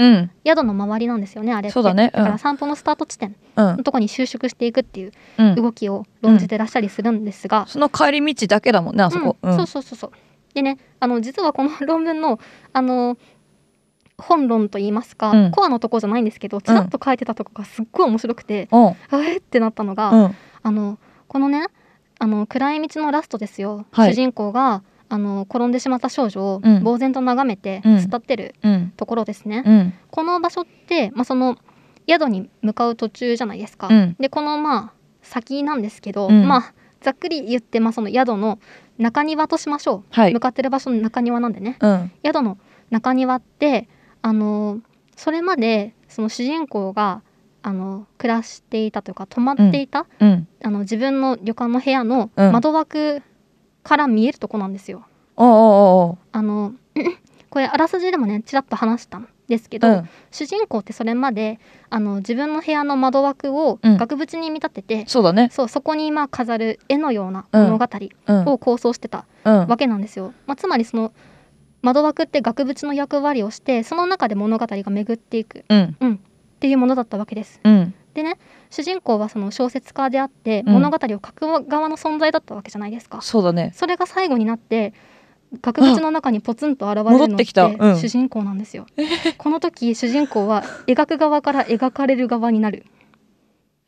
宿の周りなんですよねあれそうだね、だから散歩のスタート地点のとこに収縮していくっていう動きを論じてらっしゃりするんですが、その帰り道だけだもんねあそこ、そうそうそうそうでねあの実はこの論文のあの本論といいますか、コアのとこじゃないんですけどちらっと書いてたとこがすっごい面白くて、あえってなったのが、あのこのねあの暗い道のラストですよ、主人公があの転んでしまった少女を呆然と眺めて突っ立ってるところですね、うんうん、この場所って、まあ、その宿に向かう途中じゃないですか、うん、でこのまあ先なんですけど、まあざっくり言って、まあ、その宿の中庭としましょう、はい、向かってる場所の中庭なんでね、宿の中庭ってあのそれまでその主人公があの暮らしていたというか泊まっていた、あの自分の旅館の部屋の窓枠、から見えるとこなんですよ。おうおうおうあの *laughs* これあらすじでもねちらっと話したんですけど、うん、主人公ってそれまであの自分の部屋の窓枠を額縁に見立てて、うん、そうだねそうそこにまあ飾る絵のような物語を構想してたわけなんですよ。うん、まあ、つまりその窓枠って額縁の役割をしてその中で物語が巡っていく、うんっていうものだったわけです。うんでね主人公はその小説家であって、うん、物語を書く側の存在だったわけじゃないですかそうだねそれが最後になって額縁の中にポツンと現れるのって主人公なんですよ、この時主人公は描く側から描かれる側になる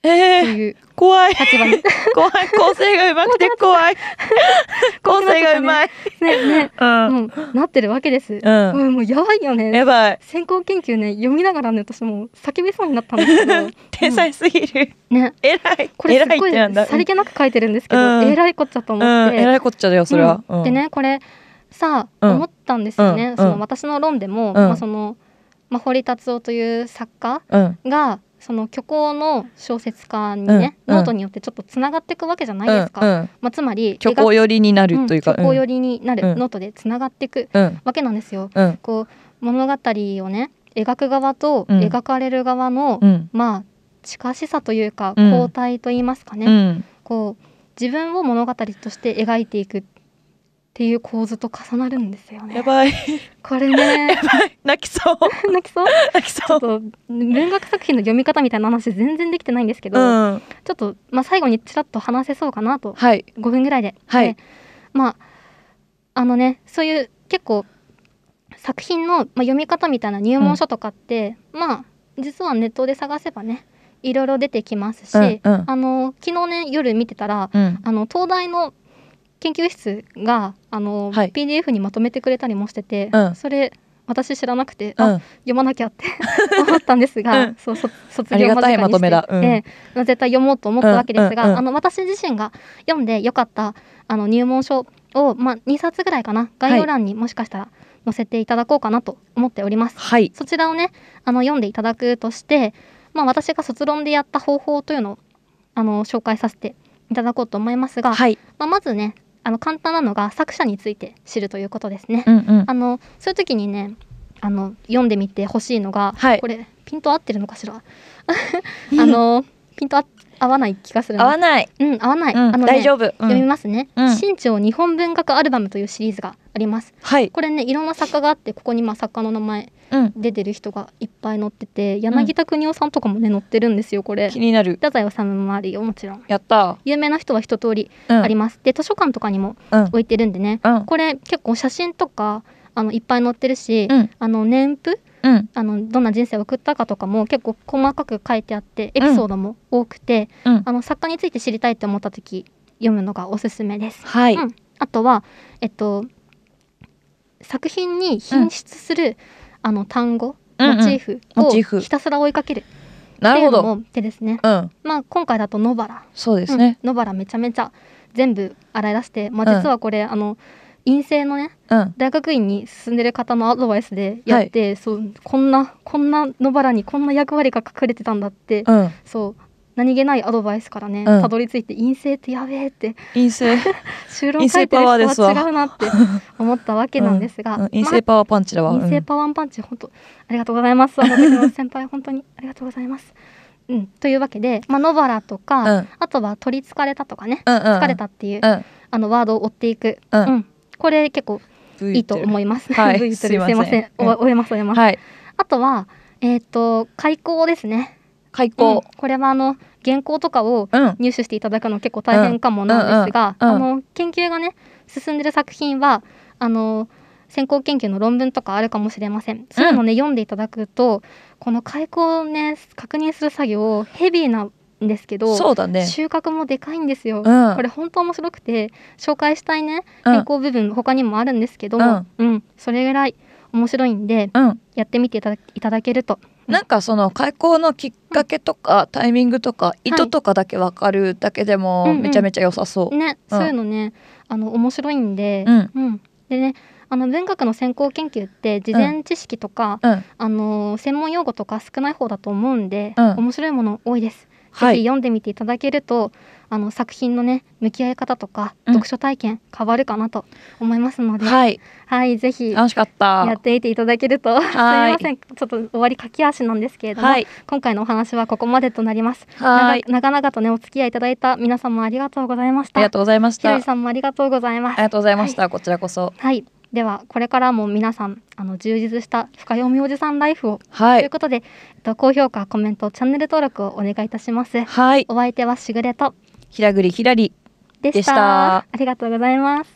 え怖い *laughs* 怖い構成がうまくて怖い *laughs* 構成がうまいねね、うん、なってるわけです、うん、もうやばいよねやばい先行研究ね読みながらね私も叫びそうになったんですけど *laughs* 天才すぎる、うん、ねいこれすごいさりげなく書いてるんですけど、えらいこっちゃと思って、えらいこっちゃだよそれは、でねこれさ思ったんですよね、その私の論でも、まあその堀達夫という作家が、その虚構の小説家にね、うん、ノートによってちょっとつながっていくわけじゃないですか、うん、まあ、つまり虚構寄りになるというか、うん、虚構寄りになる、ノートでつながっていくわけなんですよ。こう物語をね描く側と描かれる側の、まあ近しさというか交代といいますかね、こう自分を物語として描いていくっっていう構図と重なるんですよね。やばい。これね。泣きそう。*laughs* 泣きそう。泣きそう。ちょっと文学作品の読み方みたいな話全然できてないんですけど、うん、ちょっとまあ最後にちらっと話せそうかなと。はい。5分ぐらいで。はい。まああのねそういう結構作品のまあ読み方みたいな入門書とかって、うん、まあ実はネットで探せばね。いろいろ出てきますし、うんうん、あの昨日ね夜見てたら、うん、あの東大の研究室があの、はい、PDF にまとめてくれたりもしてて、うん、それ私知らなくて、うん、読まなきゃって *laughs* 思ったんですが、うそ卒業間近にしてま、うんえ絶対読もうと思ったわけですが、あの私自身が読んでよかったあの入門書を、まあ、2冊ぐらいかな概要欄にもしかしたら載せていただこうかなと思っております。はい、そちらをねあの読んでいただくとして、まあ、私が卒論でやった方法というのをあの紹介させていただこうと思いますが、はい、まあ、まずねあの簡単なのが作者について知るということですね。うんうん、あのそういう時にねあの読んでみてほしいのが、はい、これピント合ってるのかしら *laughs* あのピント合わない気がする合わないうん合わない、うん、あの、ね、大丈夫、うん、読みますね、うん、日本文学アルバムというシリーズがあります、はい、これねいろんな作家があってここにまあ作家の名前出てる人がいっぱい載ってて、うん、柳田邦夫さんとかもね載ってるんですよこれ気になる太宰治もあるよもちろんやった有名な人は一通りあります、うん、で図書館とかにも置いてるんでね、うん、これ結構写真とかあのいっぱい載ってるし、あの年譜うん、あのどんな人生を送ったかとかも結構細かく書いてあってエピソードも多くて、うん、あの作家について知りたいって思った時読むのがおすすめです。はい、うん、あとは、えっと、作品に品質する、あの単語、うんうん、モチーフをひたすら追いかける。なるほど。でですね、うん、まあ今回だと野原。そうですね。うん、野原めちゃめちゃ全部洗い出して、まあ実はこれ、うん、あの陰性のね、うん、大学院に進んでる方のアドバイスでやって、はい、そうこんなこんな野原にこんな役割が隠れてたんだって、そう何気ないアドバイスからね、たどり着いて陰性ってやべえって陰性 *laughs* 収録書いてる人は違うなって思ったわけなんですが、*laughs* 陰性パワーパンチだわ、陰性パワーパンチ本当ありがとうございます先輩本当にありがとうございますうん、というわけで、まあ、野原とか、うん、あとは「取りつかれた」とかね「うんうん、疲れた」っていう、うん、あのワードを追っていく、うん、これ結構いいと思います。はい、*laughs* すいません、終えます終えます。はい、あとはえっ、ー、と開口ですね。開口、うん、これはあの原稿とかを入手していただくの結構大変かもなんですが、あの研究がね進んでる作品はあの先行研究の論文とかあるかもしれません。そういうのね、読んでいただくとこの開口をね確認する作業ヘビーなんですけどそうだ、ね、収穫もでかいんですよ、うん、これ本当面白くて紹介したいね変更部分、他にもあるんですけども、うん、うん、それぐらい面白いんで、やってみていただけるとなんかその開口のきっかけとかタイミングとか意図とかだけ分かるだけでもめちゃめちゃ良さそう。うんうん、ね、うん、そういうのねあの面白いんで、うん、うん、でねあの文学の専攻研究って事前知識とか、うん、あの専門用語とか少ない方だと思うんで、面白いもの多いです。ぜひ読んでみていただけると、はいあの作品のね向き合い方とか、読書体験変わるかなと思いますので、はい、はい、ぜひ楽しかったやっていていただけると *laughs* すみませんちょっと終わり駆け足なんですけれども、はい、今回のお話はここまでとなります長々とねお付き合いいただいた皆さんもありがとうございましたありがとうございましたさんもありがとうございますありがとうございました、はい、こちらこそはいではこれからも皆さんあの充実した深読みおじさんライフを、はい、ということで、えっと、高評価コメントチャンネル登録をお願いいたします、はい、お相手はしぐれと平栗ひらりでしたありがとうございます